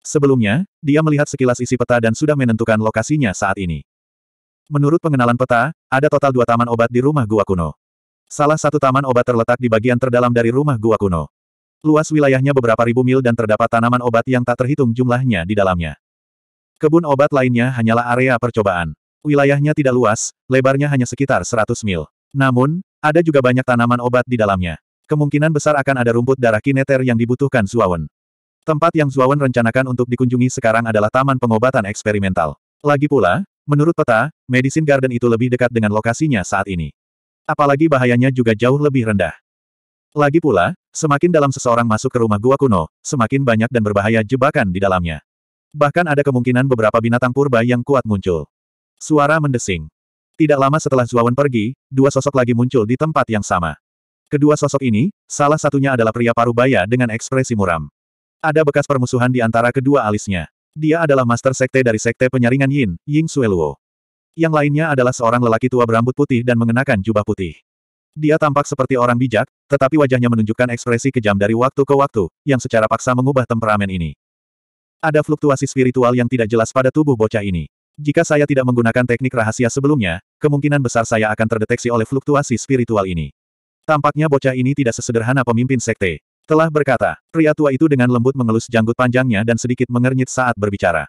Sebelumnya, dia melihat sekilas isi peta dan sudah menentukan lokasinya saat ini. Menurut pengenalan peta, ada total dua taman obat di rumah gua kuno. Salah satu taman obat terletak di bagian terdalam dari rumah gua kuno. Luas wilayahnya beberapa ribu mil dan terdapat tanaman obat yang tak terhitung jumlahnya di dalamnya. Kebun obat lainnya hanyalah area percobaan. Wilayahnya tidak luas, lebarnya hanya sekitar 100 mil. Namun, ada juga banyak tanaman obat di dalamnya. Kemungkinan besar akan ada rumput darah kineter yang dibutuhkan Zuawan. Tempat yang Zuawan rencanakan untuk dikunjungi sekarang adalah Taman Pengobatan Eksperimental. Lagi pula, menurut peta, Medicine Garden itu lebih dekat dengan lokasinya saat ini. Apalagi bahayanya juga jauh lebih rendah. Lagi pula, semakin dalam seseorang masuk ke rumah gua kuno, semakin banyak dan berbahaya jebakan di dalamnya. Bahkan ada kemungkinan beberapa binatang purba yang kuat muncul. Suara mendesing. Tidak lama setelah Zuawan pergi, dua sosok lagi muncul di tempat yang sama. Kedua sosok ini, salah satunya adalah pria parubaya dengan ekspresi muram. Ada bekas permusuhan di antara kedua alisnya. Dia adalah master sekte dari sekte penyaringan Yin, Ying Sueluo. Yang lainnya adalah seorang lelaki tua berambut putih dan mengenakan jubah putih. Dia tampak seperti orang bijak, tetapi wajahnya menunjukkan ekspresi kejam dari waktu ke waktu, yang secara paksa mengubah temperamen ini. Ada fluktuasi spiritual yang tidak jelas pada tubuh bocah ini. Jika saya tidak menggunakan teknik rahasia sebelumnya, kemungkinan besar saya akan terdeteksi oleh fluktuasi spiritual ini. Tampaknya bocah ini tidak sesederhana pemimpin sekte. Telah berkata, pria tua itu dengan lembut mengelus janggut panjangnya dan sedikit mengernyit saat berbicara.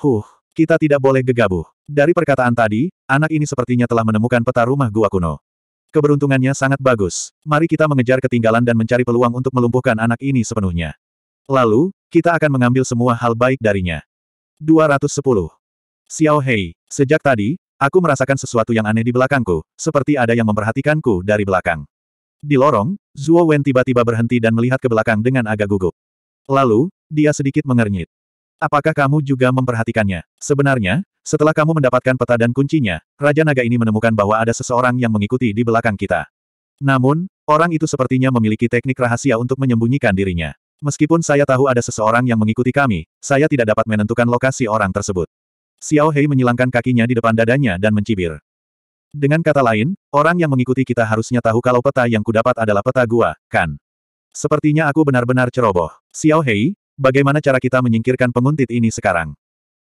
Huh, kita tidak boleh gegabah. Dari perkataan tadi, anak ini sepertinya telah menemukan peta rumah gua kuno. Keberuntungannya sangat bagus. Mari kita mengejar ketinggalan dan mencari peluang untuk melumpuhkan anak ini sepenuhnya. Lalu, kita akan mengambil semua hal baik darinya. 210. Xiao Hei, sejak tadi, aku merasakan sesuatu yang aneh di belakangku, seperti ada yang memperhatikanku dari belakang. Di lorong, Zuo Wen tiba-tiba berhenti dan melihat ke belakang dengan agak gugup. Lalu, dia sedikit mengernyit. Apakah kamu juga memperhatikannya? Sebenarnya, setelah kamu mendapatkan peta dan kuncinya, Raja Naga ini menemukan bahwa ada seseorang yang mengikuti di belakang kita. Namun, orang itu sepertinya memiliki teknik rahasia untuk menyembunyikan dirinya. Meskipun saya tahu ada seseorang yang mengikuti kami, saya tidak dapat menentukan lokasi orang tersebut. Xiao Hei menyilangkan kakinya di depan dadanya dan mencibir. Dengan kata lain, orang yang mengikuti kita harusnya tahu kalau peta yang kudapat adalah peta gua, kan? Sepertinya aku benar-benar ceroboh. Xiao Hei, bagaimana cara kita menyingkirkan penguntit ini sekarang?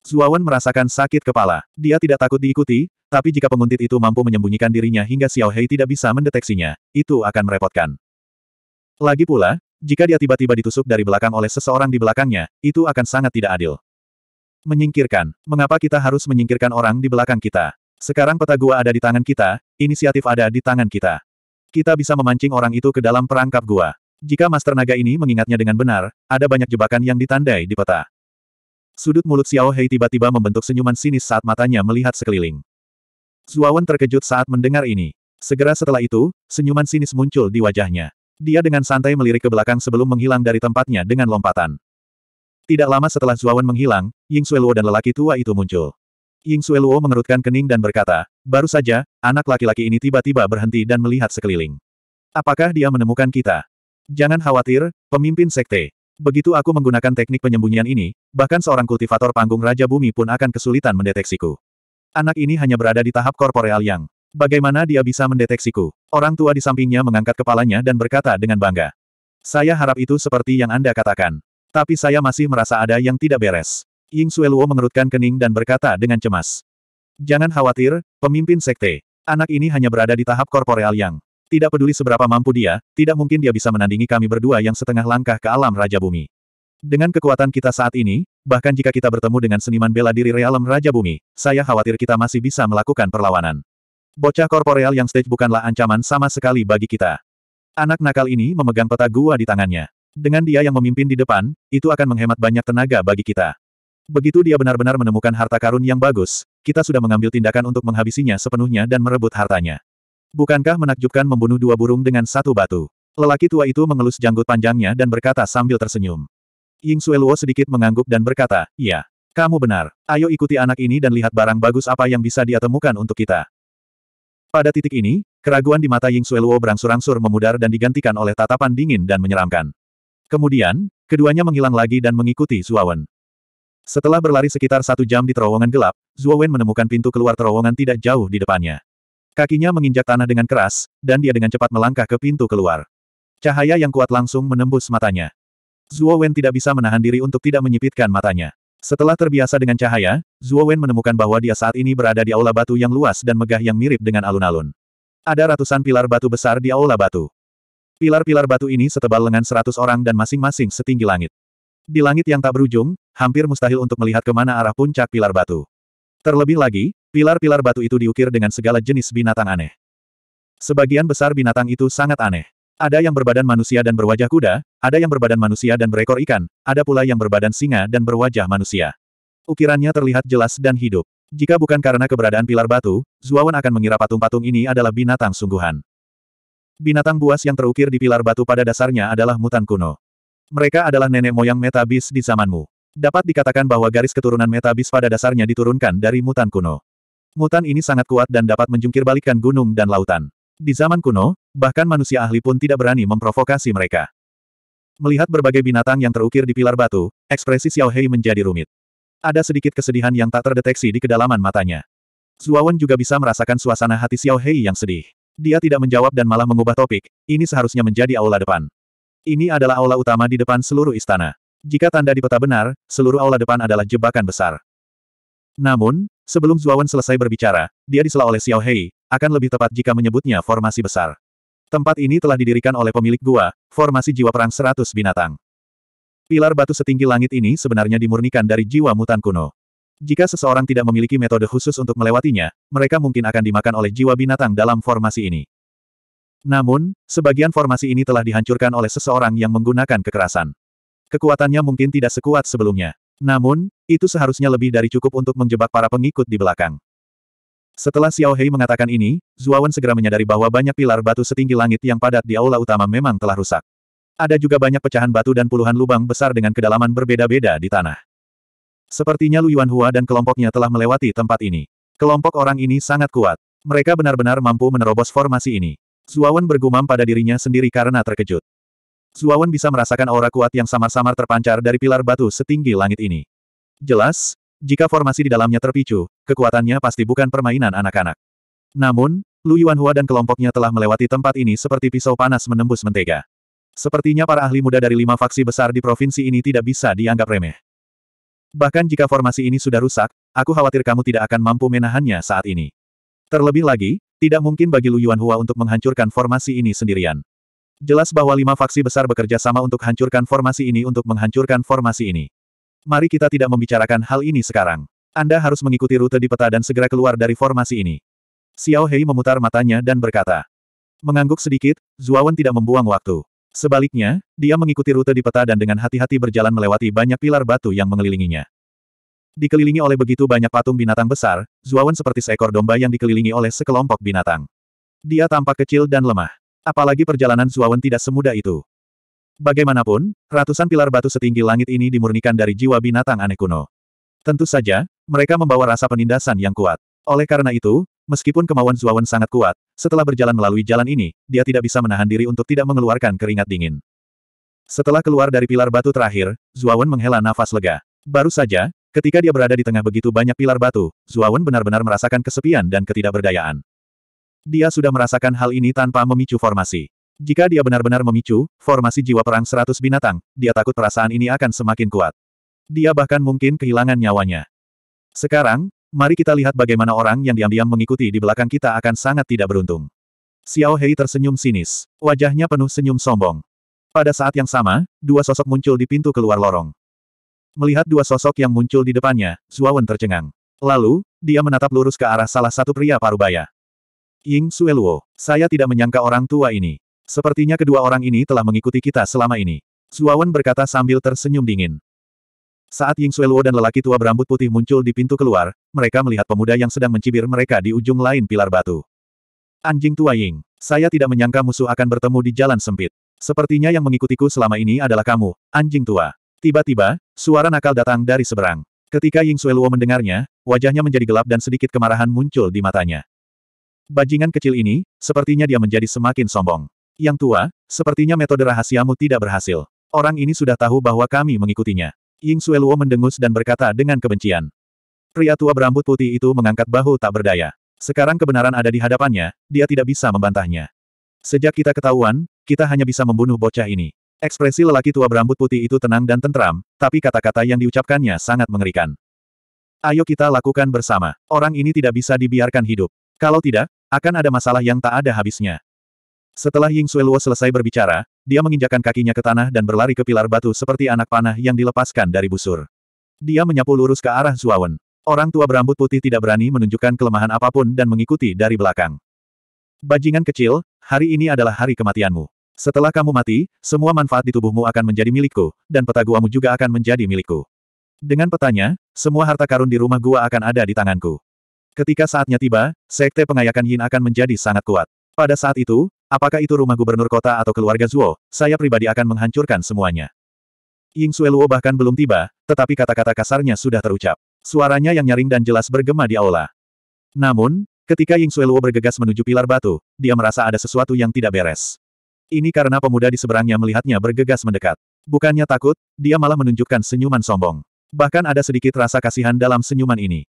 Zuawan merasakan sakit kepala. Dia tidak takut diikuti, tapi jika penguntit itu mampu menyembunyikan dirinya hingga Xiao Hei tidak bisa mendeteksinya, itu akan merepotkan. Lagi pula, jika dia tiba-tiba ditusuk dari belakang oleh seseorang di belakangnya, itu akan sangat tidak adil. Menyingkirkan. Mengapa kita harus menyingkirkan orang di belakang kita? Sekarang peta gua ada di tangan kita, inisiatif ada di tangan kita. Kita bisa memancing orang itu ke dalam perangkap gua. Jika Master Naga ini mengingatnya dengan benar, ada banyak jebakan yang ditandai di peta. Sudut mulut Xiao Hei tiba-tiba membentuk senyuman sinis saat matanya melihat sekeliling. Zuawan terkejut saat mendengar ini. Segera setelah itu, senyuman sinis muncul di wajahnya. Dia dengan santai melirik ke belakang sebelum menghilang dari tempatnya dengan lompatan. Tidak lama setelah Zuawan menghilang, Ying Xueluo dan lelaki tua itu muncul. Ying Xueluo mengerutkan kening dan berkata, baru saja, anak laki-laki ini tiba-tiba berhenti dan melihat sekeliling. Apakah dia menemukan kita? Jangan khawatir, pemimpin sekte. Begitu aku menggunakan teknik penyembunyian ini, bahkan seorang kultivator panggung Raja Bumi pun akan kesulitan mendeteksiku. Anak ini hanya berada di tahap korporeal yang. Bagaimana dia bisa mendeteksiku? Orang tua di sampingnya mengangkat kepalanya dan berkata dengan bangga. Saya harap itu seperti yang Anda katakan. Tapi saya masih merasa ada yang tidak beres. Ying Sueluo mengerutkan kening dan berkata dengan cemas. Jangan khawatir, pemimpin sekte. Anak ini hanya berada di tahap korporeal yang. Tidak peduli seberapa mampu dia, tidak mungkin dia bisa menandingi kami berdua yang setengah langkah ke alam Raja Bumi. Dengan kekuatan kita saat ini, bahkan jika kita bertemu dengan seniman bela diri realem Raja Bumi, saya khawatir kita masih bisa melakukan perlawanan. Bocah korporeal yang stage bukanlah ancaman sama sekali bagi kita. Anak nakal ini memegang peta gua di tangannya. Dengan dia yang memimpin di depan, itu akan menghemat banyak tenaga bagi kita. Begitu dia benar-benar menemukan harta karun yang bagus, kita sudah mengambil tindakan untuk menghabisinya sepenuhnya dan merebut hartanya. Bukankah menakjubkan membunuh dua burung dengan satu batu? Lelaki tua itu mengelus janggut panjangnya dan berkata sambil tersenyum. Ying Sueluo sedikit mengangguk dan berkata, Iya, kamu benar. Ayo ikuti anak ini dan lihat barang bagus apa yang bisa dia temukan untuk kita. Pada titik ini, keraguan di mata Ying Sueluo berangsur-angsur memudar dan digantikan oleh tatapan dingin dan menyeramkan. Kemudian, keduanya menghilang lagi dan mengikuti Zuawan. Setelah berlari sekitar satu jam di terowongan gelap, Zuawan menemukan pintu keluar terowongan tidak jauh di depannya. Kakinya menginjak tanah dengan keras, dan dia dengan cepat melangkah ke pintu keluar. Cahaya yang kuat langsung menembus matanya. Zuo Wen tidak bisa menahan diri untuk tidak menyipitkan matanya. Setelah terbiasa dengan cahaya, Zuo Wen menemukan bahwa dia saat ini berada di aula batu yang luas dan megah yang mirip dengan alun-alun. Ada ratusan pilar batu besar di aula batu. Pilar-pilar batu ini setebal lengan seratus orang dan masing-masing setinggi langit. Di langit yang tak berujung, hampir mustahil untuk melihat kemana arah puncak pilar batu. Terlebih lagi, Pilar-pilar batu itu diukir dengan segala jenis binatang aneh. Sebagian besar binatang itu sangat aneh. Ada yang berbadan manusia dan berwajah kuda, ada yang berbadan manusia dan berekor ikan, ada pula yang berbadan singa dan berwajah manusia. Ukirannya terlihat jelas dan hidup. Jika bukan karena keberadaan pilar batu, Zuawan akan mengira patung-patung ini adalah binatang sungguhan. Binatang buas yang terukir di pilar batu pada dasarnya adalah mutan kuno. Mereka adalah nenek moyang metabis di zamanmu. Dapat dikatakan bahwa garis keturunan metabis pada dasarnya diturunkan dari mutan kuno. Mutan ini sangat kuat dan dapat menjungkir gunung dan lautan. Di zaman kuno, bahkan manusia ahli pun tidak berani memprovokasi mereka. Melihat berbagai binatang yang terukir di pilar batu, ekspresi Xiao Hei menjadi rumit. Ada sedikit kesedihan yang tak terdeteksi di kedalaman matanya. Zuawan juga bisa merasakan suasana hati Xiao Hei yang sedih. Dia tidak menjawab dan malah mengubah topik, ini seharusnya menjadi aula depan. Ini adalah aula utama di depan seluruh istana. Jika tanda di peta benar, seluruh aula depan adalah jebakan besar. Namun, Sebelum Zuawan selesai berbicara, dia disela oleh Xiao Hei, akan lebih tepat jika menyebutnya formasi besar. Tempat ini telah didirikan oleh pemilik gua, formasi jiwa perang seratus binatang. Pilar batu setinggi langit ini sebenarnya dimurnikan dari jiwa mutan kuno. Jika seseorang tidak memiliki metode khusus untuk melewatinya, mereka mungkin akan dimakan oleh jiwa binatang dalam formasi ini. Namun, sebagian formasi ini telah dihancurkan oleh seseorang yang menggunakan kekerasan. Kekuatannya mungkin tidak sekuat sebelumnya. Namun, itu seharusnya lebih dari cukup untuk menjebak para pengikut di belakang. Setelah Xiao Hei mengatakan ini, Zuawan segera menyadari bahwa banyak pilar batu setinggi langit yang padat di aula utama memang telah rusak. Ada juga banyak pecahan batu dan puluhan lubang besar dengan kedalaman berbeda-beda di tanah. Sepertinya Lu Yuanhua dan kelompoknya telah melewati tempat ini. Kelompok orang ini sangat kuat. Mereka benar-benar mampu menerobos formasi ini. Zuawan bergumam pada dirinya sendiri karena terkejut. Suawan bisa merasakan aura kuat yang samar-samar terpancar dari pilar batu setinggi langit ini. Jelas, jika formasi di dalamnya terpicu, kekuatannya pasti bukan permainan anak-anak. Namun, Lu Yuanhua dan kelompoknya telah melewati tempat ini seperti pisau panas menembus mentega. Sepertinya para ahli muda dari lima faksi besar di provinsi ini tidak bisa dianggap remeh. Bahkan jika formasi ini sudah rusak, aku khawatir kamu tidak akan mampu menahannya saat ini. Terlebih lagi, tidak mungkin bagi Lu Yuanhua untuk menghancurkan formasi ini sendirian. Jelas bahwa lima faksi besar bekerja sama untuk hancurkan formasi ini untuk menghancurkan formasi ini. Mari kita tidak membicarakan hal ini sekarang. Anda harus mengikuti rute di peta dan segera keluar dari formasi ini. Xiao Hei memutar matanya dan berkata. Mengangguk sedikit, Zuawan tidak membuang waktu. Sebaliknya, dia mengikuti rute di peta dan dengan hati-hati berjalan melewati banyak pilar batu yang mengelilinginya. Dikelilingi oleh begitu banyak patung binatang besar, Zuawan seperti seekor domba yang dikelilingi oleh sekelompok binatang. Dia tampak kecil dan lemah. Apalagi perjalanan Zuawan tidak semudah itu. Bagaimanapun, ratusan pilar batu setinggi langit ini dimurnikan dari jiwa binatang aneh kuno. Tentu saja, mereka membawa rasa penindasan yang kuat. Oleh karena itu, meskipun kemauan Zuawan sangat kuat, setelah berjalan melalui jalan ini, dia tidak bisa menahan diri untuk tidak mengeluarkan keringat dingin. Setelah keluar dari pilar batu terakhir, Zuawan menghela nafas lega. Baru saja, ketika dia berada di tengah begitu banyak pilar batu, Zuawan benar-benar merasakan kesepian dan ketidakberdayaan. Dia sudah merasakan hal ini tanpa memicu formasi. Jika dia benar-benar memicu, formasi jiwa perang seratus binatang, dia takut perasaan ini akan semakin kuat. Dia bahkan mungkin kehilangan nyawanya. Sekarang, mari kita lihat bagaimana orang yang diam-diam mengikuti di belakang kita akan sangat tidak beruntung. Xiao Hei tersenyum sinis. Wajahnya penuh senyum sombong. Pada saat yang sama, dua sosok muncul di pintu keluar lorong. Melihat dua sosok yang muncul di depannya, Zuawan tercengang. Lalu, dia menatap lurus ke arah salah satu pria parubaya. Ying Sueluo, saya tidak menyangka orang tua ini. Sepertinya kedua orang ini telah mengikuti kita selama ini. Zuawan berkata sambil tersenyum dingin. Saat Ying Sueluo dan lelaki tua berambut putih muncul di pintu keluar, mereka melihat pemuda yang sedang mencibir mereka di ujung lain pilar batu. Anjing tua Ying, saya tidak menyangka musuh akan bertemu di jalan sempit. Sepertinya yang mengikutiku selama ini adalah kamu, anjing tua. Tiba-tiba, suara nakal datang dari seberang. Ketika Ying Sueluo mendengarnya, wajahnya menjadi gelap dan sedikit kemarahan muncul di matanya. Bajingan kecil ini, sepertinya dia menjadi semakin sombong. Yang tua, sepertinya metode rahasiamu tidak berhasil. Orang ini sudah tahu bahwa kami mengikutinya. Ying Sueluo mendengus dan berkata dengan kebencian. Pria tua berambut putih itu mengangkat bahu tak berdaya. Sekarang kebenaran ada di hadapannya, dia tidak bisa membantahnya. Sejak kita ketahuan, kita hanya bisa membunuh bocah ini. Ekspresi lelaki tua berambut putih itu tenang dan tentram, tapi kata-kata yang diucapkannya sangat mengerikan. Ayo kita lakukan bersama. Orang ini tidak bisa dibiarkan hidup. Kalau tidak, akan ada masalah yang tak ada habisnya. Setelah Ying Sui Luo selesai berbicara, dia menginjakan kakinya ke tanah dan berlari ke pilar batu seperti anak panah yang dilepaskan dari busur. Dia menyapu lurus ke arah Zuawan. Orang tua berambut putih tidak berani menunjukkan kelemahan apapun dan mengikuti dari belakang. Bajingan kecil, hari ini adalah hari kematianmu. Setelah kamu mati, semua manfaat di tubuhmu akan menjadi milikku, dan peta guamu juga akan menjadi milikku. Dengan petanya, semua harta karun di rumah gua akan ada di tanganku. Ketika saatnya tiba, sekte pengayakan Yin akan menjadi sangat kuat. Pada saat itu, apakah itu rumah gubernur kota atau keluarga Zuo, saya pribadi akan menghancurkan semuanya. Ying Sueluo bahkan belum tiba, tetapi kata-kata kasarnya sudah terucap. Suaranya yang nyaring dan jelas bergema di aula. Namun, ketika Ying Sueluo bergegas menuju pilar batu, dia merasa ada sesuatu yang tidak beres. Ini karena pemuda di seberangnya melihatnya bergegas mendekat. Bukannya takut, dia malah menunjukkan senyuman sombong. Bahkan ada sedikit rasa kasihan dalam senyuman ini.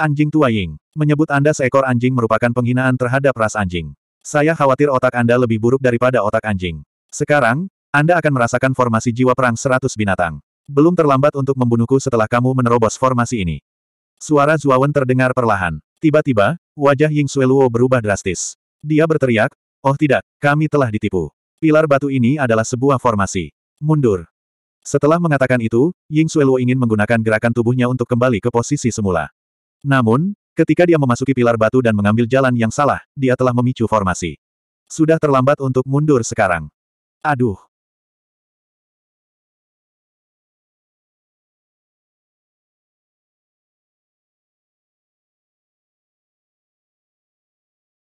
Anjing tua Ying. Menyebut Anda seekor anjing merupakan penghinaan terhadap ras anjing. Saya khawatir otak Anda lebih buruk daripada otak anjing. Sekarang, Anda akan merasakan formasi jiwa perang 100 binatang. Belum terlambat untuk membunuhku setelah kamu menerobos formasi ini. Suara Zuawan terdengar perlahan. Tiba-tiba, wajah Ying Sueluo berubah drastis. Dia berteriak, Oh tidak, kami telah ditipu. Pilar batu ini adalah sebuah formasi. Mundur. Setelah mengatakan itu, Ying Sueluo ingin menggunakan gerakan tubuhnya untuk kembali ke posisi semula. Namun, ketika dia memasuki pilar batu dan mengambil jalan yang salah, dia telah memicu formasi. Sudah terlambat untuk mundur sekarang. Aduh.